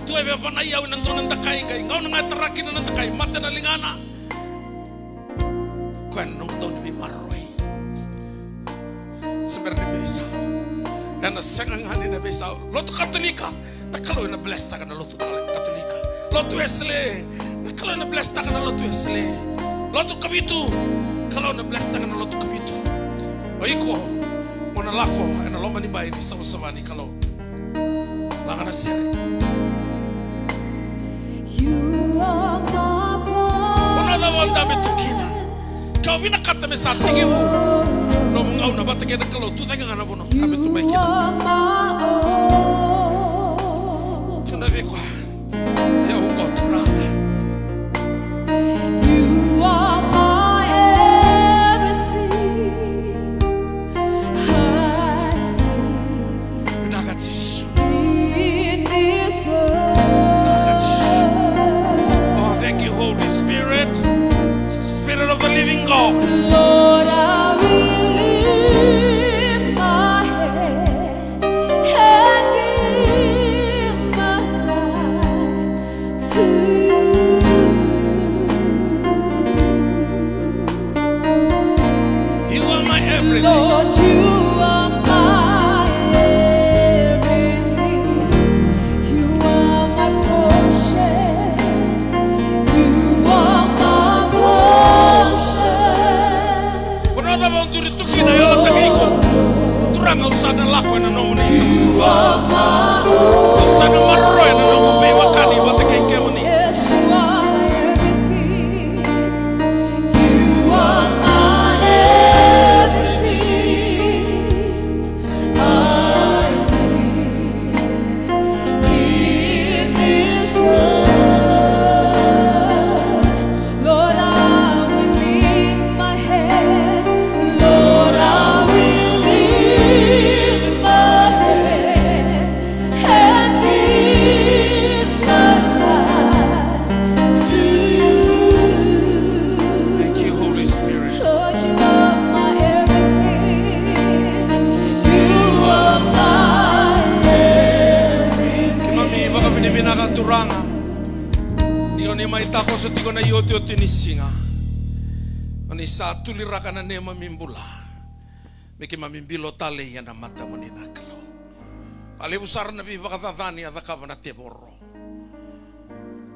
Tuai beba na iau na tonan takai kai. Ngau na ngataraki na takai. Mata nalingana, lingana. Kau nong tahun lebih maroi. Sebenarnya bisa ena segangani na besau lotu katolika na kalau ena blesta kana lotu katolika lotu esle na kalau ena blesta kana lotu esle lotu kabitu kalau ena blesta kana lotu kabitu oiko ona lako ena lomba ni bai ni sawsawani kalau langana sere You are my one. Una la volta me tukina. Kau vina kata me sa tingimu. You are my all. are ah, mine. Ah. sa tulirakana ne mamimbula meke mamimbilo tale yana mata monina kalo ale usar na bi bakatadani ada kavana te borro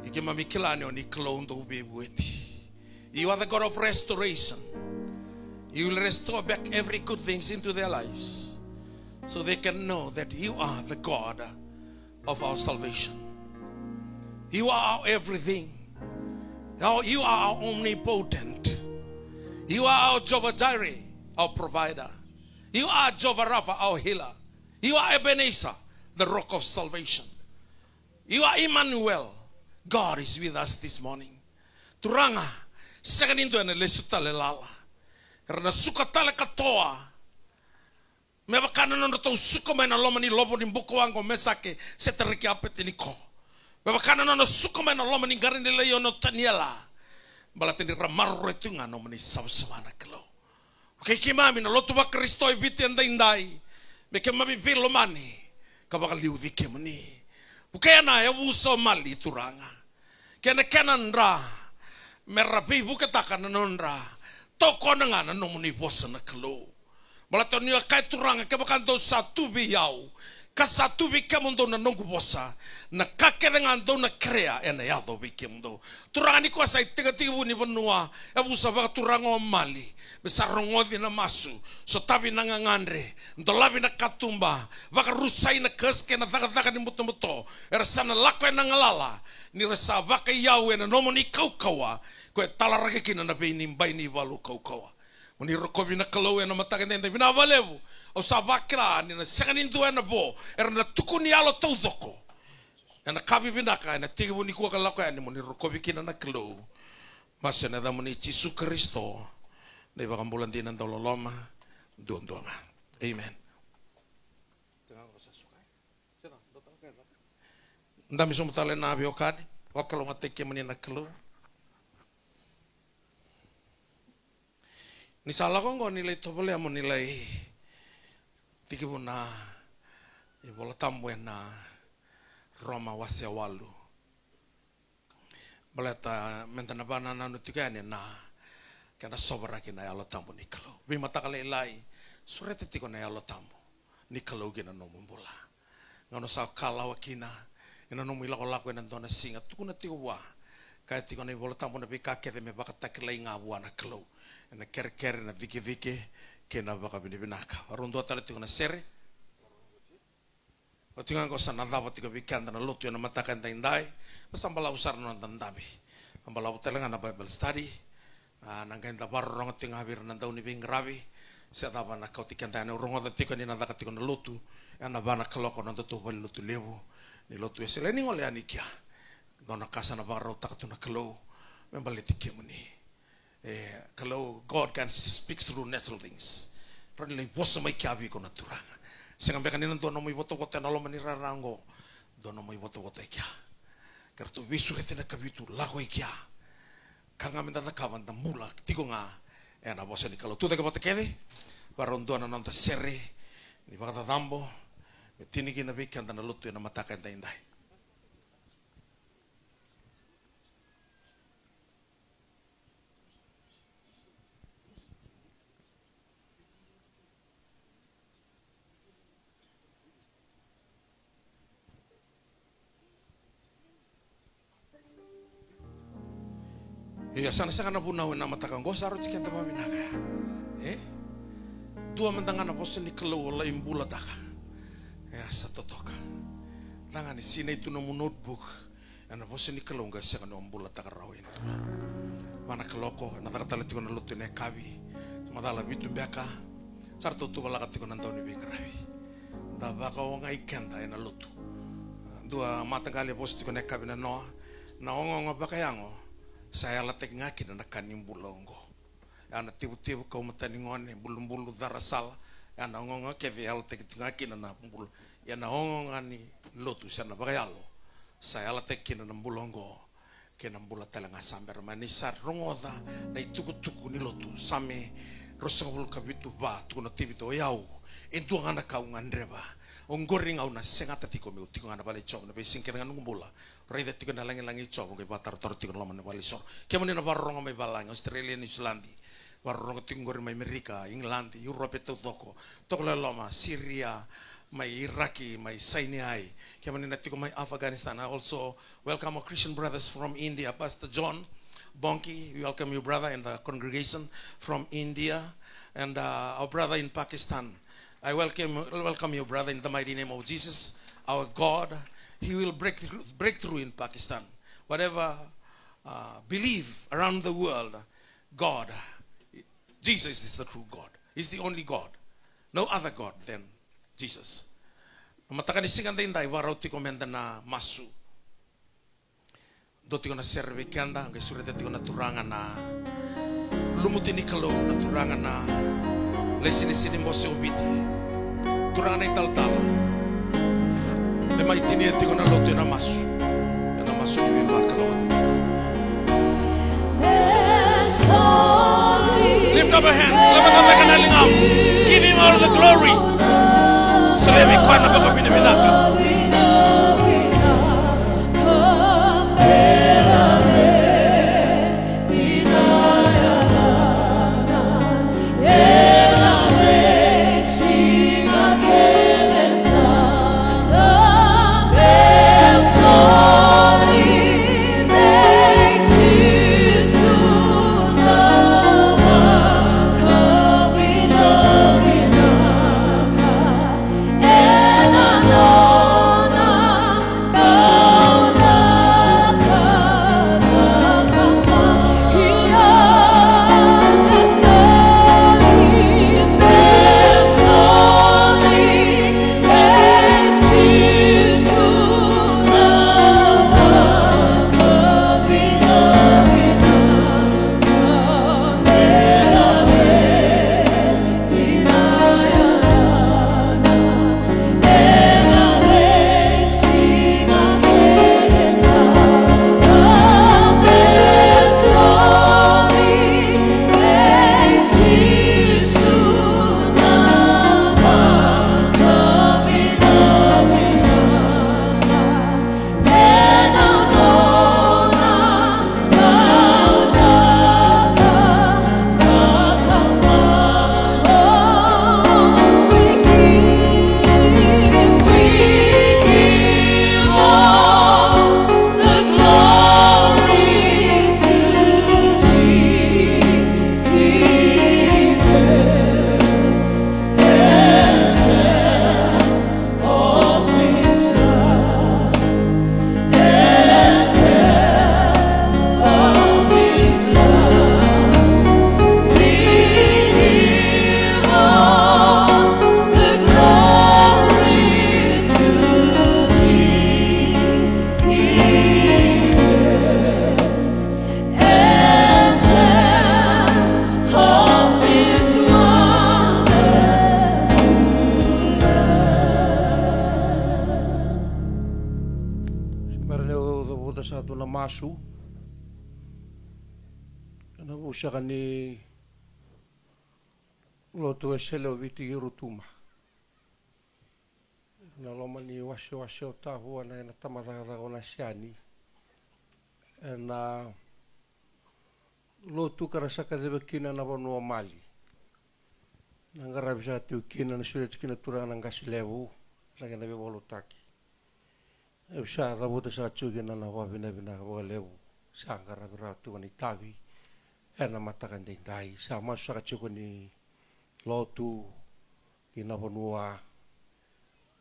oni ndo you are the god of restoration you will restore back every good things into their lives so they can know that you are the god of our salvation you are our everything now you are omnipotent you are our Jehovah Jireh, our provider. You are Jehovah Rapha, our healer. You are Ebenezer, the rock of salvation. You are Emmanuel. God is with us this morning. Turanga, sekanin doon lesuta lelala. Rana suka tala katoa. Me bakana no to suka mena lomani lobo ni buko ango mesake se teriki apetini ko. Me suka mena lomani ni garin yo no bala tindi ramar retu nga no mani sabsabana kelo Oke kima mina lotu ba kristo e viti anda indai beke kema bi vilo mani kabaka liu di kemani bukai ana ya e wuso mali turanga kena kenan ra merapi non nonra toko nangana no mani na kelo bala kai turanga kebakan do satu bi yau kasatu bi kemondo na nongu bosa na kakerengan ando na krea ena ya do bikim do turani ko sa itigati bu ni benua e bu sa turango mali besarungo di na masu so tabi na ngangandre do na katumba baka rusai na keske na daga daga ni mutu mutu ersa na lako ena ngalala ni resa baka yau ena nomo ni kau kawa ko talarake kina na pe ni mbai ni balu kau kawa Muni rokobi na kalau ena matakan tende binabalebu. O sa bakra ni na sekanin tuwa e na bo. Era na tukuni alo tau doko. ena kapivinaka ena tekivunikuaka lako ene moni rokovikina na kilo masi ena da moni jisu kristo na loma doa duamduama amen ndami sumutale naviokani ma teke moni na kilo ni sala kongo nggak nilai topel ya mau nilai tiga buna ya bola tambuena Roma wasia walu. Meleta mentana bana nanu ni na. kena sobra kina yalo tambo nikalo. Bima takale ilai. Surete tiko ya na yalo tambo. Nikalo gina nomu mbula. Ngano sa kala wakina Ina nomu ilako laku ina dona singa. Tukuna tiko wa. Kaya tiko na ibola tambo na bika kere me baka takila inga wana kalo. Ina kere kere na vike vike. Kena baka binaka. Rundu atale tiko na sere. Patingan ko sa nadawat ko bikan na lutu yun na matakan tayong day, basta ang balausar na ng dami. Ang balaw talaga na Bible study, na nangkain na baro rong tinga habir na daw ni Bing Rabi, siya daba na kautikan tayo na urong at tiga ni nadaka tiga na lutu. ang nabana kelok na tutubal luto lewo, ni lutu sila, ni ngole anikia, no nakasa na baro takato na kalaw, membalitikin mo ni. Eh, kalau God can speak through natural things. rani nila, iwas may kiabi ko na turangan sengambekanena dona moivotovote na lomanira rango dona moivotovote kia Kerto tu wisu ketena kavitu lago kia. kanga menda kawan ta mula tikonga ena eh, voseni kalo tuta kapata keve varondona nanta sere ni vakatatambo dambo. tiniki na veikianta na lotu ena mataka indai. Iya, sana saya kena punau nama takang gosa saro tikan tama naga. Eh? Dua mentangana po sini kelau wala imbula taka. Ya satu toka. Tangani sini itu nomu notebook. Ana po sini kelau nga saka kena imbula taka rau itu. Mana keloko na kata tala tikon lotu ne kabi. lebih bitu beka. Sarto tu bala kona tau ni bengrabi. Da baka wonga ikenta ena lotu. Dua mata kali po sini tikon kabi na noa. Na ongo saya letek ngaki na nakani mbulongo ana tibu-tibu kau matani ngone bulu-bulu darasal ana ngonga keve letek itu ngaki dan na mbul Yang na ngonga ni lotu sana bagayalo saya letek kina na longgo. kina mbula talanga samber manisa rongoda na itu kutuku ni lotu same rosangul kabitu ba tu tukuna tibito yau kau kaungan ba onggoring au na senga tati meu tiko ngana bale chom na be singker ngan ngumbula rei da tiko na langi langi chop ngai batar tor tikong lama na bale sor kemo nena barong balang australia ni islandi barong tiko ngori mai amerika england europe e to toko toko la lama syria mai Iraqi, mai Sinai, nena nanti mai Afghanistan. also welcome our Christian brothers from India, Pastor John Bonki, we welcome you brother in the congregation from India, and uh, our brother in Pakistan, I welcome, welcome you, brother, in the mighty name of Jesus, our God. He will break, break through in Pakistan. Whatever uh, belief around the world, God, Jesus is the true God. He's the only God. No other God than Jesus. Matakanising ang tinday, waraw ti komenda na masu. Doti ko na serve kanda, ang kasurete ti ko na turangan na lumutin ni kalo na turangan na Leslie sinimbo seubiti. Turana italtala. E mai tini e tigona lotu na masu. E na masu ni bima kala wadi. Lift up your hands. Lift up your hands. Give him all the glory. Selemi kwa na bako bini minaka. washala viti rutuma na loma ni washo washo ta hua na na ona shani na lotu kara saka de bakina na bono mali na ngara bisa tu kina na shure kina tura na ngasi levu na ngana be bolo taki eu sha ra bota sa chuge na na wa bina bina wa levu sa ngara bira tu ni tavi era matakan dai sa masu chuge ni lotu kina bonua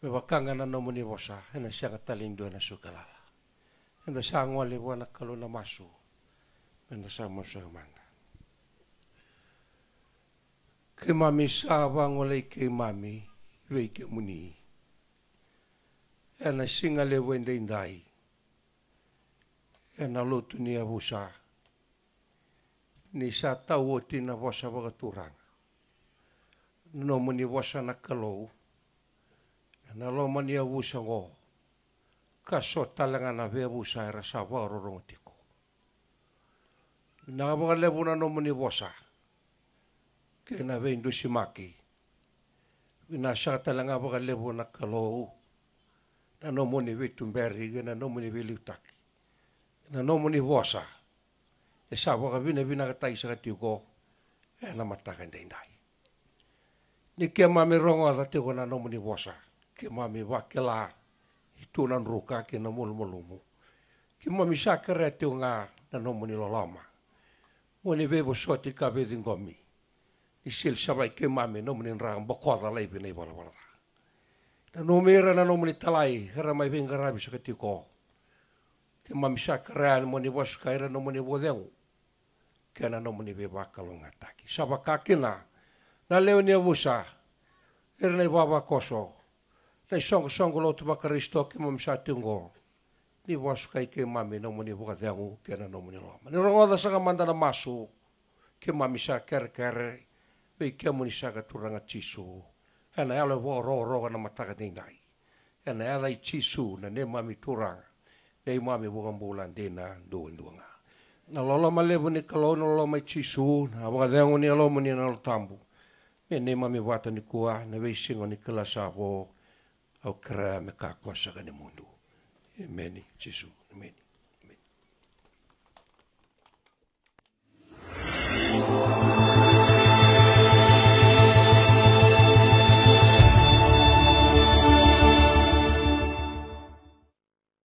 me wakanga na no muni ena sianga talindu na sukalala ena sangwa le wana kalona masu ena sama manga ke mami sawa ngole ke mami le ke muni ena singa le wende indai ena lotu ni abusa ni sa tau o tina no mani wasa na kalau, na lo mani a wusa ngō, ka so talanga na vea wusa e rasa wāroronga tiko. Nā mga lewuna no mani wasa, ke na vea indusi maki, na sa talanga mga lewuna kalau, na no mani vea tumberi, na no mani vea liutaki, na no mani wasa, e sa waka vina vina ka taisa ka tiko, e na matakan dendai. ni kia mame rongo a te kona no muni wosa. Kia mame wakela i tūnan ruka ki na mulumulumu. Ki mami sakare te ngā na no muni lolama. Mune bebo soti ka bezi ngomi. Ni sil sabai kia mame no muni nrang bokoda leipi nei wala wala. Na no na no muni talai hera mai venga rabi sakati ko. Ki mami sakare an muni wosuka era no muni wodengu. Kia na no muni bebo akalonga taki na leo ni musa na nei wawa koso na songo song lo tuma karisto ke mo msa tungo ni wasu kai ke mami no mo ni buka teangu ke na no mo ni lama ni rongoda sanga mandana masu ke mami sa ker ker pe ke mo ni turanga tisu ana ela wo ro ro na mataka ni nai ana ela i tisu na ne mami turanga nei mami buka mbulan dena duwen duanga na lolo ma lebu ni kalono lolo ma tisu na buka teangu ni alo mo ni na lo tambu me ne mami wata ni kua na weisingo ni kalasa ho au kra me ka kwa saga ni mundu. Amen. Jesus.